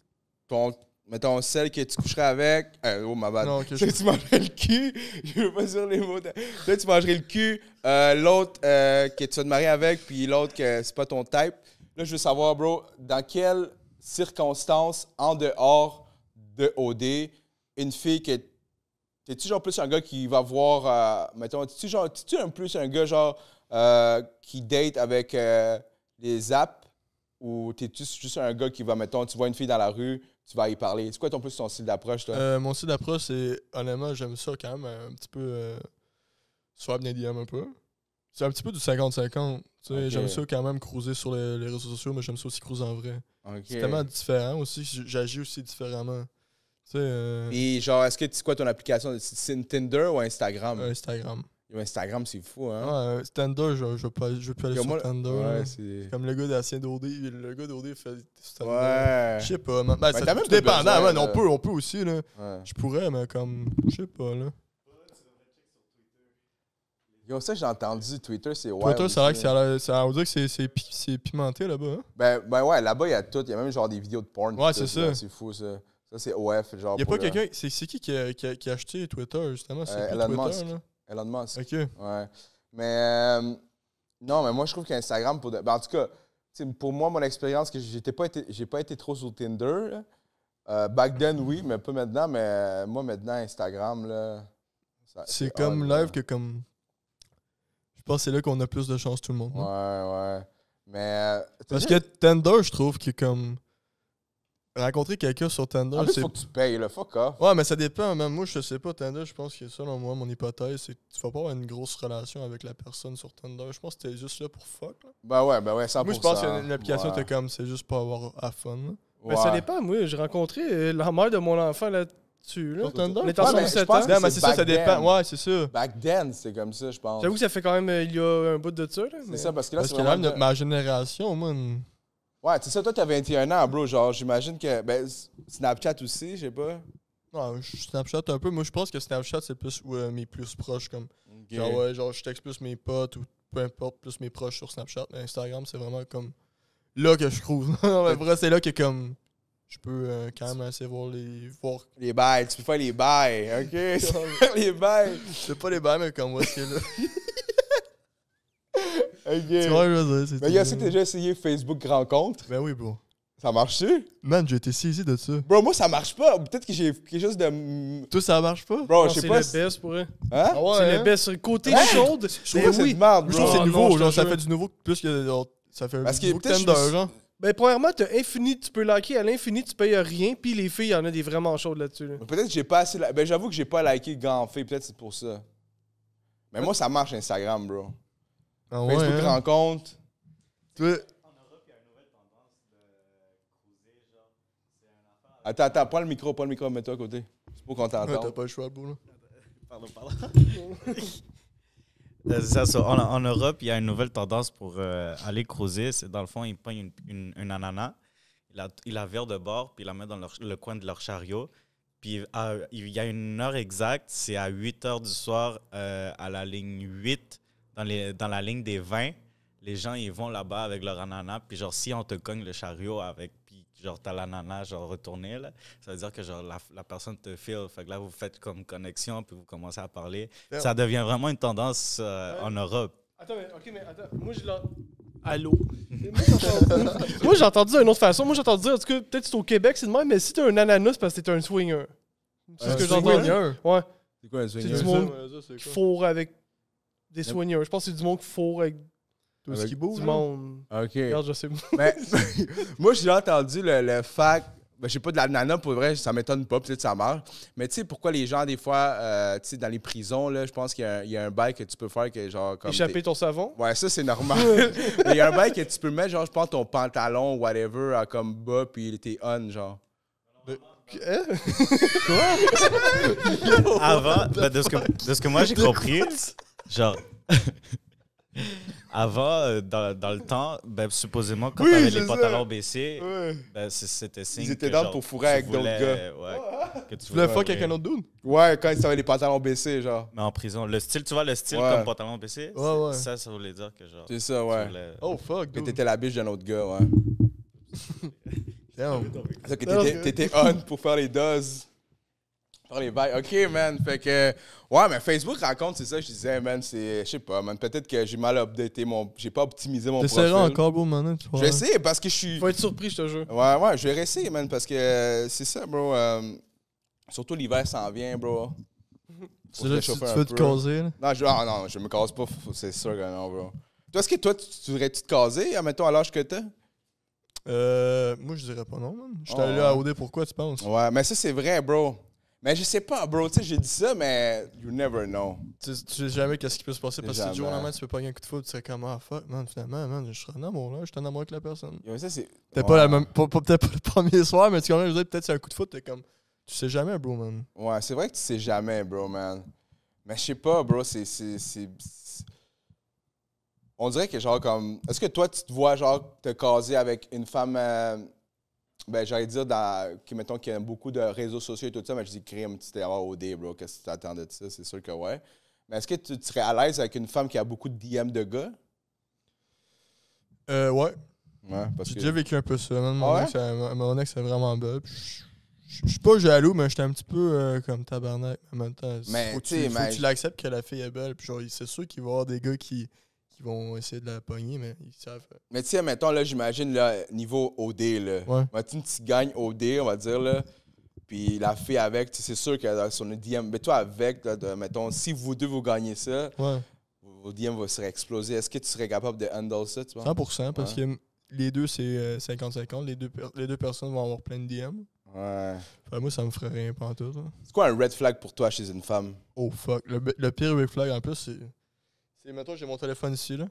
ton, mettons, celle que tu coucherais avec. Euh, oh, ma bad. *laughs* Tu mangerais le cul. *laughs* Je veux pas dire les mots. Là, tu mangerais le cul. Euh, l'autre euh, que tu vas te marier avec, puis l'autre que c'est pas ton type. Là, je veux savoir, bro, dans quelles circonstances, en dehors de OD, une fille que. tes toujours plus un gars qui va voir. mettons, t'es-tu un plus un gars genre. qui date avec les apps? Ou t'es-tu juste un gars qui va, mettons, tu vois une fille dans la rue, tu vas y parler? C'est quoi ton plus ton style d'approche, toi? Euh, mon style d'approche, c'est honnêtement, j'aime ça quand même euh, un petit peu euh, soit bien un peu. C'est un petit peu du 50-50. sais. J'aime ça quand même cruiser sur les, réseaux sociaux, mais j'aime ça aussi cruiser en vrai. C'est tellement différent aussi, j'agis aussi différemment. Et genre, est-ce que c'est quoi ton application? C'est Tinder ou Instagram? Instagram. Instagram, c'est fou, hein? Ouais, euh, je, je, peux, aller sur Stander c'est... Comme le gars d'Ancien Dodé, le gars d'Odé fait Standard. Je sais pas, c'est Ben, ben dépendant, On peut, on peut aussi, là. Je pourrais, mais comme, je sais pas, là. Yo, ça, j'ai entendu. Twitter, c'est wild. Twitter, c'est vrai que hein. c'est, ça, que c'est, pimenté là-bas. Hein. Ben, ben ouais, là-bas, il y a tout. Il y a même genre des vidéos de porn. Ouais, c'est ça. c'est fou, ça. Ça, c'est OF. Genre il y a pas quelqu'un. C'est, qui qui a, qui, a, acheté Twitter, justement? C'est euh, la Là? Elon OK. Ouais. Mais euh, non, mais moi, je trouve qu'Instagram, pour ben, en tout cas, pour moi, mon expérience, que j'étais pas j'ai pas été trop sur Tinder. Euh, back then, oui, mais pas maintenant. Mais euh, moi, maintenant, Instagram, là. C'est comme live que comme. Je pense que c'est là qu'on a plus de chance, tout le monde. Ouais, ouais. Mais. Parce que Tinder, je trouve que comme rencontrer quelqu'un sur Tinder. En plus, faut que tu payes, le fuck off. Ouais, mais ça dépend. Même moi, je sais pas. Tinder, je pense que selon moi, mon hypothèse, c'est que tu vas pas avoir une grosse relation avec la personne sur Tinder. Je pense que t'es juste là pour fuck. Là. Ben ouais, ben ouais, ça. Moi, je pense que l'application, application, t'es comme, c'est juste pour avoir à fun. Mais ça dépend. Moi, j'ai rencontré euh, la mère de mon enfant là dessus là. Tinder? est de 7 ans. Non, mais c'est ça, ça dépend. Ouais, c'est ça. Back then, c'est comme ça, je pense. J'avoue que ça fait quand même, euh, il y a un bout de ça. Là, C'est ça, parce que là, c'est que ma génération, mon. Ouais, tu sais, toi, t'as 21 ans, bro. Genre, j'imagine que. Ben, Snapchat aussi, je sais pas. Non, Snapchat un peu. Moi, je pense que Snapchat, c'est plus mes plus proches. comme Genre, ouais, genre, je texte plus mes potes ou peu importe, plus mes proches sur Snapchat. Mais Instagram, c'est vraiment comme là que je trouve. *laughs* c'est là que comme je peux euh, quand même assez voir les voir. Les bails, tu peux faire les bails, ok? *laughs* *laughs* les bails. C'est pas les bails, mais comme moi, c'est là. OK. Tu vois, je as déjà essayé Facebook rencontre? Ben oui, bro. Ça marche-tu? Man, j'ai été saisi de ça. Bro, moi, ça marche pas. Peut-être que j'ai quelque chose de. Tout ça marche pas? Bro, ah, je sais pas. C'est le best pour eux. Hein? Ah ouais, c'est le best. Côté chaude, je trouve que c'est nouveau. genre, ça fait du nouveau plus que. ça fait Parce un nouveau que thème Ben, premièrement, t'as infini, tu peux liker à l'infini, tu payes rien, puis les filles, il y en a des vraiment chaudes là-dessus. Là. dessus peut être que j'ai pas assez. Ben, j'avoue que j'ai pas liké grand peut-être c'est pour ça. Mais moi, ça marche Instagram, bro. Ah ouais, Facebook hein? rencontre. a une Attends, attends, pas le micro, pas le micro, mets-toi à côté. C'est pour qu'on t'entende. Ouais, T'as pas le choix, là. Pardon, pardon. *laughs* Euh, ça, ça. En, Europe, il y a une nouvelle tendance pour euh, aller cruiser. dans le fond, ils prennent une, une, ananas, ils la, verrent de bord, puis ils la mettent dans le coin de leur chariot. Puis euh, il y a une heure exacte, c'est à 8 h du soir, à la ligne 8, dans, les, dans la ligne des vins, les gens, ils vont là-bas avec leur ananas. Puis, genre, si on te cogne le chariot avec, puis, genre, t'as l'ananas, genre, retourné, là, ça veut dire que, genre, la, personne te file. Fait que là, vous faites comme connexion, puis vous commencez à parler. Ça devient vraiment une tendance euh, en Europe. Attends, OK, mais attends. Moi, je l'ai... Allô? *laughs* moi, j'ai entendu d'une autre façon. Moi, j'ai entendu dire, en tout cas, peut-être c'est au Québec, c'est de même, mais si t'es un ananas, parce que t'es un swinger. C'est ce que j'entends. Ouais. C'est quoi un swinger? C'est du monde qui avec des soigneurs. Je pense que c'est du monde qui fourre avec tout ce qui bouge. Du monde. OK. Regarde, je sais Mais *laughs* *laughs* moi, j'ai entendu le, le fact. Ben, je sais pas, de la nana, pour vrai, ça m'étonne pas, peut-être ça marche. Mais tu sais, pourquoi les gens, des fois, euh, tu dans les prisons, là, je pense qu'il y, a un bail que tu peux faire que genre. Comme Échapper ton savon? Ouais, ça, c'est normal. *laughs* il y a un bail que tu peux mettre, genre, je pense, ton pantalon, whatever, comme bas, puis il était on, genre. Hein? Quoi? Avant, ben, de, ce que, moi j'ai compris, Genre. Avant, euh, dans, dans, le temps, ben, supposément, quand oui, t'avais les pantalons baissés, ben, c'était signe. Ils étaient dans pour fourrer avec d'autres gars. Ouais, que tu le fuck avec un autre dude? Ouais, quand ils avaient les pantalons baissés, genre. Mais en prison, le style, tu vois, le style comme pantalon baissé, ça, ça voulait dire que genre. C'est ça, ouais. Oh fuck, dude. étais t'étais la biche d'un autre gars, ouais. tu T'étais on pour faire les doses les bails. OK, man. Fait que, ouais, mais Facebook raconte, c'est ça que je disais, man. C'est, je sais pas, man. Peut-être que j'ai mal updaté mon. J'ai pas optimisé mon profil. T'essaieras encore, bro, man. Je vais essayer parce que je suis. Faut être surpris, je te jure. Ouais, ouais, je vais essayer, man, parce que euh, c'est ça, bro. Euh, surtout l'hiver s'en vient, bro. Tu, veux te causer, Non, je, ah, non, je me cause pas. C'est sûr que non, bro. Toi, est-ce que toi, tu, voudrais-tu te caser, admettons, à l'âge que t'as? Euh, moi, je dirais pas non, man. Je suis ah, allé à OD, pourquoi tu penses? Ouais, mais ça, c'est vrai, bro. Mais je sais pas, bro. Tu sais, j'ai dit ça, mais you never know. Tu, sais jamais qu'est-ce qui peut se passer parce que du jour au lendemain, tu peux pas gagner un coup de foot. Tu serais comme, ah fuck, man, finalement, man, je serais en amour là, je suis en amour avec la personne. T'es pas la même. peut-être pas le premier soir, mais tu quand même, peut-être c'est un coup de foot. T'es comme, tu sais jamais, bro, man. Ouais, c'est vrai que tu sais jamais, bro, man. Mais je sais pas, bro, c'est. On dirait que genre comme. Est-ce que toi, tu te vois genre te caser avec une femme. Euh, ben, j'allais dire dans, mettons qu'il y a beaucoup de réseaux sociaux et tout ça, mais je dis crime, tu t'es au dé, bro, qu'est-ce que tu attendais de ça? C'est sûr que ouais. Mais est-ce que tu, serais à l'aise avec une femme qui a beaucoup de DM de gars? Euh, ouais. ouais parce J'ai que... déjà vécu un peu ça. Ah mon, ex, c'est vraiment belle. Je suis pas jaloux, mais j'étais un petit peu euh, comme tabarnak. En même temps, mais tu, que tu l'acceptes que la fille est belle. Puis genre, c'est sûr qu'il va y avoir des gars qui ils vont essayer de la pogner, mais ils savent. Euh, mais tu sais, mettons, là, j'imagine, là, niveau OD, là. Ouais. Mets-tu une gagne OD, on va dire, là. Puis la fille avec, tu c'est sûr que son son DM, mais toi avec, mettons, si vous deux vous gagnez ça, ouais. vos DM vont se Est-ce que tu serais capable de handle ça, tu vois? 100 parce que les deux, c'est 50-50. Euh, les deux, les deux personnes vont avoir plein de DM. Ouais. moi, ça me ferait rien, tout C'est quoi un red flag pour toi chez une femme? Oh fuck. le pire red flag, en plus, c'est c'est, maintenant j'ai mon téléphone ici, là.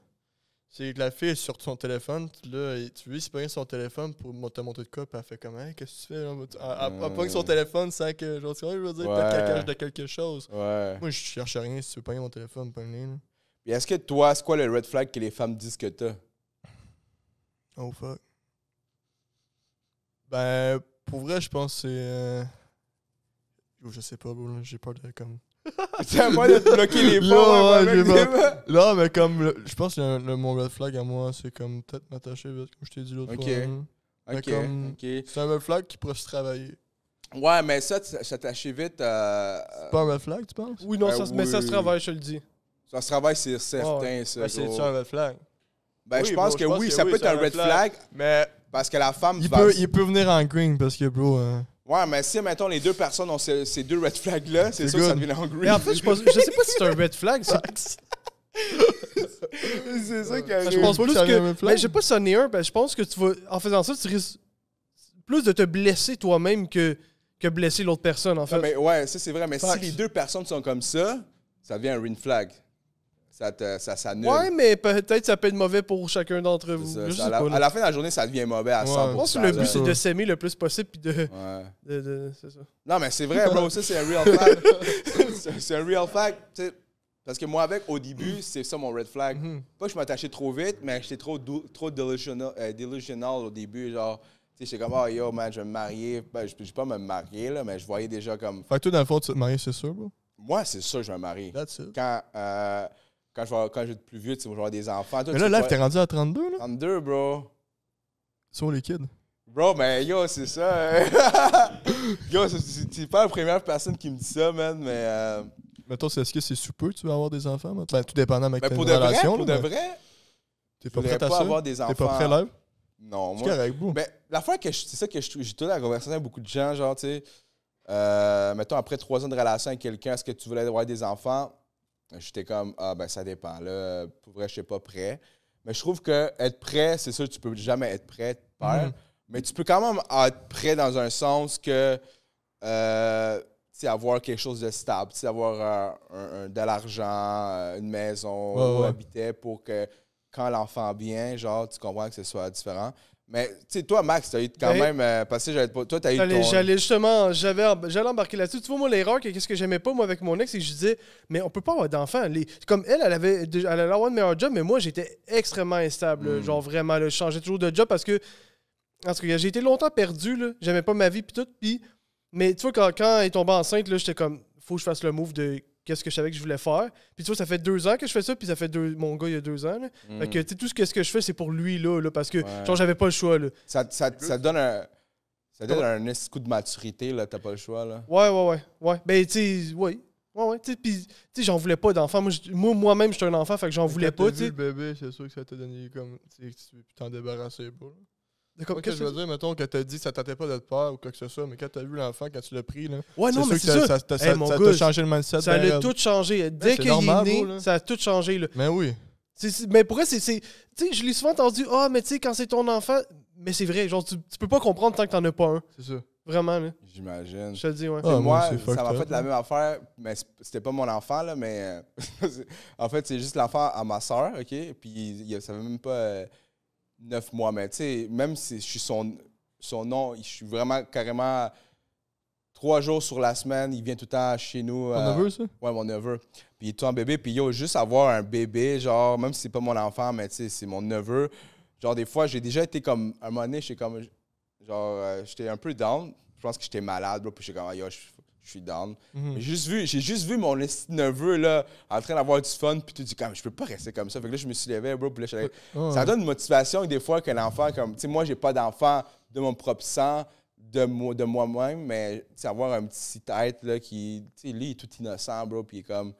C'est que la fille sur son téléphone, là, tu veux, c'est pas rien son téléphone pour te montrer de quoi, puis elle fait comme, hey, qu'est-ce que tu fais, là? Elle, elle, son téléphone sans que, genre, tu vois, je veux dire, peut-être cache de quelque chose. Ouais. Moi, je cherche rien, si tu veux pas mon téléphone, pas là. Puis est-ce que toi, c'est quoi le red flag que les femmes disent que t'as? Oh fuck. Ben, pour vrai, je pense que c'est. Euh, oh, je sais pas, j'ai pas de comme. *laughs* C'est à moi de te bloquer les ponts. Hein, non, mais comme, je pense que le, mon red flag à moi, c'est comme peut-être m'attacher vite, comme je t'ai dit l'autre fois. Hein. Ok, ok. C'est un red flag qui pourrait se travailler. Ouais, mais ça, s'attacher vite, euh, C'est Pas un red flag, tu penses? Oui, non, ben ça, mais ça se travaille, je te le dis. ça se travaille, c'est certain, ça. Ben, c'est un red flag. Ben, je pense que oui, ça peut être un red flag, Mais parce que la femme il peut, il peut venir en green parce que, bro, hein. Ouais, mais si, mettons, les deux personnes ont ces, deux red flags-là, c'est sûr que ça devient angry. Mais en fait, je, ne sais pas si c'est un red flag, ça. c'est ça qui arrive. Ben, je pense plus que. Mais je sais pas si un, mais je pense que tu vas. En faisant ça, tu risques plus de te blesser toi-même que, que blesser l'autre personne, en ah, fait. mais ouais, ça c'est vrai. Mais si les deux personnes sont comme ça, ça devient un red flag ça, s'annule. Ouais, mais peut-être ça peut être mauvais pour chacun d'entre vous. à, la, fin de la journée, ça devient mauvais à 100%. le but, c'est de s'aimer le plus possible. Puis de, ça. Non, mais c'est vrai, bro. Ça, c'est un real fact. *laughs* c'est un real fact. parce que moi, avec, au début, c'est ça mon red flag. Mm-hmm. Pas que je m'attachais trop vite, mais j'étais trop, trop euh, delusional, au début. Genre, tu sais, j'étais comme, oh yo, man, je vais me marier. Ben, je ne vais pas me marier, là, mais je voyais déjà comme. Fait que toi, dans le fond, tu te marier, c'est sûr, bro? Moi, c'est sûr je vais me marier. That's it. Quand. Euh, quand je vais, être plus vieux, tu vas avoir des enfants. mais là, live, t'es rendu à 32, là? 32, bro. Sur les kids. Bro, mais yo, c'est ça. *laughs* yo, c'est pas la première personne qui me dit ça, man, mais... Euh... Mettons, est-ce que c'est super que tu vas avoir des enfants? Man? Ben, tout dépendant avec la relation. pour de Vrai, pour de vrai, t'es pas prêt à pas avoir des enfants. T'es pas prêt, Non, moi... C'est correct, bro. Mais la c'est ça que j'ai tout la conversation avec beaucoup de gens, genre, tu sais... Euh, mettons, après trois ans de relation avec quelqu'un, est-ce que tu voulais avoir des enfants? J'étais comme, ah, ben, ça dépend. Là, pour vrai, je suis pas prêt. Mais je trouve que être prêt, c'est sûr, tu peux jamais être prêt, mhm. Mais tu peux quand même être prêt dans un sens que, euh, avoir quelque chose de stable, tu avoir de l'argent, euh, une maison où habiter pour que quand l'enfant vient, genre, tu comprends que ce soit différent. Mais tu sais, toi, Max, tu as eu quand ben, même. Euh, parce que Toi, tu as eu. J'allais justement. J'avais, j'allais embarquer là-dessus. Tu vois, moi, l'erreur, qu'est-ce que j'aimais pas, moi, avec mon ex, c'est que je disais, mais on peut pas avoir d'enfant. Comme elle, elle avait, elle allait avoir meilleur job, mais moi, j'étais extrêmement instable. Hmm. Genre, vraiment, je changeais toujours de job parce que. En tout cas, j'ai été longtemps perdu, là. J'aimais pas ma vie, puis tout. Puis. Mais tu vois, quand, quand elle est tombée enceinte, là, j'étais comme, faut que je fasse le move de qu'est-ce que je savais que je voulais faire. Puis tu vois, ça fait deux ans que je fais ça, puis ça fait deux, mon gars il y a deux ans. Hmm. Fait que tu sais, tout ce que, je fais, c'est pour lui, là, là parce que genre, j'avais pas le choix. Là. Ça, ça, ça donne un. Ça donne un coup de maturité, là, t'as pas le choix, là. Ouais, ouais, ouais. Ouais. Ben, tu sais, ouais. Ouais, ouais. Tu sais, j'en voulais pas d'enfant. Moi, moi-même, j'étais un enfant, fait que j'en voulais pas, tu sais. le bébé, c'est sûr que ça t'a donné comme. Tu t'en débarrassais pas, comme, Moi, que, je veux dire, mettons, que t'as dit ça t'attendait pas d'être peur ou quoi que ce soit, mais quand t'as vu l'enfant, quand tu l'as pris, là, ouais, que ça t'a changé le mindset. Ça a tout changé. Dès qu'il est né, ça a tout changé. Mais ben oui. mais pour c'est. Tu sais, je l'ai souvent entendu, ah, oh, mais tu sais, quand c'est ton enfant. Mais c'est vrai, genre, tu, peux pas comprendre tant que t'en as pas un. C'est ça. Vraiment, là. J'imagine. Je te le dis, ouais. Ah, moi, ça m'a fait la même affaire, mais c'était pas mon enfant, là, mais. Euh, *laughs* en fait, c'est juste l'enfant à ma soeur, OK? Puis il, savait même pas euh, neuf mois, mais tu sais, même si je suis son, son nom, je suis vraiment carrément trois jours sur la semaine, il vient tout le temps chez nous. Mon euh, neveu, ça? Ouais, mon neveu. Puis il est tout bébé. Puis yo, juste avoir un bébé, genre, même si c'est pas mon enfant, mais tu sais, c'est mon neveu. Genre, des fois, j'ai déjà été comme, un moment donné, j'étais comme, genre, euh, j'étais un peu down. Je pense que j'étais malade, bro. Puis j'étais comme, ah, je je suis down. Mhm. juste vu, j'ai juste vu mon neveu là, en train d'avoir du fun, puis tu dis comme je peux pas rester comme ça. Fait que là, je me suis levé, bro, euh, oh. Ça donne une motivation des fois que enfant, comme tu sais, moi, j'ai pas d'enfant de mon propre sang, de, moi, de moi-même, mais avoir un petit tête là, qui, lui, est tout innocent, bro, puis est comme.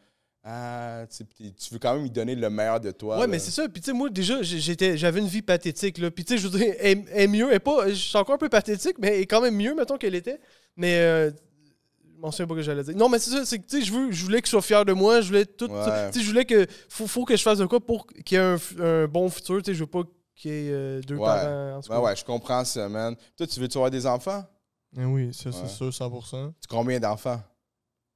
Ah, tu, veux quand même lui donner le meilleur de toi. Ouais, mais c'est ça. Puis, tu sais, moi, déjà, j'avais une vie pathétique. Là. Puis, tu sais, je voudrais, elle, mieux. je suis encore un peu pathétique, mais elle est quand même mieux, mettons, qu'elle était. Mais, euh, souviens pas que j'allais dire. Non, mais c'est ça, c'est que tu sais, je, je voulais qu'il soit fier de moi, je voulais tout. Tu voulais que. Faut, faut que je fasse de quoi pour qu'il y ait un, bon futur, tu sais, je veux pas qu'il y ait euh, deux ouais. parents. En ce Ouais, ben ouais, je comprends ça, man. Toi, tu veux-tu avoir des enfants? Eh oui, ça, c'est sûr, 100%. Tu combien d'enfants?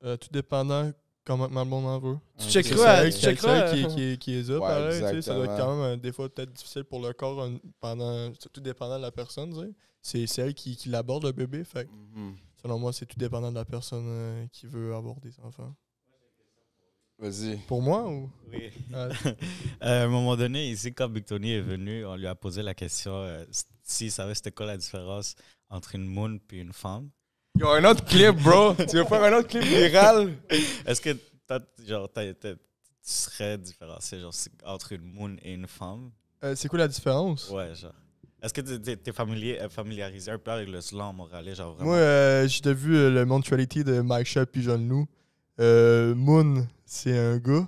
Euh, tout dépendant comment le monde en veut. Tu checkeras, tu checkeras. qui, qui, qui est là pareil, tu sais, ça doit être quand même euh, des fois peut-être difficile pour le corps pendant, tout dépendant de la personne, tu sais. C'est elle qui, qui l'aborde le bébé, fait Selon moi, c'est tout dépendant de la personne euh, qui veut aborder ça. enfants. Vas-y. Pour moi ou Oui. Ah, *laughs* euh, à un moment donné, ici, quand Big Tony est venu, on lui a posé la question euh, si s'il savait c'était quoi la différence entre une moon et une femme. Yo, un autre clip, bro. tu veux faire un autre clip viral *laughs* Est-ce que genre, tu serais différencié genre, entre une moon et une femme C'est quoi la différence Ouais, genre. Est-ce que tu es, familier, euh, familiarisé un peu avec le slang moralé? Genre Moi, euh, j'ai vu euh, le mentality de Mike Shop et John Lou. moon, c'est un gars.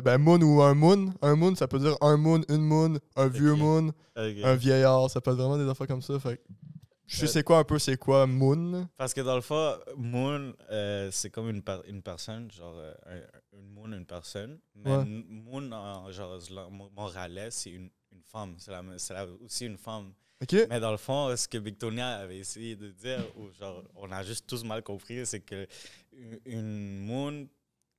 ben Moon ou un Moon. Un Moon, ça peut dire un Moon, une Moon, un vieux Moon, un vieillard. Ça peut être vraiment des enfants comme ça. Fait je sais quoi un peu, c'est quoi Moon? Parce que dans le fond, Moon, c'est comme une, une personne, genre une Moon, une personne. Mais Moon, en, genre moralet c'est une, une femme. C'est, aussi une femme. Mais dans le fond, ce que Victoria avait essayé de dire, ou genre, on a juste tous mal compris, c'est que une moon,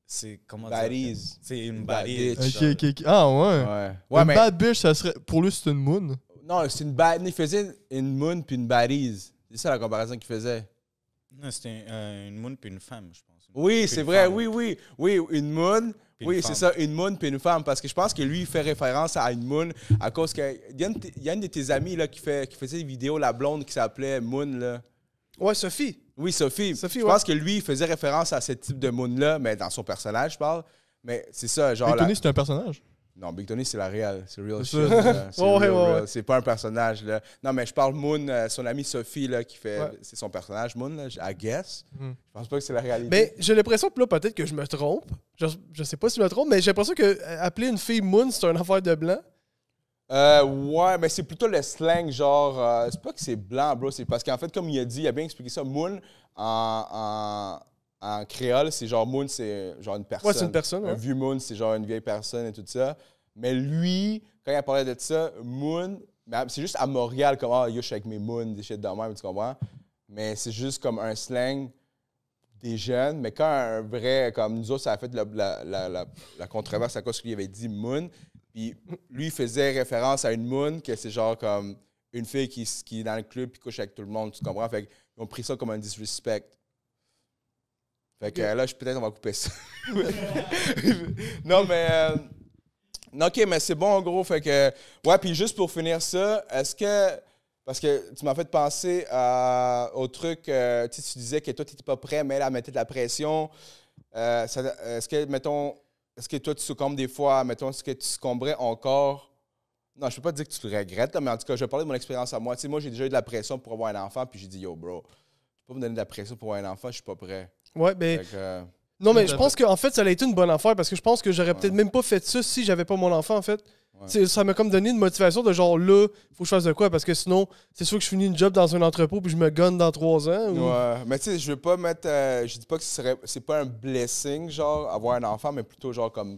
c'est comment dire C'est une bad bitch. ah ouais. ouais. une bad bitch, ça serait, pour lui, c'est une moon. Non, c'est une bad. Il faisait une moon puis une barise. C'est ça la comparaison qu'il faisait. C'était euh, une moon puis une femme, je pense. oui, c'est vrai, oui, oui. Oui, une moon. oui, c'est ça, une moon puis une femme. Parce que je pense que lui, il fait référence à une moon à cause que. Il y, a une, de tes amies là, qui, fait, qui faisait des vidéos, la blonde, qui s'appelait Moon. Là. Ouais, Sophie. Oui, Sophie. Sophie je pense que lui, il faisait référence à ce type de moon-là, mais dans son personnage, je parle. Mais c'est ça, genre. Anthony, c'est un personnage. Non, Big Tony, c'est la réelle. C'est real shit. *laughs* C'est pas un personnage. Non, mais je parle Moon, euh, son amie Sophie, qui fait. C'est son personnage, Moon, là, I guess. Hmm. Je pense pas que c'est la réalité. Mais j'ai l'impression, peut-être que je me trompe. Je, sais pas si je me trompe, mais j'ai l'impression que euh, appeler une fille Moon, c'est un affaire de blanc. Euh, ouais, mais c'est plutôt le slang, genre. Euh, c'est pas que c'est blanc, bro. C'est parce qu'en fait, comme il a dit, il a bien expliqué ça. Moon, en en créole, c'est genre Moon, c'est genre une personne. Ouais, c'est une personne. Un vieux Moon, c'est genre une vieille personne et tout ça. Mais lui, quand il a parlé de ça, Moon, ben, c'est juste à Montréal, comme Ah, yo, je suis avec mes Moon, des shit de tu comprends? Mais c'est juste comme un slang des jeunes. Mais quand un vrai, comme nous autres, ça a fait la, la, controverse à cause qu'il avait dit Moon. Puis lui, faisait référence à une Moon, que c'est genre comme une fille qui, qui est dans le club, puis couche avec tout le monde, tu comprends? Fait qu'ils ont pris ça comme un disrespect. Fait que là, je peut-être on va couper ça. *laughs* non, mais. Euh, non OK, mais c'est bon, en gros. Fait que. Ouais, puis juste pour finir ça, est-ce que. Parce que tu m'as fait penser au truc, euh, tu disais que toi, tu n'étais pas prêt, mais elle mettait de la pression. Euh, est-ce que, mettons, est-ce que toi, tu succombes des fois, mettons, est-ce que tu succomberais encore? Non, je peux pas te dire que tu le regrettes, mais en tout cas, je vais parler de mon expérience à moi. Tu sais, moi, j'ai déjà eu de la pression pour avoir un enfant, puis j'ai dit, yo, bro, je peux pas me donner de la pression pour avoir un enfant, je suis pas prêt. Ouais, ben, euh, mais non, mais je pense qu'en fait, ça a été une bonne affaire parce que je pense que j'aurais peut-être même pas fait ça si j'avais pas mon enfant, en fait. Ça m'a comme donné une motivation de genre là, faut que je fasse de quoi parce que sinon, c'est sûr que je finis une job dans un entrepôt puis je me gonne dans trois ans. Ouais, mais tu sais, je veux pas mettre. Euh, je dis pas que ce C'est pas un blessing, genre, avoir un enfant, mais plutôt genre comme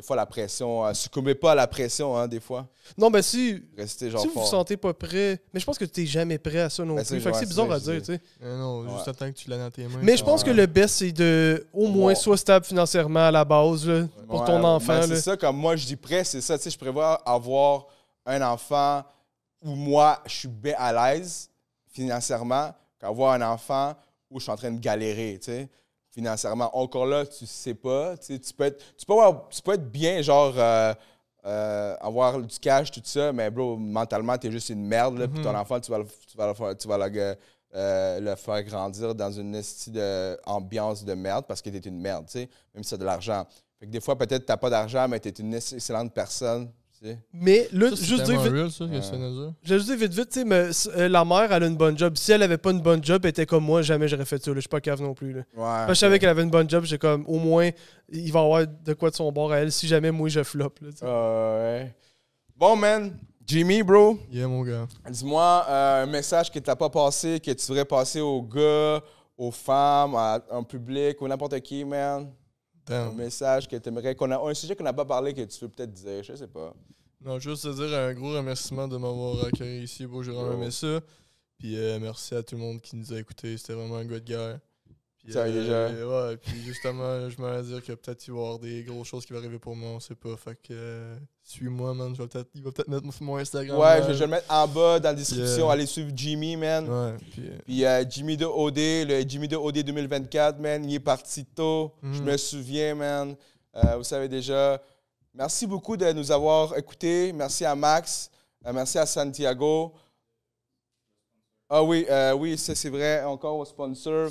des fois, la pression, euh, succombez pas à la pression, hein, des fois. Non, ben si. Si vous ne vous sentez pas prêt, mais je pense que tu n'es jamais prêt à ça non ben, plus. Fait que c'est bizarre à dire, tu sais. Euh, non, juste que tu l'aies dans tes mains. Mais je pense que euh, le best, c'est de au moins soit stable financièrement à la base, pour ton enfant. C'est ça, comme moi, je dis prêt, c'est ça. Tu sais, je prévois avoir un enfant où moi, je suis bien à l'aise financièrement qu'avoir un enfant où je suis en train de galérer, tu sais financièrement. Encore là, tu sais pas. Tu, peux, être, tu, peux tu peux être bien, genre, euh, euh, avoir du cash, tout ça, mais bro, mentalement, tu es juste une merde. Puis ton mhm. enfant, tu vas le, tu vas euh, faire grandir dans une de ambiance de merde parce que tu es une merde, tu sais, même si tu as de l'argent. des fois, peut-être tu n'as pas d'argent, mais tu es une excellente personne mais là, juste vite, vite tu sais, mais euh, la mère, elle a une bonne job. Si elle avait pas une bonne job, elle était comme moi, jamais j'aurais fait ça. Je suis pas cave non plus. Quand je savais qu'elle avait une bonne job, j'ai comme au moins, il va avoir de quoi de son bord à elle si jamais moi je flop. Euh, ouais. Bon, man, Jimmy, bro. Yeah, mon gars. Dis-moi euh, un message que t'as pas passé, que tu voudrais passer aux gars, aux femmes, à un public ou n'importe qui, man. Un message que tu aimerais, qu'on a, un sujet qu'on n'a pas parlé que tu veux peut-être dire, je sais pas. Non, juste dire un gros remerciement de m'avoir accueilli ici. pour j'ai vraiment ça. Puis euh, merci à tout le monde qui nous a écoutés. C'était vraiment un goût de guerre. Puis, ça euh, déjà ouais, puis justement, je me à dire que peut-être il va y avoir des grosses choses qui vont arriver pour moi, on sait pas. Fait que euh, suis-moi, man. Je peut-être, il va peut-être mettre mon Instagram. Ouais, je vais le mettre en bas dans la description. Allez suivre Jimmy, man. Ouais, puis, euh, puis Jimmy de OD, le Jimmy de OD 2024, man. Il est parti tôt. Je mhm. me souviens, man. vous savez déjà. Merci beaucoup de nous avoir écoutés. Merci à Max. merci à Santiago. Ah oui, oui, ça c'est vrai. Encore au sponsor.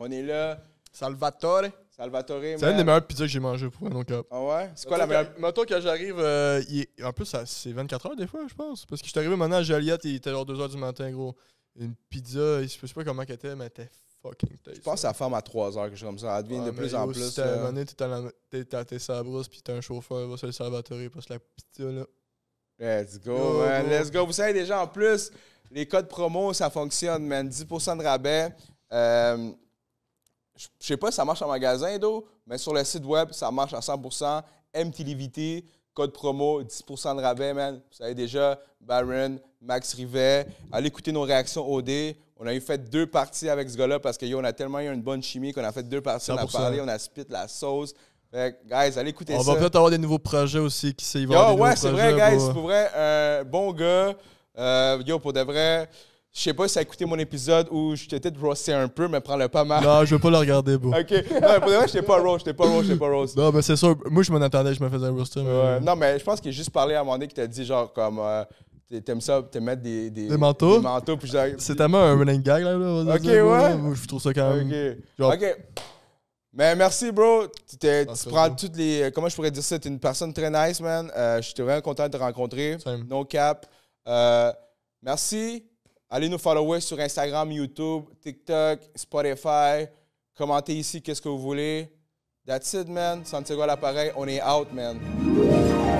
On est là. Salvatore. Salvatore, C'est l'une des meilleures pizzas que j'ai mangées pour un autre Ah ouais? C'est quoi la meilleure. Mettons, que j'arrive, euh, en plus, c'est 24 heures des fois, je pense. Parce que je suis arrivé maintenant à Joliette, il était genre 2 heures du matin, gros. Une pizza, je sais pas comment qu'elle était, mais elle était fucking taste. Je pense que ça forme à 3 heures, quelque chose comme ça. Elle devient de plus en plus. À es euh, t'es à la- t'es à tes un chauffeur, va sur le Salvatore, parce que la pizza, là. Let's go, man. Let's go. Vous savez, déjà, en plus, les codes promo, ça fonctionne, man. 10% de rabais. Euh, je sais pas si ça marche en magasin, d'eau, mais sur le site web, ça marche à 100 MTLVT, code promo, 10 de rabais, man. Vous savez déjà, Baron, Max Rivet. Allez écouter nos réactions OD. On a eu fait deux parties avec ce gars-là parce qu'on a tellement eu une bonne chimie qu'on a fait deux parties. On a parlé, on a spit la sauce. guys, allez écouter ça. On va peut-être avoir des nouveaux projets aussi. Qui s'y ouais, c'est vrai, guys. Euh, pour vrai, un bon gars. Euh, yo, pour de vrai. Je sais pas si ça a écouté mon épisode où je t'ai peut-être un peu, mais prends-le pas mal. Non, je veux pas le regarder, beau. ok. Non, pour le moment, pas je pas rose, j'étais pas Non, mais c'est sûr. Moi, je m'en attendais, je me faisais un roast. Ouais. Non, mais je pense qu'il a juste parlé à un moment donné qui t'a dit, genre, comme. Euh, t'aimes ça, te mettre des, des, manteaux. Des manteaux puis C'est tellement un running gag, là. ok, ouais. Moi, je trouve ça quand même. Ok. Mais merci, bro. Tu, tu prends toutes les. Euh, comment je pourrais dire ça? Tu es une personne très nice, man. Euh, je suis vraiment content de te rencontrer. Same. No cap. Euh, merci. Allez nous follower sur Instagram, YouTube, TikTok, Spotify. Commentez ici qu'est-ce que vous voulez. That's it, man. Santiago l'appareil. On est out, man.